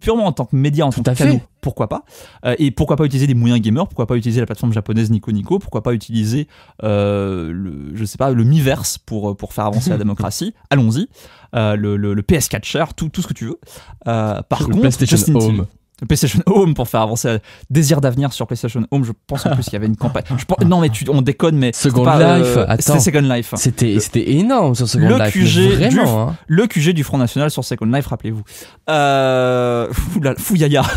purement en tant que média, en Tout tant que canaux, pourquoi pas euh, Et pourquoi pas utiliser des moyens gamers Pourquoi pas utiliser la plateforme japonaise Nico Nico Pourquoi pas utiliser le, je sais pas, le Miverse pour, pour faire avancer la démocratie Allons-y. Le, PS Catcher, tout, tout ce que tu veux. par contre, PlayStation Home. PlayStation Home pour faire avancer le euh, Désir d'avenir sur PlayStation Home. Je pense en plus qu'il y avait une campagne. Je non, mais tu, on déconne, mais. Second euh, Life, attends. Second Life. C'était, c'était énorme sur Second le Life. QG hein. Le QG du Front National sur Second Life, rappelez-vous. Euh, fou yaya.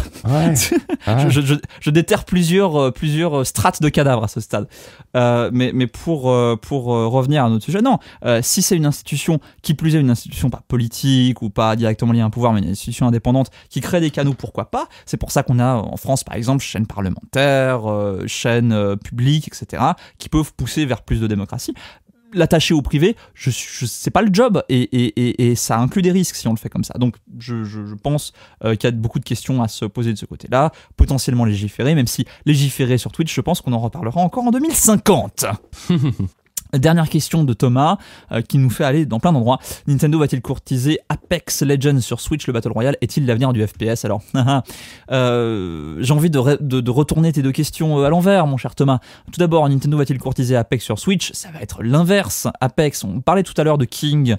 Ah. je, déterre plusieurs, euh, plusieurs strates de cadavres à ce stade. mais, mais pour, pour revenir à notre sujet, non. si c'est une institution, qui plus est une institution pas politique ou pas directement liée à un pouvoir, mais une institution indépendante qui crée des canaux, pourquoi pas c'est pour ça qu'on a en France, par exemple, chaînes parlementaires, euh, chaînes euh, publiques, etc., qui peuvent pousser vers plus de démocratie. L'attacher au privé, je, c'est pas le job et, ça inclut des risques si on le fait comme ça. Donc je, pense euh, qu'il y a beaucoup de questions à se poser de ce côté-là, potentiellement légiférer, même si légiférer sur Twitch, je pense qu'on en reparlera encore en 2050. Dernière question de Thomas, euh, qui nous fait aller dans plein d'endroits. Nintendo va-t-il courtiser Apex Legends sur Switch, le Battle Royale Est-il l'avenir du FPS alors euh, J'ai envie de, retourner tes deux questions euh, à l'envers, mon cher Thomas. Tout d'abord, Nintendo va-t-il courtiser Apex sur Switch Ça va être l'inverse. Apex, on parlait tout à l'heure de King,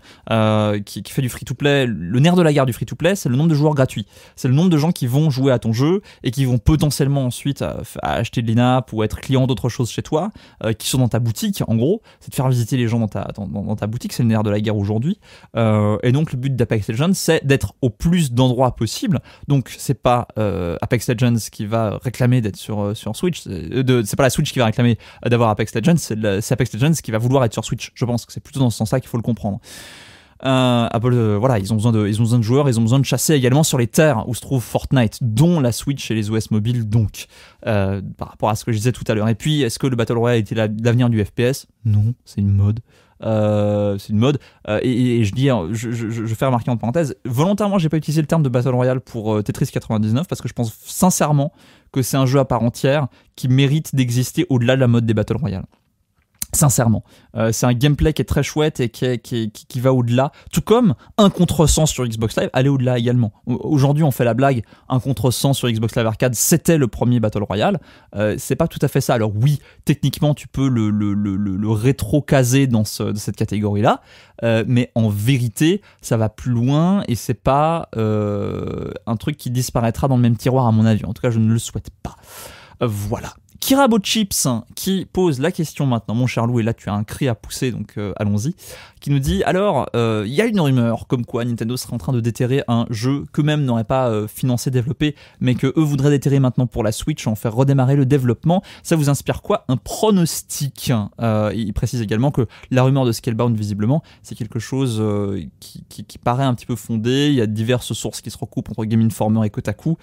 qui, fait du free-to-play. Le nerf de la guerre du free-to-play, c'est le nombre de joueurs gratuits. C'est le nombre de gens qui vont jouer à ton jeu et qui vont potentiellement ensuite acheter de lin ou être clients d'autre choses chez toi, qui sont dans ta boutique, en gros de faire visiter les gens dans ta, dans, ta boutique, c'est le nerf de la guerre aujourd'hui. Euh, et donc le but d'Apex Legends, c'est d'être au plus d'endroits possible. Donc c'est pas euh, Apex Legends qui va réclamer d'être sur, euh, sur Switch, c'est pas la Switch qui va réclamer d'avoir Apex Legends, c'est Apex Legends qui va vouloir être sur Switch. Je pense que c'est plutôt dans ce sens-là qu'il faut le comprendre. Euh, Apple, euh, voilà, ils ont, besoin de, ils ont besoin de joueurs, ils ont besoin de chasser également sur les terres où se trouve Fortnite, dont la Switch et les OS mobiles, donc, euh, par rapport à ce que je disais tout à l'heure. Et puis, est-ce que le Battle Royale était l'avenir du FPS Non, c'est une mode. c'est une mode et, je dis je, je, fais remarquer en parenthèse volontairement j'ai pas utilisé le terme de Battle Royale pour Tetris 99 parce que je pense sincèrement que c'est un jeu à part entière qui mérite d'exister au-delà de la mode des Battle Royale Sincèrement, euh, c'est un gameplay qui est très chouette et qui, va au-delà. Tout comme un contresens sur Xbox Live aller au-delà également. Aujourd'hui, on fait la blague, un contresens sur Xbox Live Arcade, c'était le premier Battle Royale. Euh, c'est pas tout à fait ça. Alors oui, techniquement, tu peux le, le, rétro-caser dans, cette catégorie-là, euh, mais en vérité, ça va plus loin et c'est pas un truc qui disparaîtra dans le même tiroir, à mon avis. En tout cas, je ne le souhaite pas. voilà. Kirabo Chips hein, qui pose la question maintenant, mon cher Lou, et là tu as un cri à pousser, donc euh, allons-y, qui nous dit alors, il euh, y a une rumeur comme quoi Nintendo serait en train de déterrer un jeu qu'eux-mêmes n'auraient pas euh, financé, développé, mais que eux voudraient déterrer maintenant pour la Switch, en faire redémarrer le développement. Ça vous inspire quoi Un pronostic. Hein. il précise également que la rumeur de Scalebound, visiblement, c'est quelque chose qui, qui, paraît un petit peu fondé. Il y a diverses sources qui se recoupent entre Game Informer et Kotaku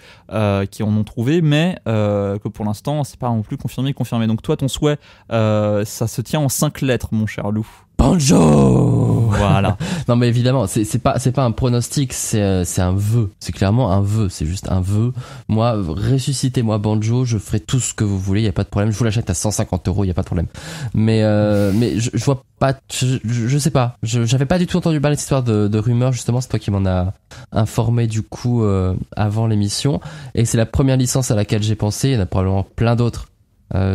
qui en ont trouvé, mais que pour l'instant, c'est pas un plus confirmé, confirmé. Donc toi, ton souhait, euh, ça se tient en cinq lettres, mon cher loup. Banjo Voilà. non mais évidemment, c'est pas c'est pas un pronostic, c'est euh, c'est un vœu. C'est clairement un vœu, c'est juste un vœu. Moi, ressuscitez-moi Banjo, je ferai tout ce que vous voulez, il y a pas de problème. Je vous l'achète à 150 euros, il y a pas de problème. Mais euh, mais je, je, vois pas, je, sais pas. J'avais pas du tout entendu parler de cette histoire de, de rumeur justement. C'est toi qui m'en a informé du coup euh, avant l'émission. Et c'est la première licence à laquelle j'ai pensé. Il y en a probablement plein d'autres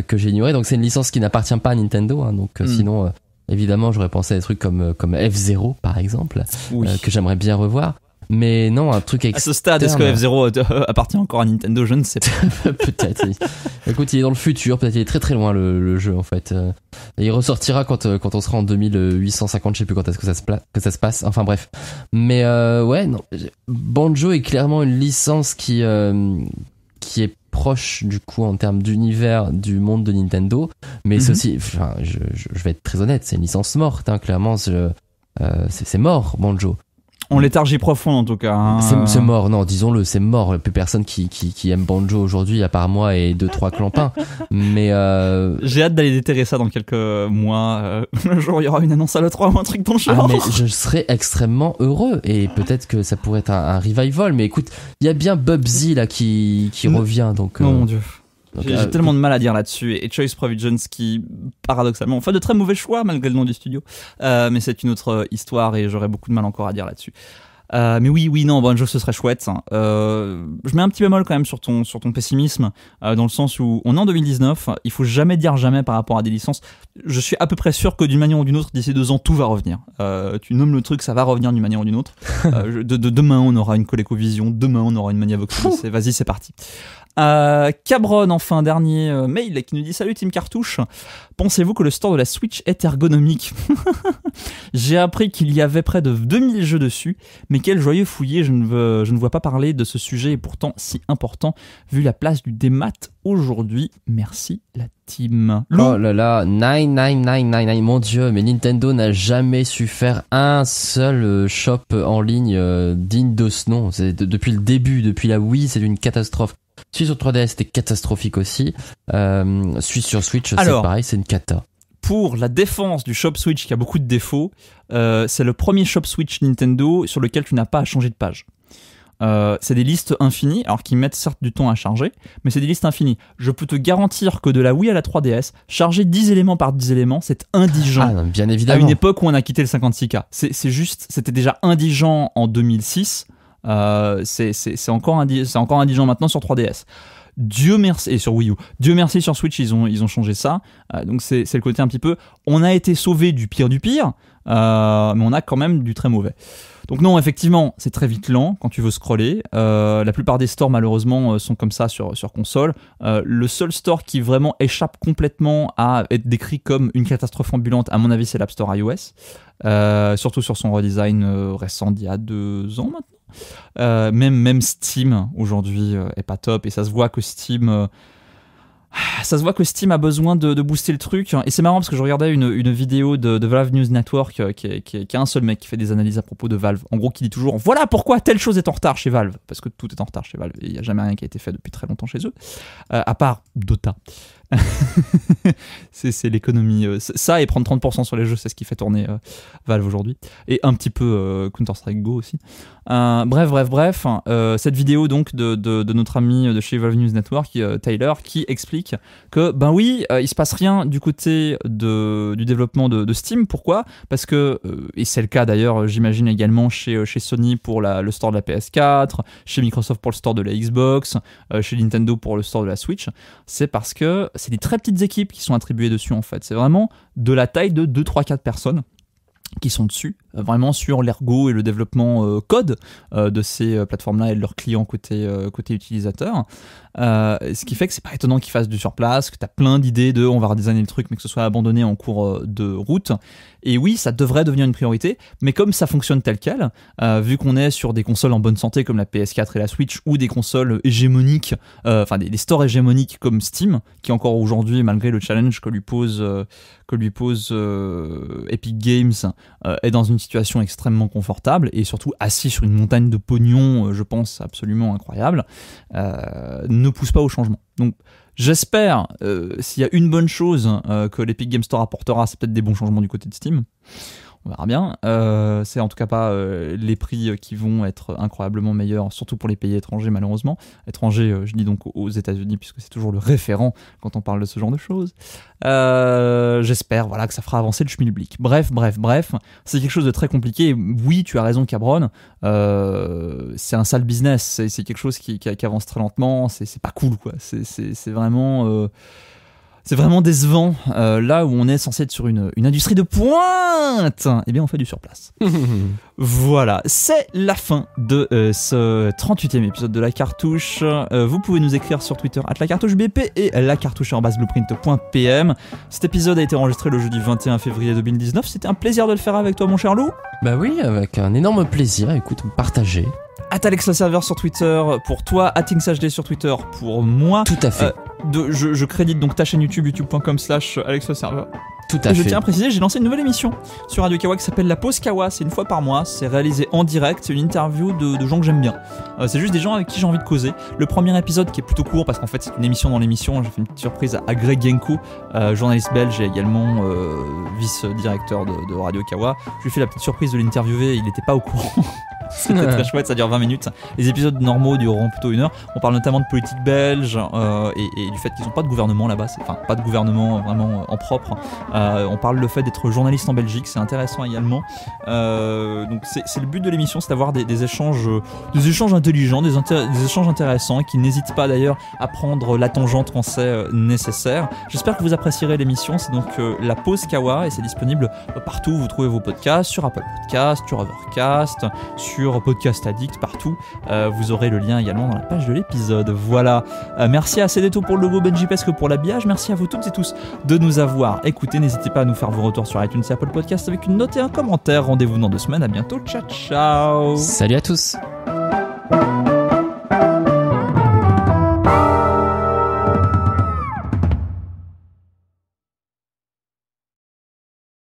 que j'ai ignoré. Donc c'est une licence qui n'appartient pas à Nintendo. Hein. donc hmm. sinon, Évidemment, j'aurais pensé à des trucs comme, euh, comme F0, par exemple, euh, que j'aimerais bien revoir. Mais non, un truc externe. À ce stade, est-ce que F0 euh, appartient encore à Nintendo Je ne peut-être. Écoute, il est dans le futur, peut-être il est très très loin le, jeu en fait. il ressortira quand, quand on sera en 2850, je sais plus quand est-ce que ça se, que ça se passe. Enfin bref. Mais ouais, non. Banjo est clairement une licence qui, qui est proche du coup en termes d'univers du monde de Nintendo, mais ceci, mhm. enfin, je, vais être très honnête, c'est une licence morte, hein, clairement, euh, c'est mort, Banjo. On léthargie profonde en tout cas. Hein. C'est mort, non, disons-le, c'est mort. Plus personne qui, qui, qui aime Banjo aujourd'hui, à part moi et deux trois clampins. Mais euh, j'ai hâte d'aller déterrer ça dans quelques mois. Un euh, le jour il y aura une annonce à le 3 ou un truc dans le ah, mais je serais extrêmement heureux et peut-être que ça pourrait être un, revival. Mais écoute, il y a bien Bubsy là qui, qui revient donc. Euh, oh mon dieu. Euh, j'ai tellement de mal à dire là-dessus. Et Choice Provisions qui, paradoxalement, fait de très mauvais choix malgré le nom du studio. Euh, mais c'est une autre euh, histoire et j'aurais beaucoup de mal encore à dire là-dessus. Euh, mais oui, oui, non, jeu, ce serait chouette. Hein. Euh, je mets un petit bémol quand même sur ton, sur ton pessimisme, euh, dans le sens où on est en 2019, il faut jamais dire jamais par rapport à des licences. Je suis à peu près sûr que d'une manière ou d'une autre, d'ici deux ans, tout va revenir. tu nommes le truc, ça va revenir d'une manière ou d'une autre. de, de, demain, on aura une ColecoVision, demain, on aura une Maniavox. Vas-y, c'est parti. Euh, Cabron, enfin, dernier euh, mail qui nous dit Salut Team Cartouche, pensez-vous que le store de la Switch est ergonomique J'ai appris qu'il y avait près de 2000 jeux dessus, mais quel joyeux fouillé, je ne, vois pas parler de ce sujet et pourtant si important, vu la place du démat aujourd'hui. Merci la team. Oh là là, 99999, mon dieu, mais Nintendo n'a jamais su faire un seul euh, shop en ligne euh, digne de ce nom. depuis le début, depuis la Wii, c'est une catastrophe. Celui sur 3DS c'était catastrophique aussi. Euh, sur Switch, c'est pareil, c'est une cata. Pour la défense du Shop Switch qui a beaucoup de défauts, euh, c'est le premier Shop Switch Nintendo sur lequel tu n'as pas à changer de page. Euh, c'est des listes infinies, alors qu'ils mettent certes du temps à charger, mais c'est des listes infinies. Je peux te garantir que de la Wii à la 3DS, charger 10 éléments par 10 éléments, c'est indigent. Ah, bien évidemment. À une époque où on a quitté le 56K. C'est juste, c'était déjà indigent en 2006. Euh, c'est encore, encore indigent maintenant sur 3DS. Dieu merci, et sur Wii U, Dieu merci sur Switch, ils ont, ils ont changé ça. Euh, donc c'est le côté un petit peu, on a été sauvé du pire du pire, euh, mais on a quand même du très mauvais. Donc non, effectivement, c'est très vite lent quand tu veux scroller. la plupart des stores, malheureusement, sont comme ça sur, sur console. le seul store qui vraiment échappe complètement à être décrit comme une catastrophe ambulante, à mon avis, c'est l'App Store iOS. surtout sur son redesign récent d'il y a deux ans maintenant euh, même, même Steam aujourd'hui euh, est pas top et ça se voit que Steam. Euh, ah, ça se voit que Steam a besoin de, booster le truc. Hein. Et c'est marrant parce que je regardais une, vidéo de, Valve News Network qui, a un seul mec qui fait des analyses à propos de Valve. En gros, qui dit toujours voilà pourquoi telle chose est en retard chez Valve. Parce que tout est en retard chez Valve il n'y a jamais rien qui a été fait depuis très longtemps chez eux. à part Dota. c'est l'économie. Ça et prendre 30% sur les jeux, c'est ce qui fait tourner Valve aujourd'hui. Et un petit peu Counter-Strike Go aussi bref, bref, bref, hein, euh, cette vidéo donc de, notre ami de chez Valve News Network, euh, Tyler, qui explique que ben oui, euh, il se passe rien du côté du développement de, Steam. Pourquoi Parce que et c'est le cas d'ailleurs, j'imagine également chez, chez Sony pour le store de la PS4, chez Microsoft pour le store de la Xbox, chez Nintendo pour le store de la Switch. C'est parce que c'est des très petites équipes qui sont attribuées dessus en fait. C'est vraiment de la taille de 2, 3, 4 personnes qui sont dessus euh, vraiment sur l'ergo et le développement euh, code euh, de ces plateformes-là et de leurs clients côté, côté utilisateur. ce qui fait que c'est pas étonnant qu'ils fassent du sur place, que tu as plein d'idées de on va redesigner le truc mais que ce soit abandonné en cours de route. Et oui, ça devrait devenir une priorité, mais comme ça fonctionne tel quel, vu qu'on est sur des consoles en bonne santé comme la PS4 et la Switch ou des consoles hégémoniques, enfin des, stores hégémoniques comme Steam, qui encore aujourd'hui, malgré le challenge que lui pose, que lui pose Epic Games, est dans une situation extrêmement confortable et surtout assis sur une montagne de pognon, euh, je pense, absolument incroyable, euh, ne pousse pas au changement. Donc j'espère, euh, s'il y a une bonne chose que l'Epic Game Store apportera, c'est peut-être des bons changements du côté de Steam on verra bien. Euh, c'est en tout cas pas euh, les prix qui vont être incroyablement meilleurs, surtout pour les pays étrangers malheureusement. Étrangers, euh, je dis donc aux États-Unis puisque c'est toujours le référent quand on parle de ce genre de choses. J'espère voilà que ça fera avancer le chemin public Bref, bref, bref, c'est quelque chose de très compliqué. Oui, tu as raison, Cabron. c'est un sale business. C'est quelque chose qui, avance très lentement. C'est pas cool quoi. C'est vraiment c'est vraiment décevant. Euh, là où on est censé être sur une, une industrie de pointe, eh bien on fait du surplace. Voilà, c'est la fin de euh, ce 38e épisode de La Cartouche. Euh, vous pouvez nous écrire sur Twitter at la cartouche BP et la cartouche en base blueprint.pm. Cet épisode a été enregistré le jeudi 21 février 2019. C'était un plaisir de le faire avec toi, mon cher Lou. Bah oui, avec un énorme plaisir. Écoute, partagez. At Alex le serveur sur Twitter pour toi, at sur Twitter pour moi. Tout à fait. Euh, je, crédite donc ta chaîne YouTube, youtube.com slash Alex serveur je tiens à préciser, j'ai lancé une nouvelle émission sur Radio Kawa qui s'appelle La Pause Kawa. C'est une fois par mois, c'est réalisé en direct, c'est une interview de, gens que j'aime bien. Euh, c'est juste des gens avec qui j'ai envie de causer. Le premier épisode qui est plutôt court parce qu'en fait c'est une émission dans l'émission, j'ai fait une petite surprise à, Greg Genko, euh, journaliste belge et également euh, vice-directeur de, Radio Kawa. Je lui ai fait la petite surprise de l'interviewer, il n'était pas au courant. c'est très chouette, ça dure 20 minutes. Les épisodes normaux dureront plutôt une heure. On parle notamment de politique belge euh, et, du fait qu'ils n'ont pas de gouvernement là-bas, enfin pas de gouvernement vraiment en propre. Euh, on parle le fait d'être journaliste en Belgique, c'est intéressant également. Euh, donc c'est le but de l'émission, c'est d'avoir des, échanges, des échanges intelligents, des, échanges intéressants, qui n'hésitent pas d'ailleurs à prendre la tangente français nécessaire. J'espère que vous apprécierez l'émission. C'est donc la pause Kawa et c'est disponible partout où vous trouvez vos podcasts, sur Apple Podcasts, sur Overcast, sur Podcast Addict, partout. Euh, vous aurez le lien également dans la page de l'épisode. Voilà. Euh, merci à Cédéto pour le logo, Benji Pesque pour l'habillage. Merci à vous toutes et tous de nous avoir écouté N'hésitez pas à nous faire vos retours sur iTunes et Apple Podcast avec une note et un commentaire. Rendez-vous dans deux semaines. À bientôt. Ciao, ciao. Salut à tous.